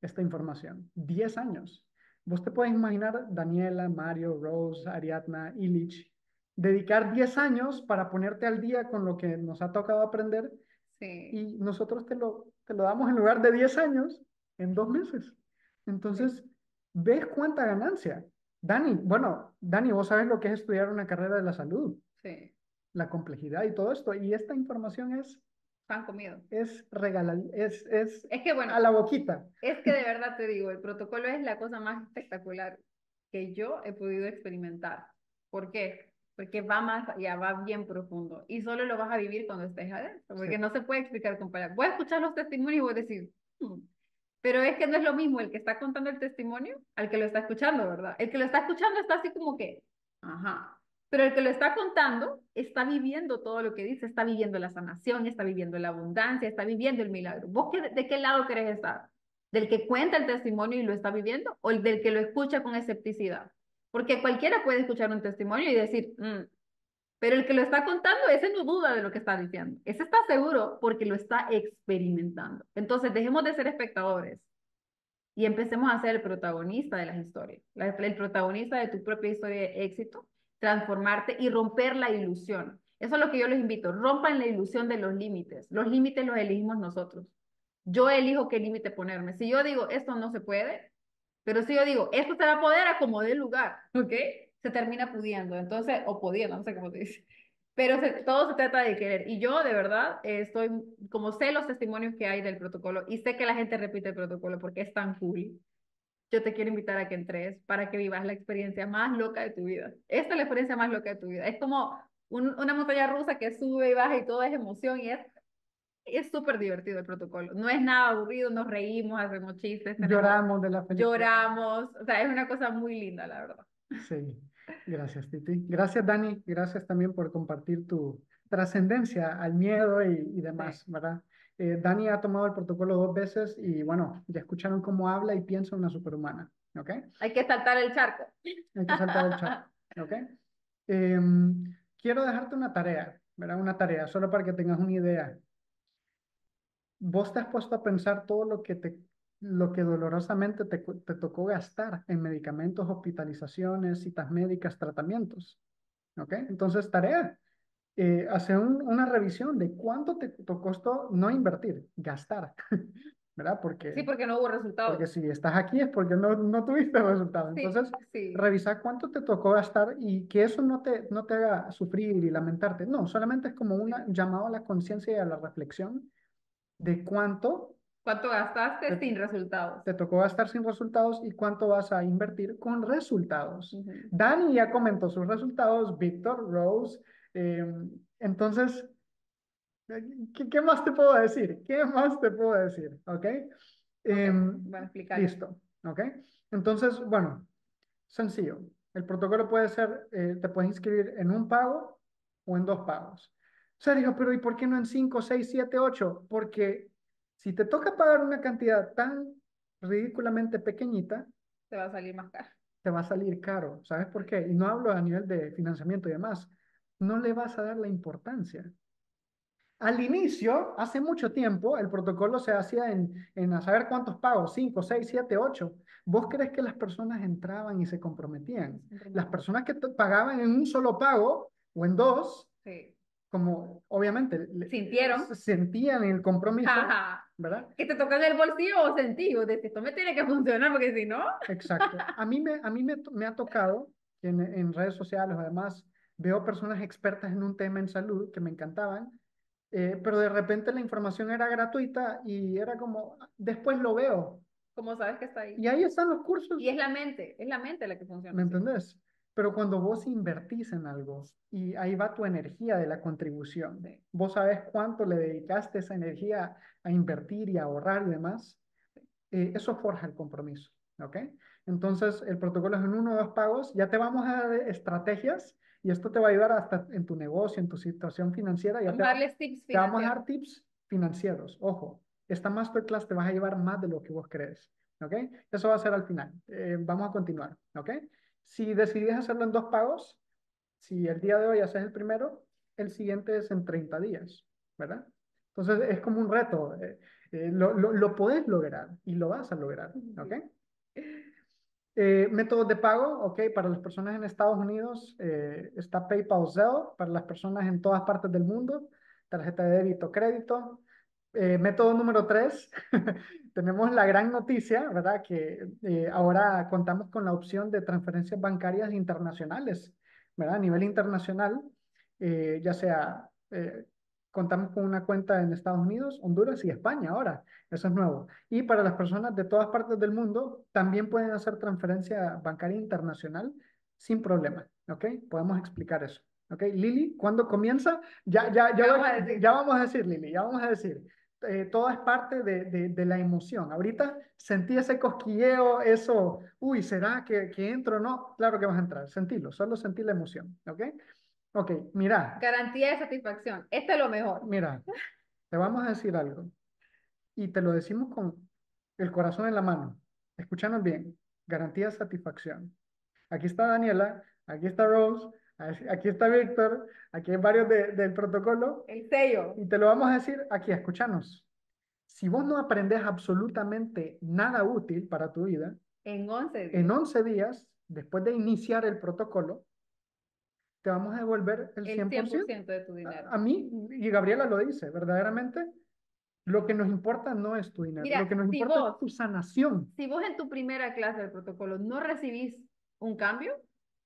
esta información. 10 años. Vos te puedes imaginar Daniela, Mario, Rose, Ariadna, Illich, dedicar 10 años para ponerte al día con lo que nos ha tocado aprender. Y nosotros te lo, te lo damos en lugar de 10 años en dos meses. Entonces, ¿ves cuánta ganancia? Dani, bueno, Dani, vos sabes lo que es estudiar una carrera de la salud. Sí. La complejidad y todo esto. Y esta información es... Pan comido. Es regalar es, es, que bueno, a la boquita. Es que de verdad te digo, el protocolo es la cosa más espectacular que yo he podido experimentar. ¿Por qué? porque va más, ya va bien profundo y solo lo vas a vivir cuando estés adentro, porque no se puede explicar con palabras. Voy a escuchar los testimonios y voy a decir, hmm". pero es que no es lo mismo el que está contando el testimonio al que lo está escuchando, ¿verdad? El que lo está escuchando está así como que, ajá, pero el que lo está contando está viviendo todo lo que dice, está viviendo la sanación, está viviendo la abundancia, está viviendo el milagro. ¿Vos de qué lado querés estar? ¿Del que cuenta el testimonio y lo está viviendo o el del que lo escucha con escepticidad? Porque cualquiera puede escuchar un testimonio y decir, mm". pero el que lo está contando, ese no duda de lo que está diciendo. Ese está seguro porque lo está experimentando. Entonces, dejemos de ser espectadores y empecemos a ser el protagonista de las historias, el protagonista de tu propia historia de éxito, transformarte y romper la ilusión. Eso es lo que yo les invito, rompan la ilusión de los límites. Los límites los elegimos nosotros. Yo elijo qué límite ponerme. Si yo digo, esto no se puede, pero si yo digo, esto se va a poder acomodar el lugar, ¿ok? Se termina pudiendo, entonces, o pudiendo, no sé cómo te dice. Pero todo se trata de querer. Y yo, de verdad, estoy, como sé los testimonios que hay del protocolo y sé que la gente repite el protocolo porque es tan cool. Yo te quiero invitar a que entres para que vivas la experiencia más loca de tu vida. Esta es la experiencia más loca de tu vida. Es como un, una montaña rusa que sube y baja y todo es emoción y es es súper divertido el protocolo. No es nada aburrido, nos reímos, hacemos chistes. lloramos de la felicidad. Lloramos. O sea, es una cosa muy linda, la verdad. Sí. Gracias, Titi. Gracias, Dani. Gracias también por compartir tu trascendencia al miedo y, y demás, ¿verdad? Eh, Dani ha tomado el protocolo dos veces y bueno, ya escucharon cómo habla y piensa una superhumana, ¿ok? Hay que saltar el charco. Hay que saltar el charco, ¿ok? Em, quiero dejarte una tarea, ¿verdad? Una tarea, solo para que tengas una idea vos te has puesto a pensar todo lo que te lo que dolorosamente te, tocó gastar en medicamentos, hospitalizaciones, citas médicas, tratamientos. ¿Ok? Entonces, tarea, eh, hacer una revisión de cuánto te, tocó costó no invertir, gastar. ¿Verdad? Porque, sí, porque no hubo resultado. Porque si estás aquí es porque no, no tuviste resultado. Entonces, revisar cuánto te tocó gastar y que eso no te, no te haga sufrir y lamentarte. No, solamente es como un llamado a la conciencia y a la reflexión de cuánto... ¿Cuánto gastaste sin resultados? Te tocó gastar sin resultados y cuánto vas a invertir con resultados. Dani ya comentó sus resultados, Víctor, Rose. Eh, entonces, ¿qué, más te puedo decir? ¿Qué más te puedo decir? ¿Ok? okay voy em, a explicar. Listo. ¿Ok? Entonces, bueno, sencillo. El protocolo puede ser, eh, te puedes inscribir en un pago o en dos pagos. Sergio, pero ¿y por qué no en 5, 6, 7, 8? Porque si te toca pagar una cantidad tan ridículamente pequeñita, te va a salir más caro. Te va a salir caro, ¿sabes por qué? Y no hablo a nivel de financiamiento y demás, no le vas a dar la importancia. Al inicio, hace mucho tiempo, el protocolo se hacía en, a saber cuántos pagos, 5, 6, 7, 8. ¿Vos crees que las personas entraban y se comprometían? Las personas que pagaban en un solo pago o en dos, sí como obviamente sintieron sentían el compromiso verdad que te tocan el bolsillo o sentí o de esto me tiene que funcionar porque si no exacto a mí me a mí me, ha tocado en, en, redes sociales además veo personas expertas en un tema en salud que me encantaban eh, pero de repente la información era gratuita y era como después lo veo como sabes que está ahí y ahí están los cursos y es la mente es la mente la que funciona me entendés pero cuando vos invertís en algo y ahí va tu energía de la contribución, de, vos sabes cuánto le dedicaste esa energía a invertir y a ahorrar y demás, eh, eso forja el compromiso. ¿ok? Entonces, el protocolo es en uno o dos pagos. Ya te vamos a dar estrategias y esto te va a ayudar hasta en tu negocio, en tu situación financiera. Ya te, vamos a dar tips financieros. Ojo, esta masterclass te vas a llevar más de lo que vos crees. ¿Ok? Eso va a ser al final. Eh, vamos a continuar. ¿Ok? Si decidís hacerlo en dos pagos, si el día de hoy haces el primero, el siguiente es en 30 días, ¿verdad? Entonces es como un reto. Eh, eh, lo, lo, puedes lograr y lo vas a lograr, ¿ok? Eh, métodos de pago, ok, para las personas en Estados Unidos está PayPal Zelle, para las personas en todas partes del mundo, tarjeta de débito, crédito. método número tres, tenemos la gran noticia, ¿verdad? Que eh, ahora contamos con la opción de transferencias bancarias internacionales, ¿verdad? A nivel internacional, eh, ya sea, eh, contamos con una cuenta en Estados Unidos, Honduras y España ahora, eso es nuevo. Y para las personas de todas partes del mundo, también pueden hacer transferencia bancaria internacional sin problema, ¿ok? Podemos explicar eso. ¿Ok? Lili, ¿cuándo comienza? Ya, ya, ya, ya, vamos a decir, Lili, ya vamos a decir. Eh, todo es parte de, la emoción. Ahorita sentí ese cosquilleo, eso, uy, ¿será que, que entro o no? Claro que vas a entrar, sentilo, solo sentí la emoción, ¿ok? Ok, mira. Garantía de satisfacción, esto es lo mejor. Mira, te vamos a decir algo y te lo decimos con el corazón en la mano. Escúchanos bien, garantía de satisfacción. Aquí está Daniela, aquí está Rose, Aquí está Víctor, aquí hay varios del protocolo. El sello. Y te lo vamos a decir aquí, escúchanos. Si vos no aprendes absolutamente nada útil para tu vida, en 11 días. En 11 días, después de iniciar el protocolo, te vamos a devolver el 100%, de tu dinero. A, mí, y Gabriela lo dice, verdaderamente, lo que nos importa no es tu dinero, lo que nos importa es tu sanación. Si vos en tu primera clase del protocolo no recibís un cambio,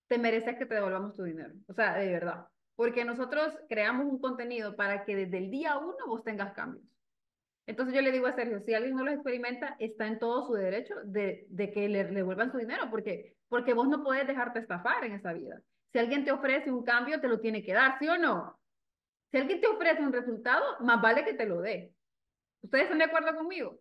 te mereces que te devolvamos tu dinero. O sea, de verdad. Porque nosotros creamos un contenido para que desde el día uno vos tengas cambios. Entonces yo le digo a Sergio, si alguien no los experimenta, está en todo su derecho de, que le devuelvan su dinero, porque, porque vos no podés dejarte estafar en esa vida. Si alguien te ofrece un cambio, te lo tiene que dar, ¿sí o no? Si alguien te ofrece un resultado, más vale que te lo dé. ¿Ustedes están de acuerdo conmigo?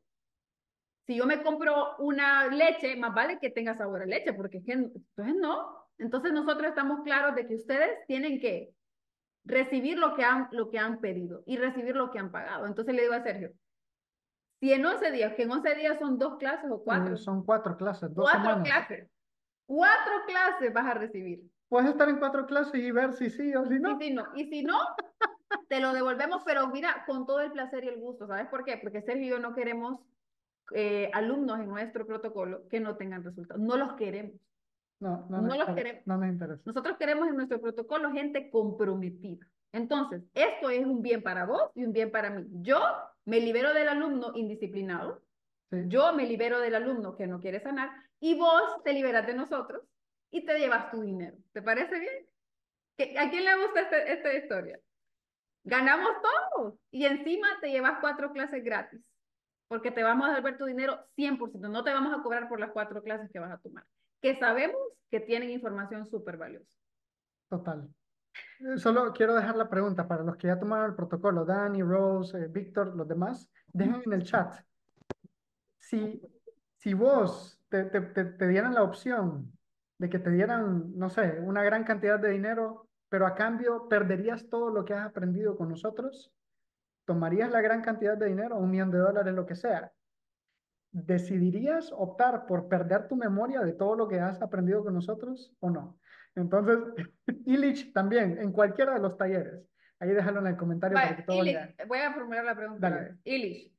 Si yo me compro una leche, más vale que tenga sabor a leche, porque es entonces no, entonces nosotros estamos claros de que ustedes tienen que recibir lo que han, lo que han pedido y recibir lo que han pagado. Entonces le digo a Sergio, si en 11 días, que en 11 días son dos clases o cuatro. Eh, son cuatro clases, dos Cuatro clases. Cuatro clases vas a recibir. Puedes estar en cuatro clases y ver si sí o si no. Y si no, si no te lo devolvemos, pero mira, con todo el placer y el gusto. ¿Sabes por qué? Porque Sergio y yo no queremos eh, alumnos en nuestro protocolo que no tengan resultados. No los queremos. No, no, no, queremos. nos interesa. Nosotros queremos en nuestro protocolo gente comprometida. Entonces, esto es un bien para vos y un bien para mí. Yo me libero del alumno indisciplinado, yo me libero del alumno que no quiere sanar y vos te liberas de nosotros y te llevas tu dinero. ¿Te parece bien? ¿A quién le gusta este, esta historia? Ganamos todos y encima te llevas cuatro clases gratis porque te vamos a devolver tu dinero 100%, no te vamos a cobrar por las cuatro clases que vas a tomar que sabemos que tienen información súper valiosa. Total. Eh, solo quiero dejar la pregunta para los que ya tomaron el protocolo, Dani, Rose, eh, Víctor, los demás, dejen en el chat. Si, vos te, te, te dieran la opción de que te dieran, no sé, una gran cantidad de dinero, pero a cambio perderías todo lo que has aprendido con nosotros, ¿tomarías la gran cantidad de dinero, un millón de dólares, lo que sea? ¿decidirías optar por perder tu memoria de todo lo que has aprendido con nosotros o no? Entonces, Illich también, en cualquiera de los talleres. Ahí déjalo en el comentario para que todo Illich, Voy a formular la pregunta. Dale. Illich,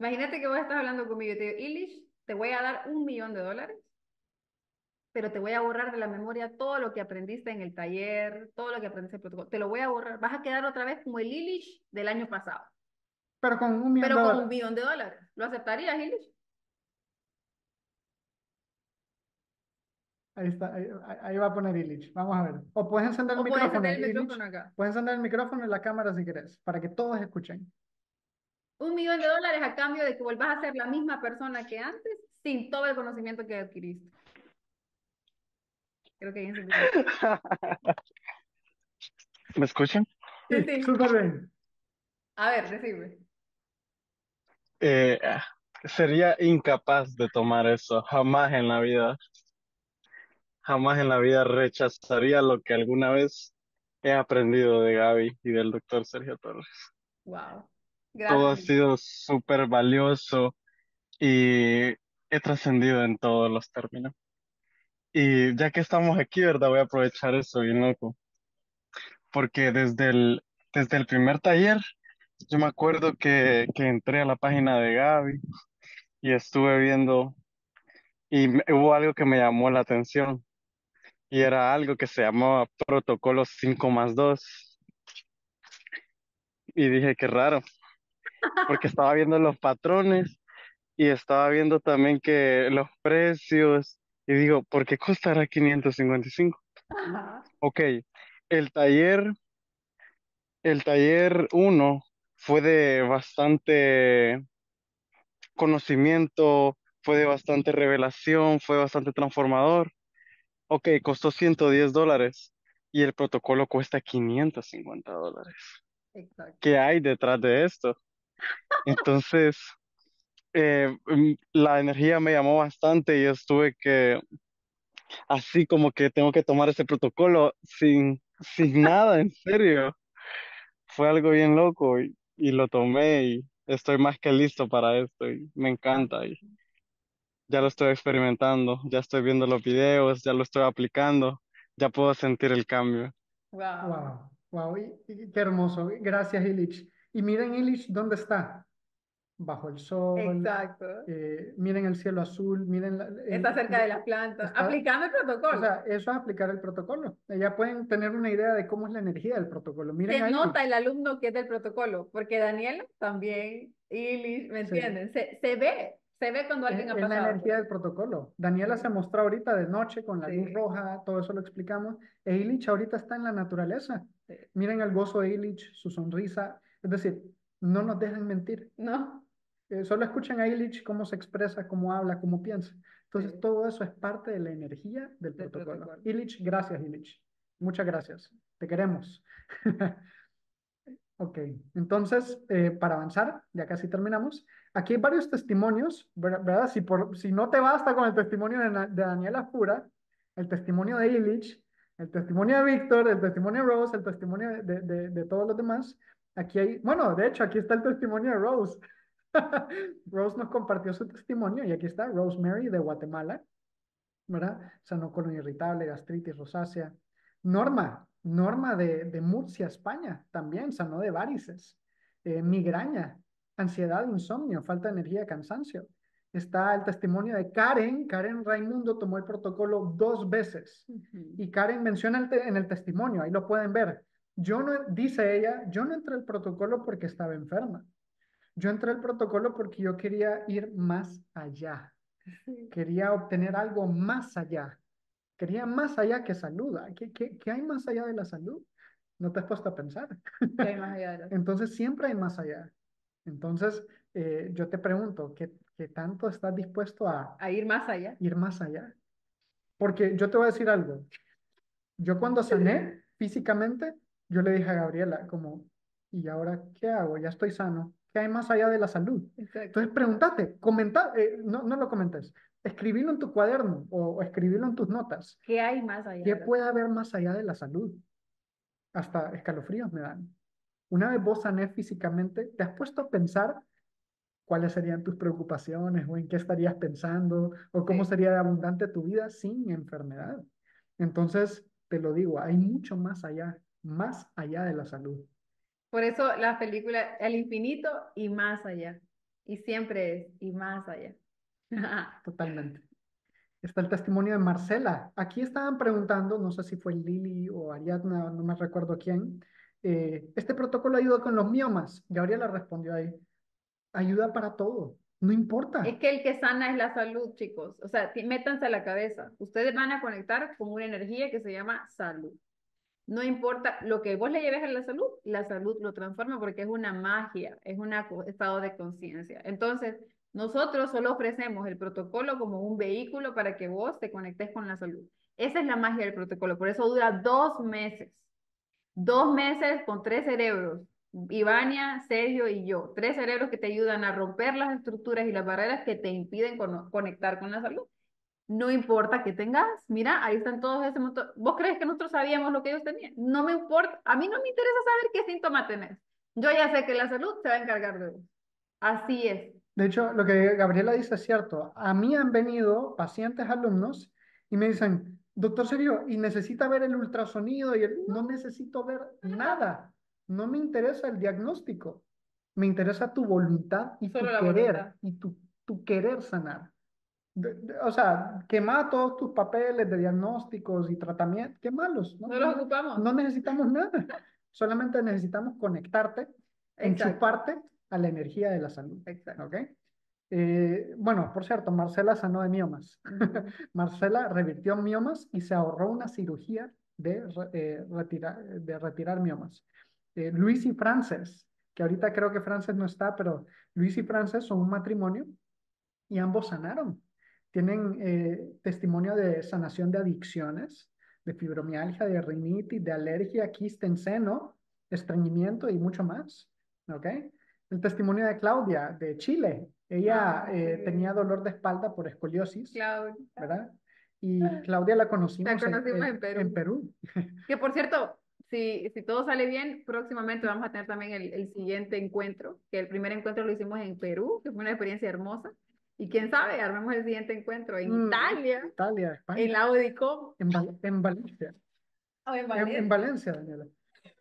imagínate que vos estás hablando conmigo y te digo, Illich, te voy a dar un millón de dólares, pero te voy a borrar de la memoria todo lo que aprendiste en el taller, todo lo que aprendiste en el protocolo. Te lo voy a borrar. Vas a quedar otra vez como el Illich del año pasado. Pero con un millón, pero con Un millón de dólares. ¿Lo aceptarías, Illich? Ahí está, ahí, va a poner Illich. Vamos a ver. O puedes encender el micrófono. Puedes encender el micrófono Puedes encender el micrófono y la cámara si quieres, para que todos escuchen. Un millón de dólares a cambio de que vuelvas a ser la misma persona que antes, sin todo el conocimiento que adquiriste. Creo que ¿Me escuchan? Sí, sí. bien. A ver, decime. Eh, sería incapaz de tomar eso jamás en la vida jamás en la vida rechazaría lo que alguna vez he aprendido de Gaby y del doctor Sergio Torres. Wow. Todo ha sido súper valioso y he trascendido en todos los términos. Y ya que estamos aquí, ¿verdad? Voy a aprovechar eso bien loco. Porque desde el, desde el primer taller, yo me acuerdo que, que entré a la página de Gaby y estuve viendo y hubo algo que me llamó la atención y era algo que se llamaba protocolo 5 más 2. Y dije, qué raro, porque estaba viendo los patrones y estaba viendo también que los precios, y digo, ¿por qué costará 555? Ok, el taller, el taller 1 fue de bastante conocimiento, fue de bastante revelación, fue bastante transformador Ok, costó 110 dólares y el protocolo cuesta 550 dólares. ¿Qué hay detrás de esto? Entonces, eh, mm, la energía me llamó bastante y estuve que, así como que tengo que tomar ese protocolo sin, sin nada, en serio. Fue algo bien loco y, lo tomé y estoy más que listo para esto y me encanta. Y, ya lo estoy experimentando, ya estoy viendo los videos, ya lo estoy aplicando, ya puedo sentir el cambio. Wow. Wow, qué hermoso. Gracias, Illich. Y miren, Illich, ¿dónde está? Bajo el sol. Exacto. Eh, miren el cielo azul, miren. Eh, está cerca de las plantas. aplicando el protocolo. O sea, eso es aplicar el protocolo. Ya pueden tener una idea de cómo es la energía del protocolo. Miren Se nota el alumno que es del protocolo, porque Daniel también, Illich, ¿me entienden? Se, se ve, se ve cuando alguien es, ha pasado. la energía del protocolo. Daniela se mostró ahorita de noche con la luz roja, todo eso lo explicamos. E ahorita está en la naturaleza. Miren el gozo de Illich, su sonrisa. Es decir, no nos dejen mentir. No. Eh, solo escuchen a Illich cómo se expresa, cómo habla, cómo piensa. Entonces, todo eso es parte de la energía del, protocolo. protocolo. gracias, Illich. Muchas gracias. Te queremos. ok, entonces, eh, para avanzar, ya casi terminamos. Aquí hay varios testimonios, ¿verdad? Si, si no te basta con el testimonio de, Daniela Fura, el testimonio de Illich, el testimonio de Víctor, el testimonio de Rose, el testimonio de, todos los demás. Aquí hay, bueno, de hecho, aquí está el testimonio de Rose. Rose nos compartió su testimonio y aquí está Rosemary de Guatemala, ¿verdad? Sanó con irritable, gastritis rosácea. Norma, Norma de, Murcia, España, también sanó de varices. Eh, migraña, ansiedad, insomnio, falta de energía, cansancio. Está el testimonio de Karen. Karen Raimundo tomó el protocolo dos veces y Karen menciona en el testimonio, ahí lo pueden ver. Yo no, dice ella, yo no entré al protocolo porque estaba enferma. Yo entré al protocolo porque yo quería ir más allá. Quería obtener algo más allá. Quería más allá que salud. ¿Qué, hay más allá de la salud? No te has puesto a pensar. hay más allá Entonces siempre hay más allá. Entonces, eh, yo te pregunto, ¿qué, tanto estás dispuesto a, ir más allá? Ir más allá. Porque yo te voy a decir algo. Yo cuando sané físicamente, yo le dije a Gabriela, como, ¿y ahora qué hago? Ya estoy sano. ¿Qué hay más allá de la salud? Entonces, pregúntate, comenta, eh, no, lo comentes, escribilo en tu cuaderno o, o, en tus notas. ¿Qué hay más allá? ¿Qué puede haber más allá de la salud? Hasta escalofríos me dan. Una vez vos sané físicamente, ¿te has puesto a pensar cuáles serían tus preocupaciones o en qué estarías pensando o cómo sería abundante tu vida sin enfermedad? Entonces, te lo digo, hay mucho más allá, más allá de la salud. Por eso la película El infinito y más allá. Y siempre es y más allá. Totalmente. Está el testimonio de Marcela. Aquí estaban preguntando, no sé si fue Lili o Ariadna, no me recuerdo quién, eh, este protocolo ayuda con los miomas. Gabriela respondió ahí, ayuda para todo. No importa. Es que el que sana es la salud, chicos. O sea, métanse a la cabeza. Ustedes van a conectar con una energía que se llama salud. No importa lo que vos le lleves a la salud, la salud lo transforma porque es una magia, es un estado de conciencia. Entonces, nosotros solo ofrecemos el protocolo como un vehículo para que vos te conectes con la salud. Esa es la magia del protocolo, por eso dura dos meses. Dos meses con tres cerebros, Ivania, Sergio y yo, tres cerebros que te ayudan a romper las estructuras y las barreras que te impiden conectar con la salud. No importa que tengas, mira, ahí están todos ese montón. ¿Vos crees que nosotros sabíamos lo que ellos tenían? No me importa, a mí no me interesa saber qué síntoma tenés. Yo ya sé que la salud se va a encargar de vos. Así es. De hecho, lo que Gabriela dice es cierto. A mí han venido pacientes alumnos y me dicen, doctor Serio, y necesita ver el ultrasonido y el... no necesito ver nada. No me interesa el diagnóstico. Me interesa tu voluntad y tu querer y tu, tu querer sanar. o sea, quema todos tus papeles de diagnósticos y tratamientos, qué No, no ocupamos. No necesitamos nada. Solamente necesitamos conectarte, Exacto. parte a la energía de la salud. Exacto. Eh, bueno, por cierto, Marcela sanó de miomas. Marcela revirtió miomas y se ahorró una cirugía de, eh, retirar miomas. Eh, Luis y Frances, que ahorita creo que Frances no está, pero Luis y Frances son un matrimonio y ambos sanaron. Tienen testimonio de sanación de adicciones, de fibromialgia, de rinitis, de alergia, quiste en seno, estreñimiento y mucho más. ¿ok? El testimonio de Claudia de Chile, ella ah, eh, tenía dolor de espalda por escoliosis, ¿verdad? Y ah. Claudia la conocimos, en, Perú. Que por cierto, si, si todo sale bien, próximamente vamos a tener también el, el siguiente encuentro, que el primer encuentro lo hicimos en Perú, que fue una experiencia hermosa. Y quién sabe, armemos el siguiente encuentro en mm, Italia, Italia España, en la en, Valencia. Ah, en Valencia. en Valencia, Daniela.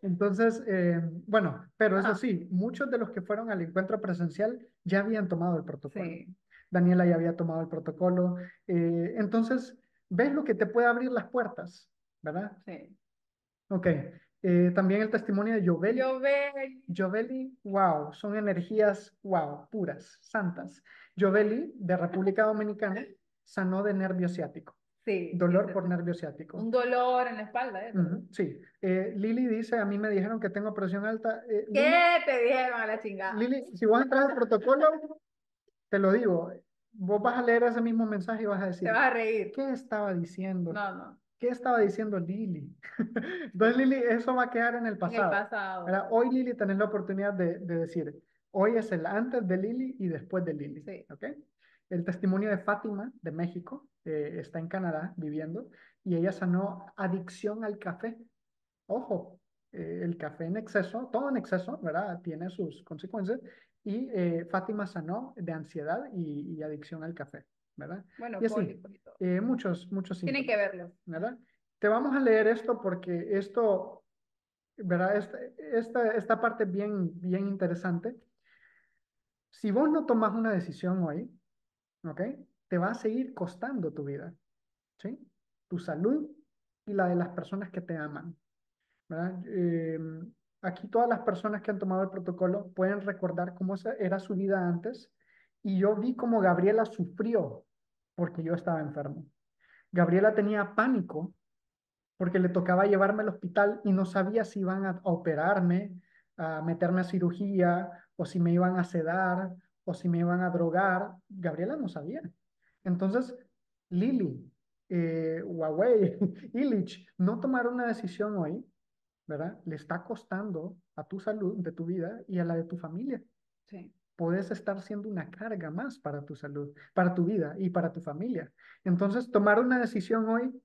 Entonces, eh, bueno, pero eso ah. sí, muchos de los que fueron al encuentro presencial ya habían tomado el protocolo. Daniela ya había tomado el protocolo. Eh, entonces, ves lo que te puede abrir las puertas, ¿verdad? Sí. Ok. Eh, también el testimonio de Jovelli. Jovelli. wow, son energías, wow, puras, santas. Jovelli, de República Dominicana, sanó de nervio ciático. Sí, dolor por nervio ciático. Un dolor en la espalda. ¿eh? sí. Lili dice, a mí me dijeron que tengo presión alta. Eh, ¿Qué te dijeron a la chingada? Lili, si vas a al protocolo, te lo digo, vos vas a leer ese mismo mensaje y vas a decir. Te vas a reír. ¿Qué estaba diciendo? No, no. ¿Qué estaba diciendo Lili? Entonces, Lili, eso va a quedar en el pasado. En el pasado. Ahora, hoy, Lili, tenés la oportunidad de, de, decir, hoy es el antes de Lili y después de Lili. Sí. ¿Ok? el testimonio de Fátima de México, está en Canadá viviendo, y ella sanó adicción al café. Ojo, eh, el café en exceso, todo en exceso, ¿verdad? Tiene sus consecuencias. Y eh, Fátima sanó de ansiedad y, adicción al café, ¿verdad? Bueno, y así, eh, muchos, muchos. Tienen que verlo. ¿verdad? Te vamos a leer esto porque esto, ¿verdad? Esta, esta, esta parte bien, bien interesante. Si vos no tomás una decisión hoy, ¿ok? Te va a seguir costando tu vida, ¿sí? Tu salud y la de las personas que te aman, ¿verdad? Em, aquí todas las personas que han tomado el protocolo pueden recordar cómo era su vida antes y yo vi cómo Gabriela sufrió porque yo estaba enfermo. Gabriela tenía pánico porque le tocaba llevarme al hospital y no sabía si iban a operarme, a meterme a cirugía o si me iban a sedar o si me iban a drogar. Gabriela no sabía. Entonces, Lili, eh, Huawei, Illich, no tomar una decisión hoy, ¿verdad? Le está costando a tu salud, de tu vida y a la de tu familia. Sí. Puedes estar siendo una carga más para tu salud, para tu vida y para tu familia. Entonces, tomar una decisión hoy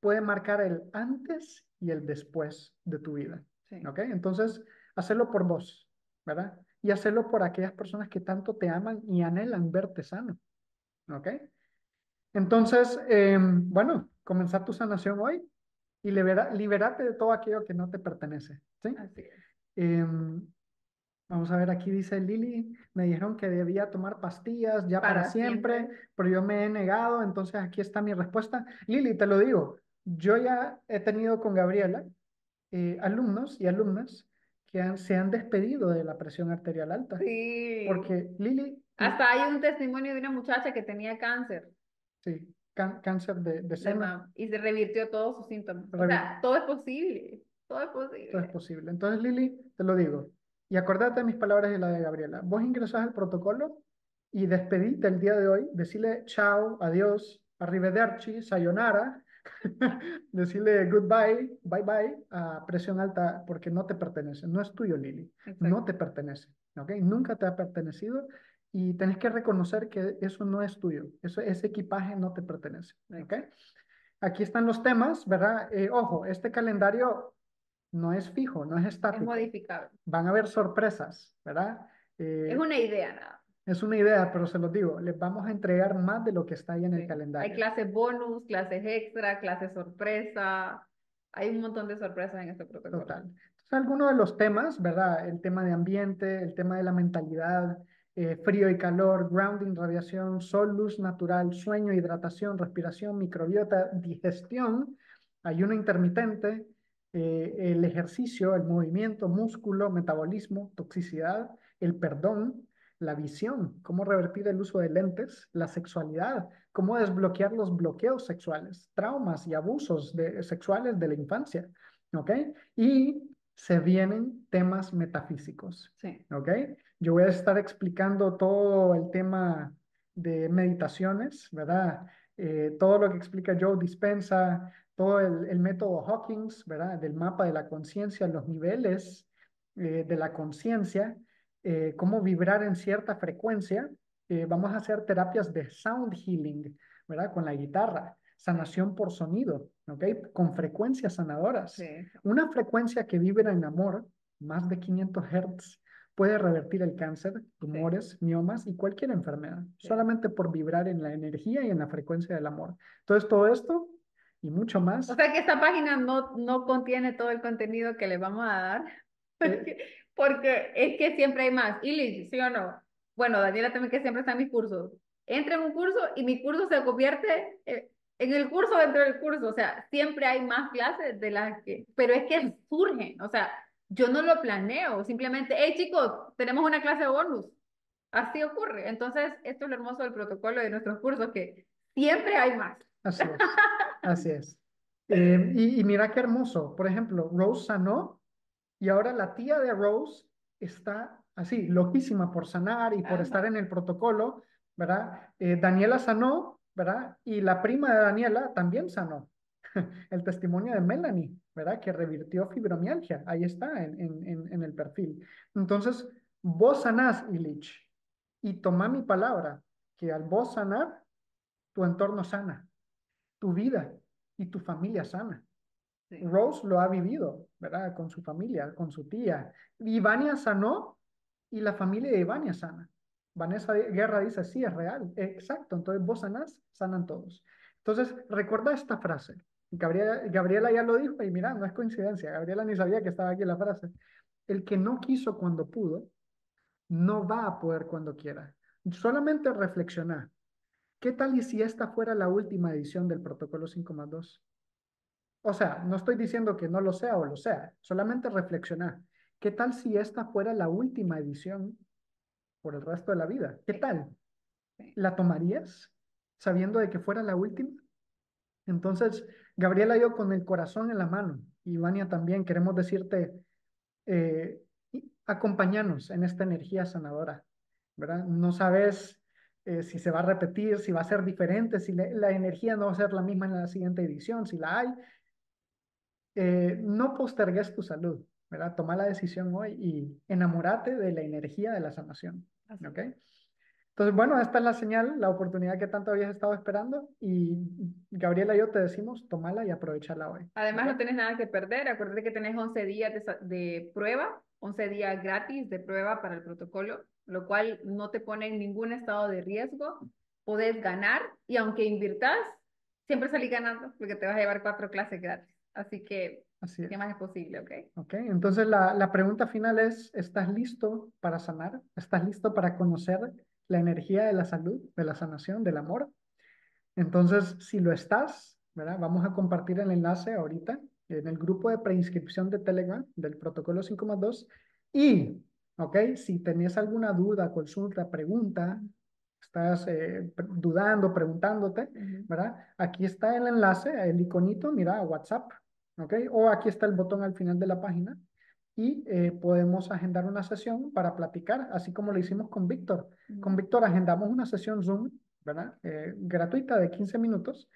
puede marcar el antes y el después de tu vida. Sí. ¿Ok? Entonces, hacerlo por vos, ¿verdad? y hacerlo por aquellas personas que tanto te aman y anhelan verte sano. ¿Ok? Entonces, em, bueno, comenzar tu sanación hoy y libera, liberarte de todo aquello que no te pertenece. ¿sí? Así em, vamos a ver, aquí dice Lili, me dijeron que debía tomar pastillas ya para, siempre, pero yo me he negado, entonces aquí está mi respuesta. Lili, te lo digo, yo ya he tenido con Gabriela eh, alumnos y alumnas que se han despedido de la presión arterial alta. Sí. Porque Lili... Hasta hay un testimonio de una muchacha que tenía cáncer. Sí, cáncer de, sema. Y se revirtió todos sus síntomas. o sea, todo es posible. Todo es posible. Todo es posible. Entonces, Lili, te lo digo. Y acordate de mis palabras y la de Gabriela. Vos ingresás al protocolo y despedite el día de hoy. Decirle chao, adiós, arrivederci, sayonara decirle goodbye, bye bye a presión alta porque no te pertenece, no es tuyo, Lili, no te pertenece, ¿ok? Nunca te ha pertenecido y tenés que reconocer que eso no es tuyo, eso, ese equipaje no te pertenece, ¿ok? Aquí están los temas, ¿verdad? Eh, ojo, este calendario no es fijo, no es estático. Es modificable. Van a haber sorpresas, ¿verdad? es eh, una idea es una idea, pero se los digo, les vamos a entregar más de lo que está ahí en el calendario. Hay clases bonus, clases extra, clases sorpresa. Hay un montón de sorpresas en este protocolo. Total. algunos de los temas, ¿verdad? El tema de ambiente, el tema de la mentalidad, eh, frío y calor, grounding, radiación, sol, luz natural, sueño, hidratación, respiración, microbiota, digestión, ayuno intermitente, eh, el ejercicio, el movimiento, músculo, metabolismo, toxicidad, el perdón, la visión, cómo revertir el uso de lentes, la sexualidad, cómo desbloquear los bloqueos sexuales, traumas y abusos de, sexuales de la infancia, ¿ok? Y se vienen temas metafísicos, sí. ¿ok? Yo voy a estar explicando todo el tema de meditaciones, ¿verdad? Eh, todo lo que explica Joe Dispensa, todo el, método Hawkins, ¿verdad? Del mapa de la conciencia, los niveles eh, de la conciencia, eh, cómo vibrar en cierta frecuencia, eh, vamos a hacer terapias de sound healing, ¿verdad? Con la guitarra, sanación por sonido, ¿ok? Con frecuencias sanadoras. Una frecuencia que vibra en amor, más de 500 Hz, puede revertir el cáncer, tumores, miomas y cualquier enfermedad, solamente por vibrar en la energía y en la frecuencia del amor. Entonces, todo esto y mucho más. O sea que esta página no, no contiene todo el contenido que le vamos a dar. Eh, porque es que siempre hay más. Y Liz, ¿sí o no? Bueno, Daniela también que siempre está en mis cursos. Entra en un curso y mi curso se convierte eh, en el curso dentro del curso. O sea, siempre hay más clases de las que... Pero es que surgen, o sea, yo no lo planeo. Simplemente, hey chicos, tenemos una clase bonus. Así ocurre. Entonces, esto es lo hermoso del protocolo de nuestros cursos, que siempre hay más. Así es. Eh, y, mira qué hermoso. Por ejemplo, Rosa, ¿no? Y ahora la tía de Rose está así, loquísima por sanar y por estar en el protocolo, ¿verdad? Eh, Daniela sanó, ¿verdad? Y la prima de Daniela también sanó. el testimonio de Melanie, ¿verdad? Que revirtió fibromialgia. Ahí está en, en el perfil. Entonces, vos sanás, Ilich. y toma mi palabra, que al vos sanar, tu entorno sana, tu vida y tu familia sana. Rose lo ha vivido, ¿verdad? Con su familia, con su tía. Ivania sanó y la familia de Ivania sana. Vanessa Guerra dice, sí, es real, exacto, entonces vos sanás, sanan todos. Entonces, recuerda esta frase. Gabriela, ya lo dijo y mira, no es coincidencia, Gabriela ni sabía que estaba aquí la frase. El que no quiso cuando pudo, no va a poder cuando quiera. Solamente reflexiona. ¿Qué tal y si esta fuera la última edición del protocolo 5 más 2? O sea, no estoy diciendo que no lo sea o lo sea, solamente reflexionar. ¿Qué tal si esta fuera la última edición por el resto de la vida? ¿Qué tal? ¿La tomarías sabiendo de que fuera la última? Entonces, Gabriela, yo con el corazón en la mano, y Vania también, queremos decirte, eh, acompañanos en esta energía sanadora, ¿verdad? No sabes eh, si se va a repetir, si va a ser diferente, si la energía no va a ser la misma en la siguiente edición, si la hay, eh, no postergues tu salud, ¿verdad? Toma la decisión hoy y enamórate de la energía de la sanación, ¿ok? Entonces, bueno, esta es la señal, la oportunidad que tanto habías estado esperando y Gabriela y yo te decimos, tomala y aprovechala hoy. Además, no tienes nada que perder, acuérdate que tenés 11 días de, prueba, 11 días gratis de prueba para el protocolo, lo cual no te pone en ningún estado de riesgo, podés ganar y aunque invirtas, siempre salís ganando porque te vas a llevar cuatro clases gratis. Así que, Así ¿qué más es posible? Ok. Ok, entonces la, la pregunta final es, ¿estás listo para sanar? ¿Estás listo para conocer la energía de la salud, de la sanación, del amor? Entonces, si lo estás, ¿verdad? Vamos a compartir el enlace ahorita en el grupo de preinscripción de Telegram del protocolo 5.2 Y, ok, si tenías alguna duda, consulta, pregunta, estás eh, dudando, preguntándote, ¿verdad? Aquí está el enlace, el iconito, mira, WhatsApp, ¿ok? O aquí está el botón al final de la página y eh, podemos agendar una sesión para platicar, así como lo hicimos con Víctor. Con Víctor agendamos una sesión Zoom, ¿verdad? Eh, gratuita de 15 minutos.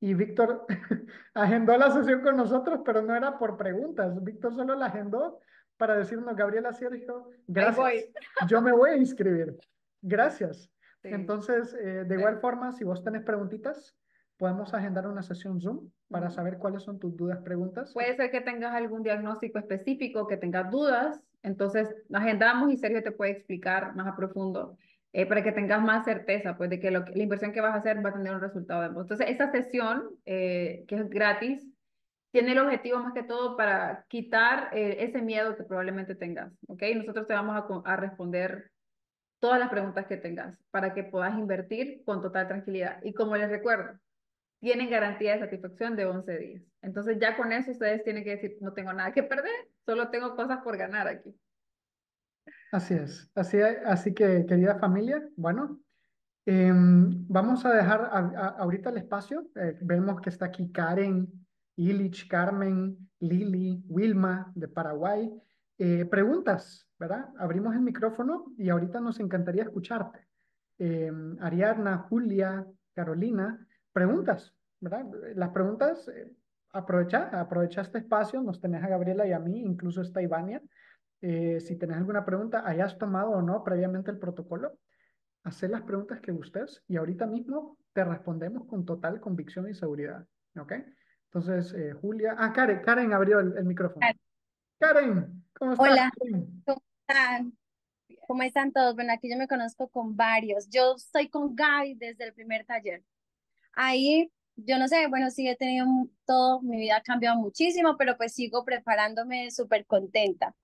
Y Víctor agendó la sesión con nosotros, pero no era por preguntas. Víctor solo la agendó para decirnos, Gabriela Sergio, gracias. Yo me voy a inscribir. Gracias. Entonces, eh, de igual forma, si vos tenés preguntitas, podemos agendar una sesión Zoom para saber cuáles son tus dudas, preguntas. Puede ser que tengas algún diagnóstico específico, que tengas dudas, entonces agendamos y Sergio te puede explicar más a profundo eh, para que tengas más certeza pues, de que, la inversión que vas a hacer va a tener un resultado. Entonces, esa sesión, eh, que es gratis, tiene el objetivo más que todo para quitar eh, ese miedo que probablemente tengas, ¿ok? Nosotros te vamos a responder todas las preguntas que tengas para que puedas invertir con total tranquilidad. Y como les recuerdo, tienen garantía de satisfacción de 11 días. Entonces ya con eso ustedes tienen que decir, no tengo nada que perder, solo tengo cosas por ganar aquí. Así es, así, así que querida familia, bueno, em, vamos a dejar ahorita el espacio, eh, vemos que está aquí Karen, Ilich, Carmen, Lili, Wilma de Paraguay. Eh, preguntas, ¿verdad? Abrimos el micrófono y ahorita nos encantaría escucharte. Em, Ariadna, Julia, Carolina, preguntas, ¿verdad? Las preguntas, eh, aprovecha, aprovecha este espacio, nos tenés a Gabriela y a mí, incluso está Ivania. Eh, si tenés alguna pregunta, hayas tomado o no previamente el protocolo, hacer las preguntas que gustes y ahorita mismo te respondemos con total convicción y seguridad, ¿ok? Entonces, eh, Julia, ah, Karen, Karen abrió el, micrófono. Karen, ¿cómo estás? Hola, ¿cómo están? ¿Cómo están todos? Bueno, aquí yo me conozco con varios. Yo estoy con Gaby desde el primer taller ahí yo no sé, bueno, sí he tenido todo, mi vida ha cambiado muchísimo, pero pues sigo preparándome súper contenta.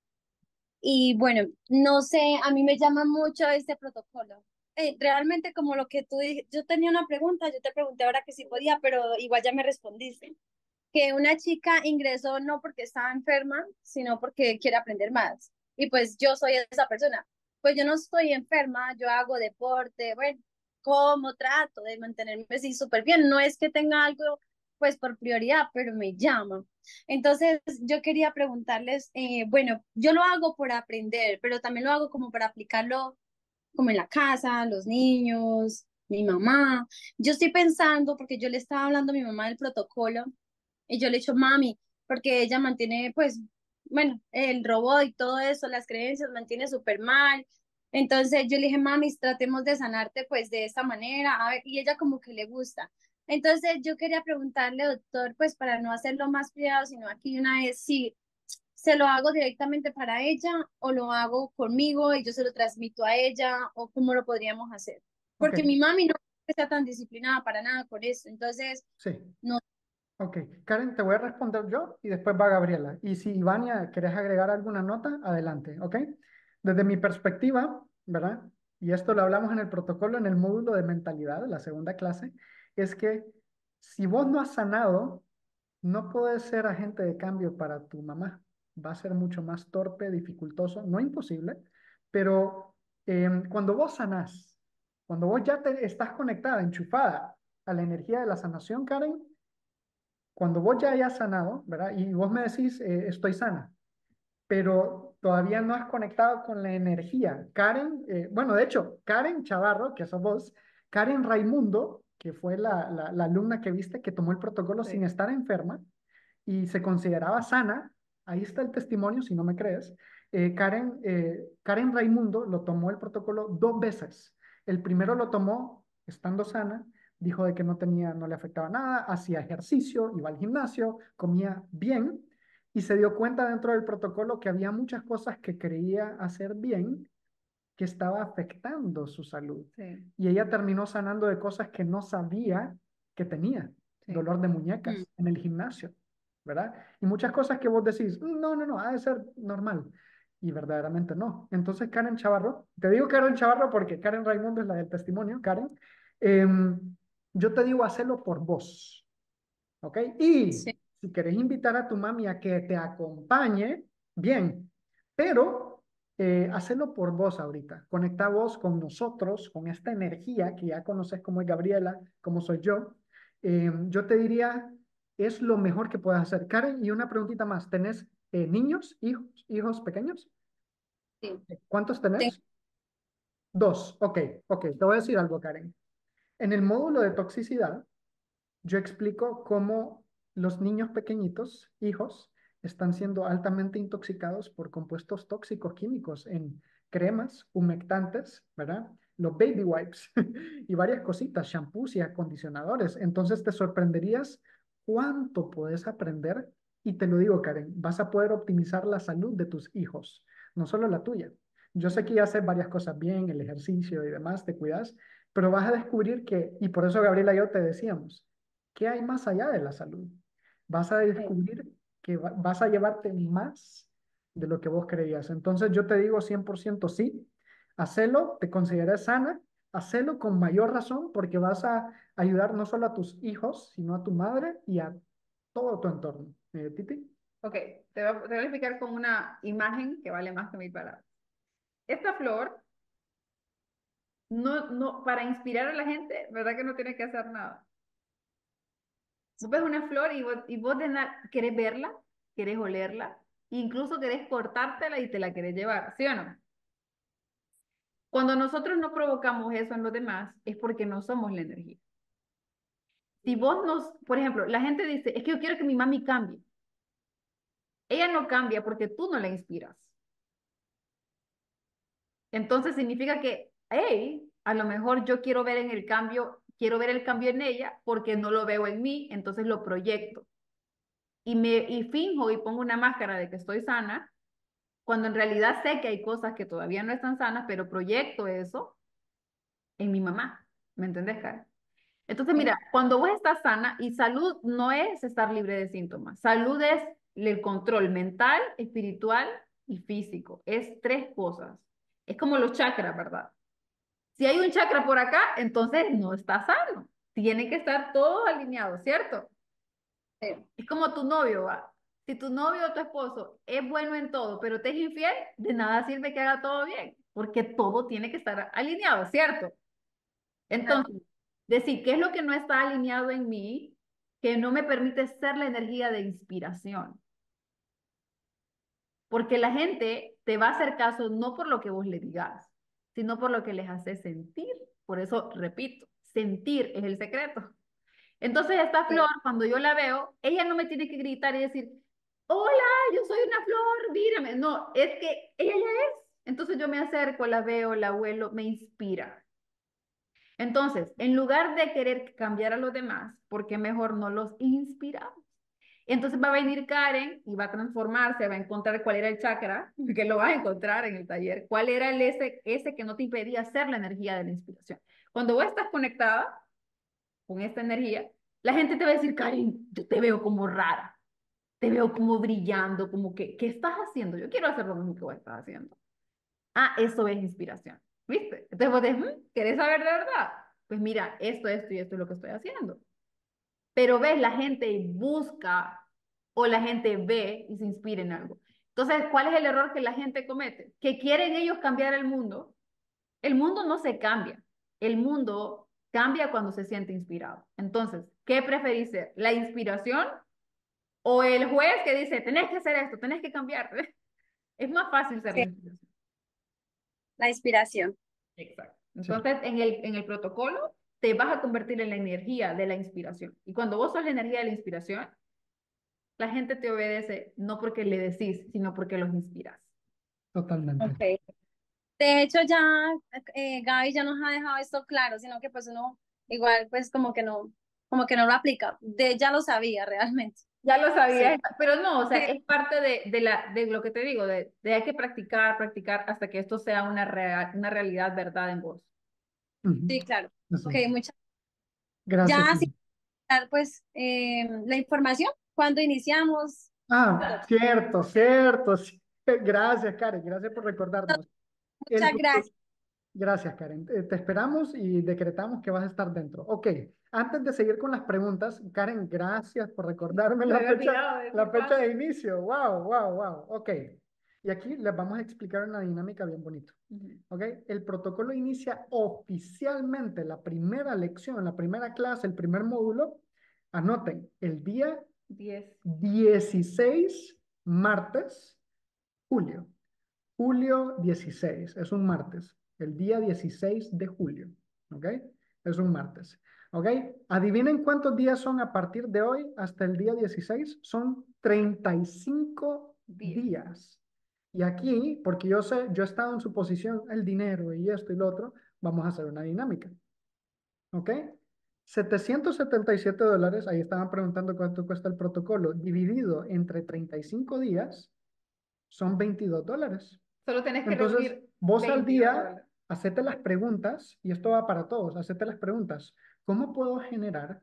Y bueno, no sé, a mí me llama mucho este protocolo. Eh, realmente como lo que tú dijiste, yo tenía una pregunta, yo te pregunté ahora que si podía, pero igual ya me respondiste. Que una chica ingresó no porque estaba enferma, sino porque quiere aprender más. Y pues yo soy esa persona. Pues yo no estoy enferma, yo hago deporte, bueno, ¿Cómo trato de mantenerme así súper bien. No es que tenga algo pues por prioridad, pero me llama. Entonces yo quería preguntarles, eh, bueno, yo lo hago por aprender, pero también lo hago como para aplicarlo como en la casa, los niños, mi mamá. Yo estoy pensando, porque yo le estaba hablando a mi mamá del protocolo, y yo le he dicho, mami, porque ella mantiene pues bueno, el robot y todo eso, las creencias mantiene súper mal, entonces yo le dije, mami, tratemos de sanarte pues de esta manera, a y ella como que le gusta. Entonces yo quería preguntarle, doctor, pues para no hacerlo más cuidado, sino aquí una vez, si se lo hago directamente para ella o lo hago conmigo y yo se lo transmito a ella o cómo lo podríamos hacer. Porque mi mami no está tan disciplinada para nada con eso, entonces sí. no. Ok, Karen, te voy a responder yo y después va Gabriela. Y si Ivania, querés agregar alguna nota, adelante, ¿ok? Desde mi perspectiva, ¿verdad? Y esto lo hablamos en el protocolo, en el módulo de mentalidad, la segunda clase, es que si vos no has sanado, no puedes ser agente de cambio para tu mamá. Va a ser mucho más torpe, dificultoso, no imposible, pero em, cuando vos sanás, cuando vos ya estás conectada, enchufada a la energía de la sanación, Karen, cuando vos ya hayas sanado, ¿verdad? Y vos me decís, eh, estoy sana pero todavía no has conectado con la energía. Karen, eh, bueno, de hecho, Karen Chavarro, que a vos, Karen Raimundo, que fue la, alumna que viste que tomó el protocolo sin estar enferma y se consideraba sana, ahí está el testimonio, si no me crees, eh, Karen, eh, Karen Raimundo lo tomó el protocolo dos veces. El primero lo tomó estando sana, dijo de que no tenía, no le afectaba nada, hacía ejercicio, iba al gimnasio, comía bien, y se dio cuenta dentro del protocolo que había muchas cosas que creía hacer bien que estaba afectando su salud. Y ella terminó sanando de cosas que no sabía que tenía, dolor de muñecas mm. en el gimnasio, ¿verdad? Y muchas cosas que vos decís, mm, no, no, no, ha de ser normal. Y verdaderamente no. Entonces Karen Chavarro, te digo Karen Chavarro porque Karen Raimundo es la del testimonio, Karen, em, yo te digo, hacelo por vos. ¿Ok? Y si querés invitar a tu mami a que te acompañe, bien, pero eh, por vos ahorita. Conecta vos con nosotros, con esta energía que ya conoces como es Gabriela, como soy yo. Eh, yo te diría, es lo mejor que puedes hacer. Karen, y una preguntita más. ¿Tenés eh, niños, hijos, hijos pequeños? Sí. ¿Cuántos tenés? Dos. Ok, ok. Te voy a decir algo, Karen. En el módulo de toxicidad, yo explico cómo los niños pequeñitos, hijos, están siendo altamente intoxicados por compuestos tóxicos químicos en cremas, humectantes, ¿verdad? Los baby wipes y varias cositas, champús y acondicionadores. Entonces te sorprenderías cuánto puedes aprender y te lo digo, Karen, vas a poder optimizar la salud de tus hijos, no solo la tuya. Yo sé que ya haces varias cosas bien, el ejercicio y demás, te cuidas, pero vas a descubrir que, y por eso Gabriela y yo te decíamos, ¿qué hay más allá de la salud? vas a descubrir que vas a llevarte más de lo que vos creías. Entonces yo te digo 100% sí, hacelo, te consideras sana, hacelo con mayor razón porque vas a ayudar no solo a tus hijos, sino a tu madre y a todo tu entorno. Eh, Titi. Ok, te voy, a, te explicar con una imagen que vale más que mil palabras. Esta flor, no, no, para inspirar a la gente, ¿verdad que no tienes que hacer nada? Vos ves una flor y vos, querés verla, querés olerla, incluso querés cortártela y te la querés llevar, ¿sí o no? Cuando nosotros no provocamos eso en los demás, es porque no somos la energía. Si vos nos, por ejemplo, la gente dice, es que yo quiero que mi mami cambie. Ella no cambia porque tú no la inspiras. Entonces significa que, hey, a lo mejor yo quiero ver en el cambio quiero ver el cambio en ella porque no lo veo en mí, entonces lo proyecto. Y, me, y finjo y pongo una máscara de que estoy sana, cuando en realidad sé que hay cosas que todavía no están sanas, pero proyecto eso en mi mamá. ¿Me entendés, Cara? Entonces, mira, cuando vos estás sana, y salud no es estar libre de síntomas, salud es el control mental, espiritual y físico, es tres cosas. Es como los chakras, ¿verdad? Si hay un chakra por acá, entonces no está sano. Tiene que estar todo alineado, ¿cierto? Es como tu novio, va. Si tu novio o tu esposo es bueno en todo, pero te es infiel, de nada sirve que haga todo bien, porque todo tiene que estar alineado, ¿cierto? Entonces, decir, ¿qué es lo que no está alineado en mí que no me permite ser la energía de inspiración? Porque la gente te va a hacer caso no por lo que vos le digas, sino por lo que les hace sentir. Por eso, repito, sentir es el secreto. Entonces, esta flor, cuando yo la veo, ella no me tiene que gritar y decir, hola, yo soy una flor, mírame. No, es que ella es. Entonces yo me acerco, la veo, la abuelo, me inspira. Entonces, en lugar de querer cambiar a los demás, ¿por qué mejor no los inspira? Entonces va a venir Karen y va a transformarse, va a encontrar cuál era el chakra, que lo vas a encontrar en el taller, cuál era el ese, ese que no te impedía hacer la energía de la inspiración. Cuando vos estás conectada con esta energía, la gente te va a decir, Karen, yo te veo como rara, te veo como brillando, como que, ¿qué estás haciendo? Yo quiero hacer lo mismo que vos estás haciendo. Ah, eso es inspiración, ¿viste? Entonces vos decís, mm, ¿querés saber de verdad? Pues mira, esto, esto y esto es lo que estoy haciendo pero ves la gente busca o la gente ve y se inspira en algo. Entonces, ¿cuál es el error que la gente comete? Que quieren ellos cambiar el mundo. El mundo no se cambia. El mundo cambia cuando se siente inspirado. Entonces, ¿qué preferís ser? ¿La inspiración o el juez que dice, tenés que hacer esto, tenés que cambiarte? Es más fácil ser la inspiración. La inspiración. Exacto. Entonces, en, el, en el protocolo te vas a convertir en la energía de la inspiración. Y cuando vos sos la energía de la inspiración, la gente te obedece no porque le decís, sino porque los inspiras. Totalmente. De hecho, ya eh, Gaby ya nos ha dejado esto claro, sino que pues uno igual pues como que no, como que no lo aplica. ya lo sabía realmente. Ya lo sabía, pero no, o sea, es parte de, de, la, de lo que te digo, de, de, hay que practicar, practicar hasta que esto sea una, una realidad, verdad en vos. Sí, claro. Ok, muchas gracias. Ya, pues, eh, la información, cuando iniciamos. Ah, cierto, cierto. Eh, gracias, Karen, gracias por recordarnos. Muchas gracias. Gracias, Karen. Eh, te esperamos y decretamos que vas a estar dentro. Ok, antes de seguir con las preguntas, Karen, gracias por recordarme la, fecha, la fecha, de inicio. Wow, wow, wow. Ok, y aquí les vamos a explicar una dinámica bien bonita. El protocolo inicia oficialmente la primera lección, la primera clase, el primer módulo. Anoten, el día Diez. 16, martes, julio. Julio 16, es un martes. El día 16 de julio. ¿Ok? Es un martes. ¿Ok? Adivinen cuántos días son a partir de hoy hasta el día 16. Son 35 días. Y aquí, porque yo sé, yo he en su posición, el dinero y esto y lo otro, vamos a hacer una dinámica. ¿Ok? 777 dólares, ahí estaban preguntando cuánto cuesta el protocolo, dividido entre 35 días, son 22 dólares. Solo tenés que Entonces, vos al día, hacete las preguntas, y esto va para todos, hacete las preguntas. ¿Cómo puedo generar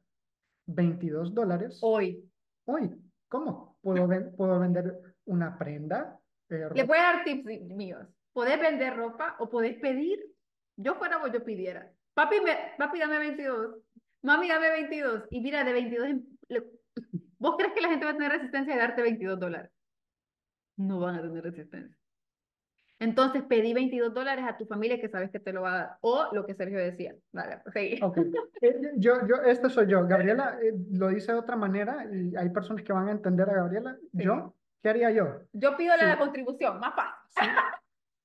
22 dólares? Hoy. Hoy. ¿Cómo? ¿Puedo, ¿Puedo vender una prenda? Le voy a dar tips míos. Podés vender ropa o podés pedir. Yo fuera vos, yo pidiera. Papi, me, papi, dame 22. Mami, dame 22. Y mira, de 22, ¿vos crees que la gente va a tener resistencia de darte 22 dólares? No van a tener resistencia. Entonces pedí 22 dólares a tu familia que sabes que te lo va a dar. O lo que Sergio decía. Vale, seguí. Pues, okay. Eh, eh, yo, yo, este soy yo. Gabriela eh, lo dice de otra manera y hay personas que van a entender a Gabriela. Yo ¿Qué haría yo? Yo pido la contribución, más fácil.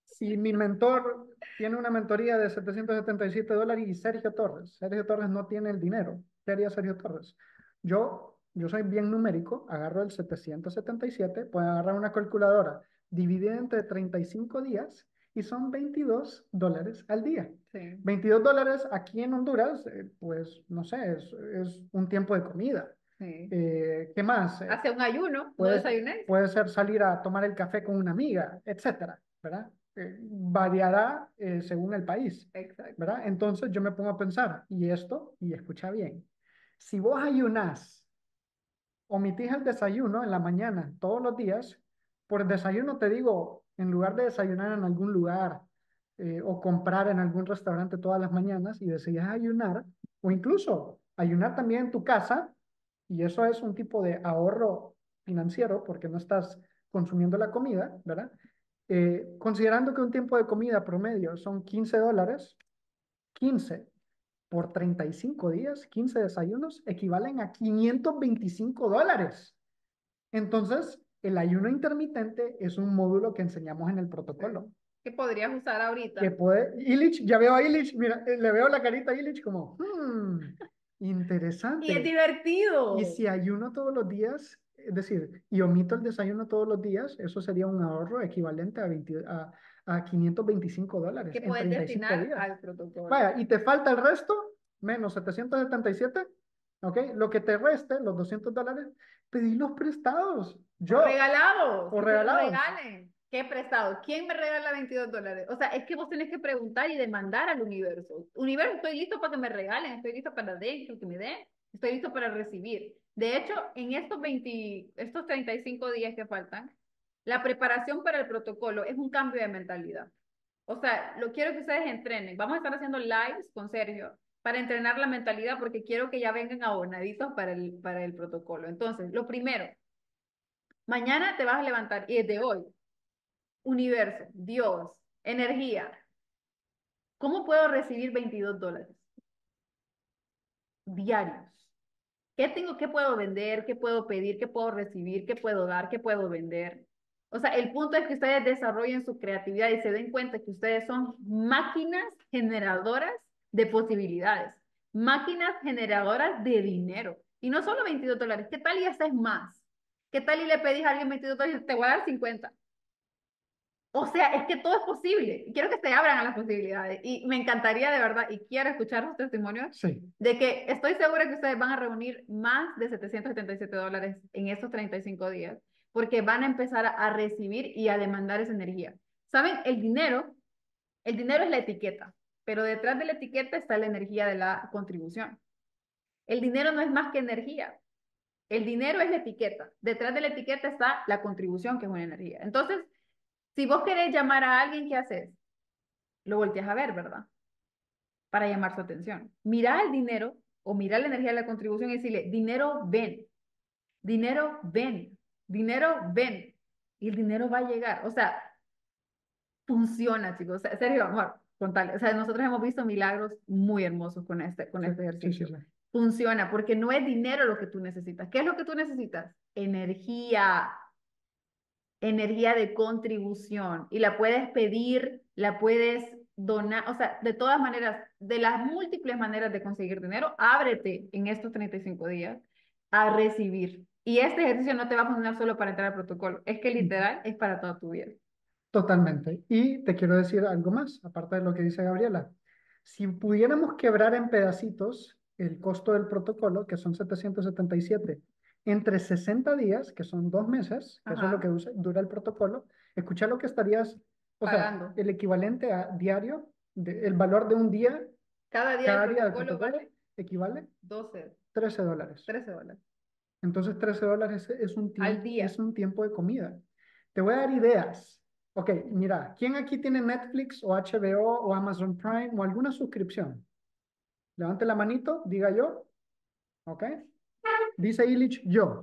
Si mi mentor tiene una mentoría de 777 dólares y Sergio Torres, Sergio Torres no tiene el dinero, ¿qué haría Sergio Torres? Yo, yo soy bien numérico, agarro el 777, puedo agarrar una calculadora, dividir entre 35 días y son 22 dólares al día. 22 dólares aquí en Honduras, eh, pues no sé, es, es un tiempo de comida eh, ¿Qué más? Eh, Hace un ayuno, puede, Puede ser salir a tomar el café con una amiga, etcétera, ¿verdad? Eh, variará según el país, ¿verdad? Entonces yo me pongo a pensar, y esto, y escucha bien, si vos ayunás, omitís el desayuno en la mañana todos los días, por el desayuno te digo, en lugar de desayunar en algún lugar o comprar en algún restaurante todas las mañanas y decidís ayunar, o incluso ayunar también en tu casa, y eso es un tipo de ahorro financiero porque no estás consumiendo la comida, ¿verdad? Eh, considerando que un tiempo de comida promedio son 15 dólares, 15 por 35 días, 15 desayunos, equivalen a 525 dólares. Entonces, el ayuno intermitente es un módulo que enseñamos en el protocolo. Que podrías usar ahorita. Que puede, Illich, ya veo a Illich, mira, eh, le veo la carita a Illich como, hmm, Interesante. Y es divertido. Y si ayuno todos los días, es decir, y omito el desayuno todos los días, eso sería un ahorro equivalente a, a, 525 dólares. Que puedes destinar al protocolo. Vaya, y te falta el resto, menos 777, ¿ok? Lo que te reste, los 200 dólares, pedí los prestados. Yo, o regalados. O regalen. ¿Qué prestado? ¿Quién me regala 22 dólares? O sea, es que vos tenés que preguntar y demandar al universo. Universo, estoy listo para que me regalen, estoy listo para de, que me den, estoy listo para recibir. De hecho, en estos, 20, estos 35 días que faltan, la preparación para el protocolo es un cambio de mentalidad. O sea, lo quiero que ustedes entrenen. Vamos a estar haciendo lives con Sergio para entrenar la mentalidad porque quiero que ya vengan abonaditos para el, para el protocolo. Entonces, lo primero, mañana te vas a levantar y es de hoy universo, Dios, energía, ¿cómo puedo recibir 22 dólares diarios? ¿Qué tengo, qué puedo vender, qué puedo pedir, qué puedo recibir, qué puedo dar, qué puedo vender? O sea, el punto es que ustedes desarrollen su creatividad y se den cuenta que ustedes son máquinas generadoras de posibilidades, máquinas generadoras de dinero. Y no solo 22 dólares, ¿qué tal y haces más? ¿Qué tal y le pedís a alguien 22 dólares y te voy a dar 50? O sea, es que todo es posible. Quiero que se abran a las posibilidades. Y me encantaría de verdad, y quiero escuchar sus testimonios, de que estoy segura que ustedes van a reunir más de 777 dólares en estos 35 días, porque van a empezar a recibir y a demandar esa energía. ¿Saben? El dinero, el dinero es la etiqueta, pero detrás de la etiqueta está la energía de la contribución. El dinero no es más que energía. El dinero es la etiqueta. Detrás de la etiqueta está la contribución, que es una energía. Entonces, si vos querés llamar a alguien, ¿qué haces? Lo volteas a ver, ¿verdad? Para llamar su atención. Mira el dinero o mira la energía de la contribución y decirle, dinero, ven, dinero, ven, dinero, ven. Y el dinero va a llegar. O sea, funciona, chicos. Sergio, amor, contale. O sea, nosotros hemos visto milagros muy hermosos con este, con este ejercicio. funciona, porque no es dinero lo que tú necesitas. ¿Qué es lo que tú necesitas? Energía energía de contribución y la puedes pedir, la puedes donar, o sea, de todas maneras, de las múltiples maneras de conseguir dinero, ábrete en estos 35 días a recibir. Y este ejercicio no te va a funcionar solo para entrar al protocolo, es que literal es para toda tu vida. Totalmente. Y te quiero decir algo más, aparte de lo que dice Gabriela. Si pudiéramos quebrar en pedacitos el costo del protocolo, que son 777, entre 60 días, que son dos meses, que es lo que dura el protocolo, escucha lo que estarías, o el equivalente a diario, el valor de un día, cada día, cada equivale 12, 13 dólares. 13 dólares. Entonces 13 dólares es un, tiempo, es un tiempo de comida. Te voy a dar ideas. Ok, mira, ¿quién aquí tiene Netflix o HBO o Amazon Prime o alguna suscripción? Levante la manito, diga yo. Ok. Dice Illich, yo.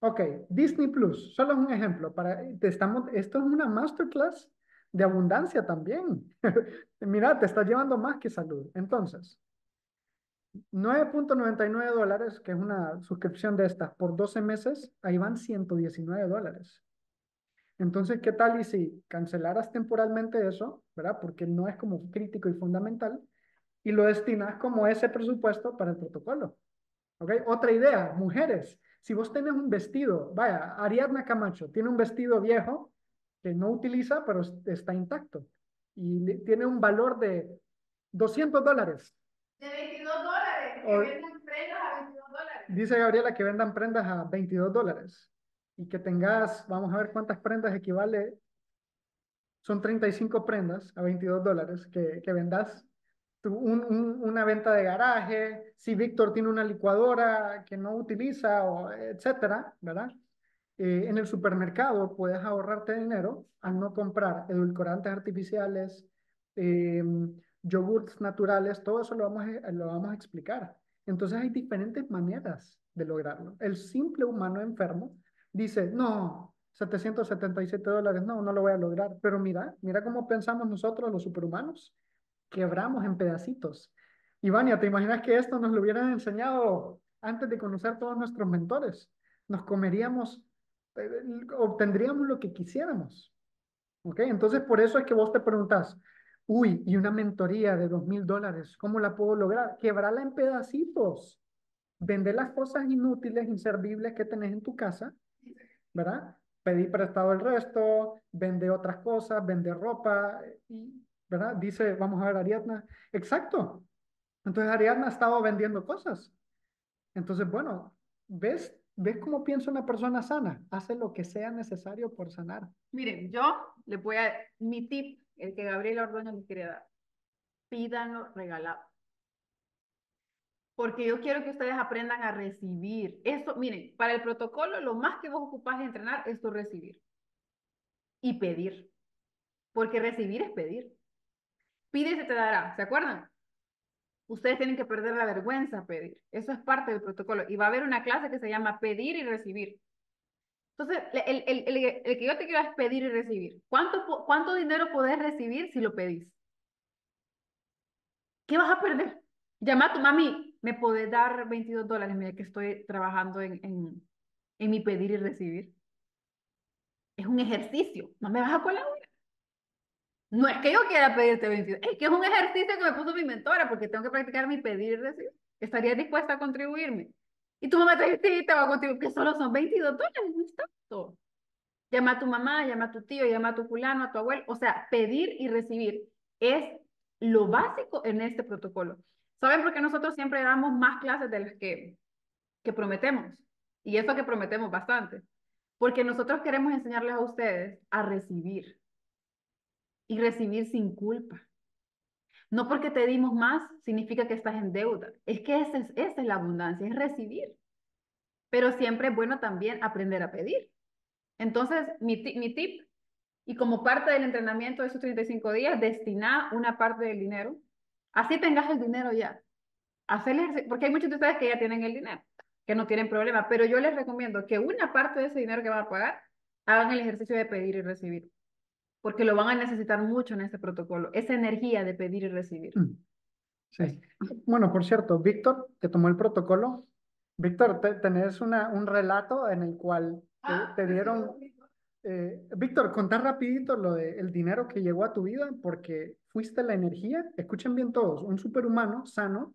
Ok, Disney Plus, solo es un ejemplo. Para, estamos, esto es una masterclass de abundancia también. Mira, te estás llevando más que salud. Entonces, 9.99 dólares, que es una suscripción de estas por 12 meses, ahí van 119 dólares. Entonces, ¿qué tal y si cancelaras temporalmente eso, verdad? Porque no es como crítico y fundamental, y lo destinas como ese presupuesto para el protocolo? Otra idea, mujeres, si vos tenés un vestido, vaya, Ariadna Camacho tiene un vestido viejo que no utiliza, pero está intacto y tiene un valor de 200 dólares. De 22 dólares, que vendan prendas a 22 dólares. Dice Gabriela que vendan prendas a 22 dólares y que tengas, vamos a ver cuántas prendas equivale, son 35 prendas a 22 dólares que, que vendas una venta de garaje, si Víctor tiene una licuadora que no utiliza, o etcétera, ¿verdad? Eh, en el supermercado puedes ahorrarte dinero al no comprar edulcorantes artificiales, em, yogurts naturales, todo eso lo vamos, lo vamos a explicar. Entonces hay diferentes maneras de lograrlo. El simple humano enfermo dice, no, 777 dólares, no, no lo voy a lograr. Pero mira, mira cómo pensamos nosotros los superhumanos quebramos en pedacitos. Ivania, ¿te imaginas que esto nos lo hubieran enseñado antes de conocer todos nuestros mentores? Nos comeríamos, eh, obtendríamos lo que quisiéramos. ¿Ok? Entonces, por eso es que vos te preguntas, uy, y una mentoría de dos mil dólares, ¿cómo la puedo lograr? Quebrarla en pedacitos. Vende las cosas inútiles, inservibles que tenés en tu casa, ¿verdad? Pedí prestado el resto, vende otras cosas, vende ropa eh, y ¿verdad? Dice, vamos a ver, Ariadna, exacto. Entonces Ariadna ha estado vendiendo cosas. Entonces, bueno, ¿ves, ¿ves cómo piensa una persona sana? Hace lo que sea necesario por sanar. Miren, yo le voy a, mi tip, el que Gabriel ordoño me quiere dar, pídanlo regalado. Porque yo quiero que ustedes aprendan a recibir. Eso, miren, para el protocolo lo más que vos ocupás de entrenar es tu recibir y pedir. Porque recibir es pedir. Pide y se te dará, ¿se acuerdan? Ustedes tienen que perder la vergüenza a pedir. Eso es parte del protocolo. Y va a haber una clase que se llama pedir y recibir. Entonces, el, que yo te quiero es pedir y recibir. ¿Cuánto, dinero podés recibir si lo pedís? ¿Qué vas a perder? Llama a tu mami, me podés dar 22 dólares, mira que estoy trabajando en, en mi pedir y recibir. Es un ejercicio, no me vas a colar no es que yo quiera pedirte 22, es que es un ejercicio que me puso mi mentora porque tengo que practicar mi pedir, decir, estaría dispuesta a contribuirme. Y tu mamá te dice, te va a que solo son 22 dólares, no es tanto. Llama a tu mamá, llama a tu tío, llama a tu fulano, a tu abuelo. O sea, pedir y recibir es lo básico en este protocolo. ¿Saben por qué nosotros siempre damos más clases de las que, que prometemos? Y eso que prometemos bastante. Porque nosotros queremos enseñarles a ustedes a recibir y recibir sin culpa. No porque te dimos más significa que estás en deuda. Es que esa es, la abundancia, es recibir. Pero siempre es bueno también aprender a pedir. Entonces, mi, mi tip, y como parte del entrenamiento de esos 35 días, destina una parte del dinero. Así tengas el dinero ya. porque hay muchos de ustedes que ya tienen el dinero, que no tienen problema, pero yo les recomiendo que una parte de ese dinero que van a pagar, hagan el ejercicio de pedir y recibir porque lo van a necesitar mucho en este protocolo, esa energía de pedir y recibir. Mm. Sí. Bueno, por cierto, Víctor, que tomó el protocolo, Víctor, tenés una, un relato en el cual te, ah, dieron... Eh, Víctor, contá rapidito lo del dinero que llegó a tu vida, porque fuiste la energía, escuchen bien todos, un superhumano sano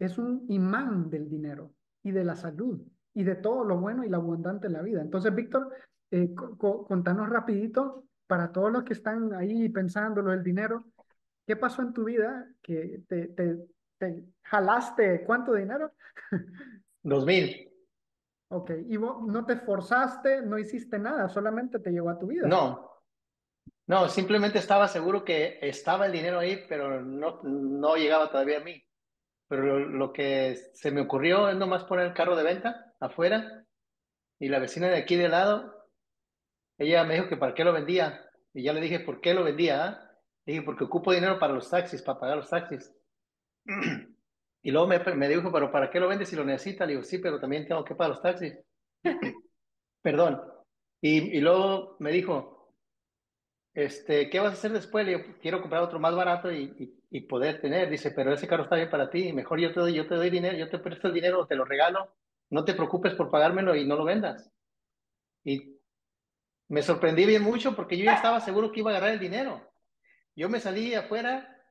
es un imán del dinero y de la salud y de todo lo bueno y lo abundante en la vida. Entonces, Víctor, eh, contanos rapidito para todos los que están ahí pensándolo, el dinero, ¿qué pasó en tu vida que te, te, jalaste cuánto dinero? Dos mil. Ok, y vos no te forzaste, no hiciste nada, solamente te llegó a tu vida. No, no, simplemente estaba seguro que estaba el dinero ahí, pero no, no llegaba todavía a mí. Pero lo, lo que se me ocurrió es nomás poner el carro de venta afuera y la vecina de aquí de lado ella me dijo que para qué lo vendía. Y ya le dije, ¿por qué lo vendía? Ah? dije, porque ocupo dinero para los taxis, para pagar los taxis. Y luego me, dijo, pero ¿para qué lo vendes si lo necesita Le digo, sí, pero también tengo que pagar los taxis. Perdón. Y, y, luego me dijo, este, ¿qué vas a hacer después? Le digo, quiero comprar otro más barato y, y, y, poder tener. Dice, pero ese carro está bien para ti, mejor yo te doy, yo te doy dinero, yo te presto el dinero, te lo regalo, no te preocupes por pagármelo y no lo vendas. Y me sorprendí bien mucho porque yo ya estaba seguro que iba a agarrar el dinero. Yo me salí afuera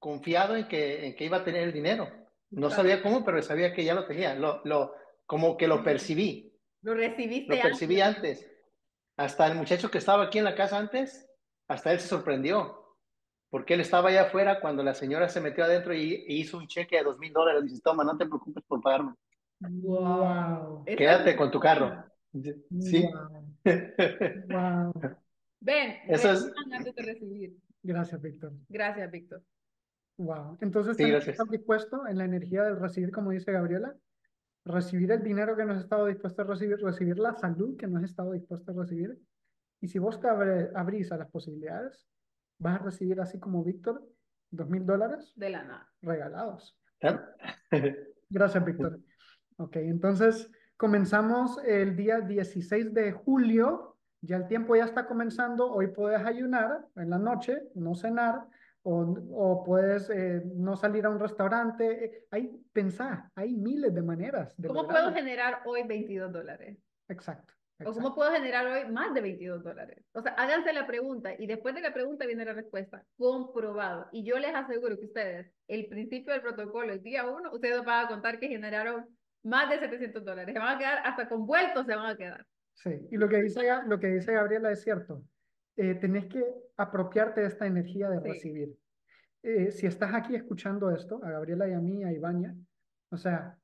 confiado en que, en que iba a tener el dinero. No sabía cómo, pero sabía que ya lo tenía. Lo, lo, como que lo percibí. Lo recibiste. Lo percibí antes. Hasta el muchacho que estaba aquí en la casa antes, hasta él se sorprendió. Porque él estaba allá afuera cuando la señora se metió adentro y, hizo un cheque de dos mil dólares. dice, toma, no te preocupes por pagarme. Quédate con tu carro. Sí. Wow. wow. Ven, Eso es... de recibir. Gracias, Víctor. Gracias, Víctor. Wow. Entonces, sí, ¿estás dispuesto en la energía del recibir, como dice Gabriela? Recibir el dinero que no has estado dispuesto a recibir, recibir la salud que no has estado dispuesto a recibir. Y si vos te abrís a las posibilidades, vas a recibir, así como Víctor, dos mil dólares. De la nada. Regalados. Gracias, Víctor. Ok, entonces, Comenzamos el día 16 de julio, ya el tiempo ya está comenzando, hoy puedes ayunar en la noche, no cenar, o, o puedes eh, no salir a un restaurante. Eh, hay, pensar, hay miles de maneras. De ¿Cómo puedo generar hoy 22 dólares? Exacto. ¿O cómo puedo generar hoy más de 22 dólares? O sea, háganse la pregunta y después de la pregunta viene la respuesta. Comprobado. Y yo les aseguro que ustedes, el principio del protocolo, el día uno, ustedes van a contar que generaron más de 700 dólares. Se van a quedar, hasta convueltos se van a quedar. Sí, y lo que dice, lo que dice Gabriela es cierto. Eh, tenés que apropiarte de esta energía de recibir. Eh, si estás aquí escuchando esto, a Gabriela y a mí, a Ivania o sea,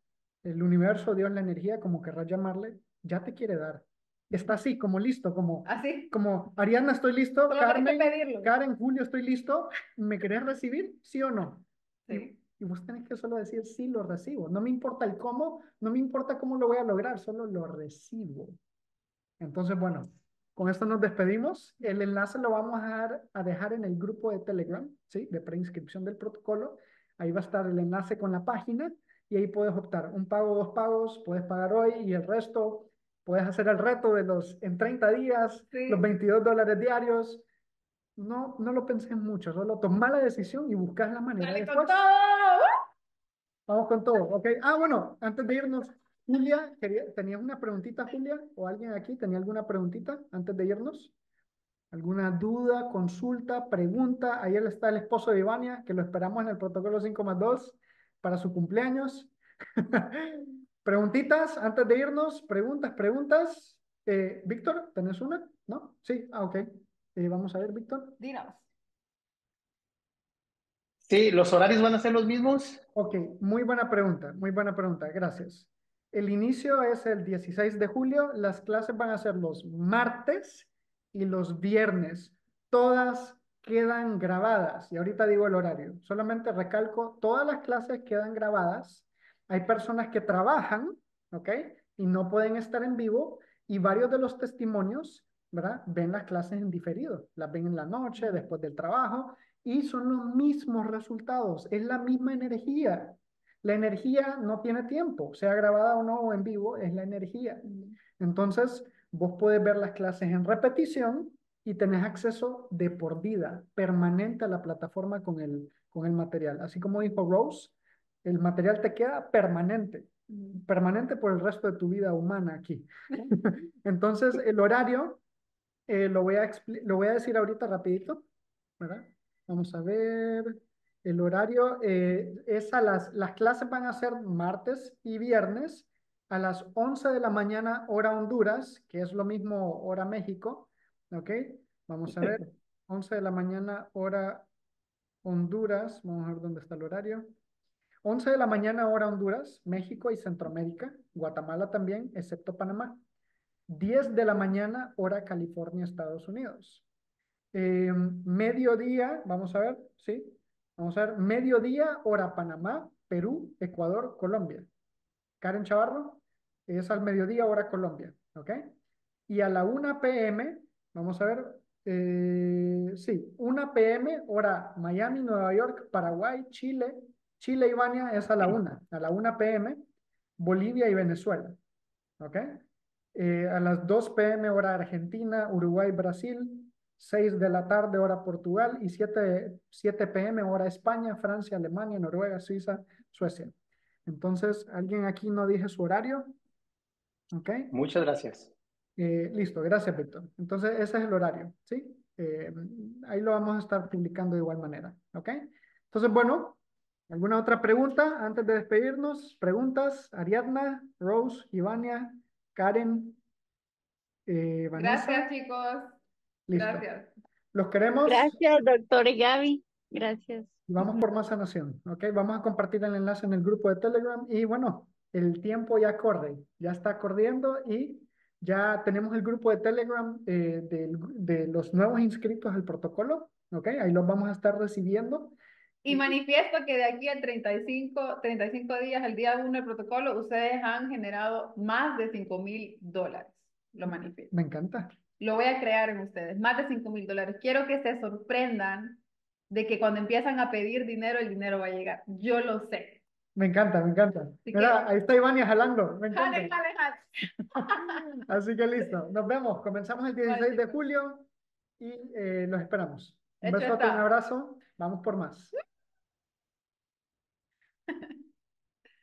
el universo, Dios, la energía, como querrás llamarle, ya te quiere dar. Está así, como listo, como, ¿Así? como Ariana, estoy listo, Carmen, Karen, Julio, estoy listo, ¿me querés recibir? ¿Sí o no? Sí vos tenés que solo decir, sí, lo recibo. No me importa el cómo, no me importa cómo lo voy a lograr, solo lo recibo. Entonces, bueno, con esto nos despedimos. El enlace lo vamos a dejar, en el grupo de Telegram, ¿sí? De preinscripción del protocolo. Ahí va a estar el enlace con la página y ahí puedes optar un pago, dos pagos, puedes pagar hoy y el resto. Puedes hacer el reto de los en 30 días, los 22 dólares diarios. No, no lo penses mucho, solo toma la decisión y buscas la manera. Vamos con todo, ok. Ah, bueno, antes de irnos, Julia, ¿tenías una preguntita, Julia? ¿O alguien aquí tenía alguna preguntita antes de irnos? ¿Alguna duda, consulta, pregunta? Ayer está el esposo de Ivania, que lo esperamos en el protocolo 5 más 2 para su cumpleaños. ¿Preguntitas antes de irnos? ¿Preguntas, preguntas? Eh, Víctor, ¿tenés una? ¿No? Sí, ah, ok. Eh, vamos a ver, Víctor. Dinos. Sí, ¿los horarios van a ser los mismos? Ok, muy buena pregunta, muy buena pregunta, gracias. El inicio es el 16 de julio, las clases van a ser los martes y los viernes. Todas quedan grabadas, y ahorita digo el horario, solamente recalco, todas las clases quedan grabadas. Hay personas que trabajan, ¿ok? Y no pueden estar en vivo, y varios de los testimonios, ¿verdad? Ven las clases en diferido, las ven en la noche, después del trabajo, y son los mismos resultados, es la misma energía. La energía no tiene tiempo, sea grabada o no en vivo, es la energía. Entonces, vos puedes ver las clases en repetición y tenés acceso de por vida, permanente a la plataforma con el, con el material. Así como dijo Rose, el material te queda permanente, permanente por el resto de tu vida humana aquí. Entonces, el horario, eh, lo, voy a lo voy a decir ahorita rapidito, ¿verdad? Vamos a ver. El horario, eh, es a las, las clases van a ser martes y viernes a las 11 de la mañana hora Honduras, que es lo mismo hora México, ¿ok? Vamos a ver, 11 de la mañana hora Honduras, vamos a ver dónde está el horario. 11 de la mañana hora Honduras, México y Centroamérica, Guatemala también, excepto Panamá. 10 de la mañana hora California, Estados Unidos. Eh, mediodía, vamos a ver, ¿sí? Vamos a ver, mediodía, hora Panamá, Perú, Ecuador, Colombia. Karen Chavarro, es al mediodía, hora Colombia, ¿ok? Y a la 1 p.m., vamos a ver, eh, sí, 1 p.m., hora Miami, Nueva York, Paraguay, Chile, Chile y Bania es a la 1, a la 1 p.m., Bolivia y Venezuela, ¿ok? Eh, a las 2 p.m., hora Argentina, Uruguay, Brasil, 6 de la tarde hora Portugal y 7, 7 pm hora España, Francia, Alemania, Noruega, Suiza, Suecia. Entonces, ¿alguien aquí no dije su horario? ¿Ok? Muchas gracias. Eh, listo, gracias Víctor. Entonces, ese es el horario, ¿sí? Eh, ahí lo vamos a estar publicando de igual manera, ¿ok? Entonces, bueno, ¿alguna otra pregunta antes de despedirnos? Preguntas, Ariadna, Rose, Ivania, Karen. Eh, gracias chicos. Gracias. Los queremos. Gracias, doctor Gaby. Gracias. vamos por más sanación, ¿ok? Vamos a compartir el enlace en el grupo de Telegram y bueno, el tiempo ya corre, ya está corriendo y ya tenemos el grupo de Telegram eh, de, los nuevos inscritos al protocolo, ¿ok? Ahí los vamos a estar recibiendo. Y manifiesto que de aquí a 35, 35 días, al día 1 del protocolo, ustedes han generado más de 5 mil dólares. Lo manifiesto. Me encanta lo voy a crear en ustedes, más de 5 mil dólares. Quiero que se sorprendan de que cuando empiezan a pedir dinero, el dinero va a llegar. Yo lo sé. Me encanta, me encanta. ahí está Ivania jalando. Así que listo, nos vemos. Comenzamos el 16 de julio y eh, los esperamos. Un beso, un abrazo. Vamos por más.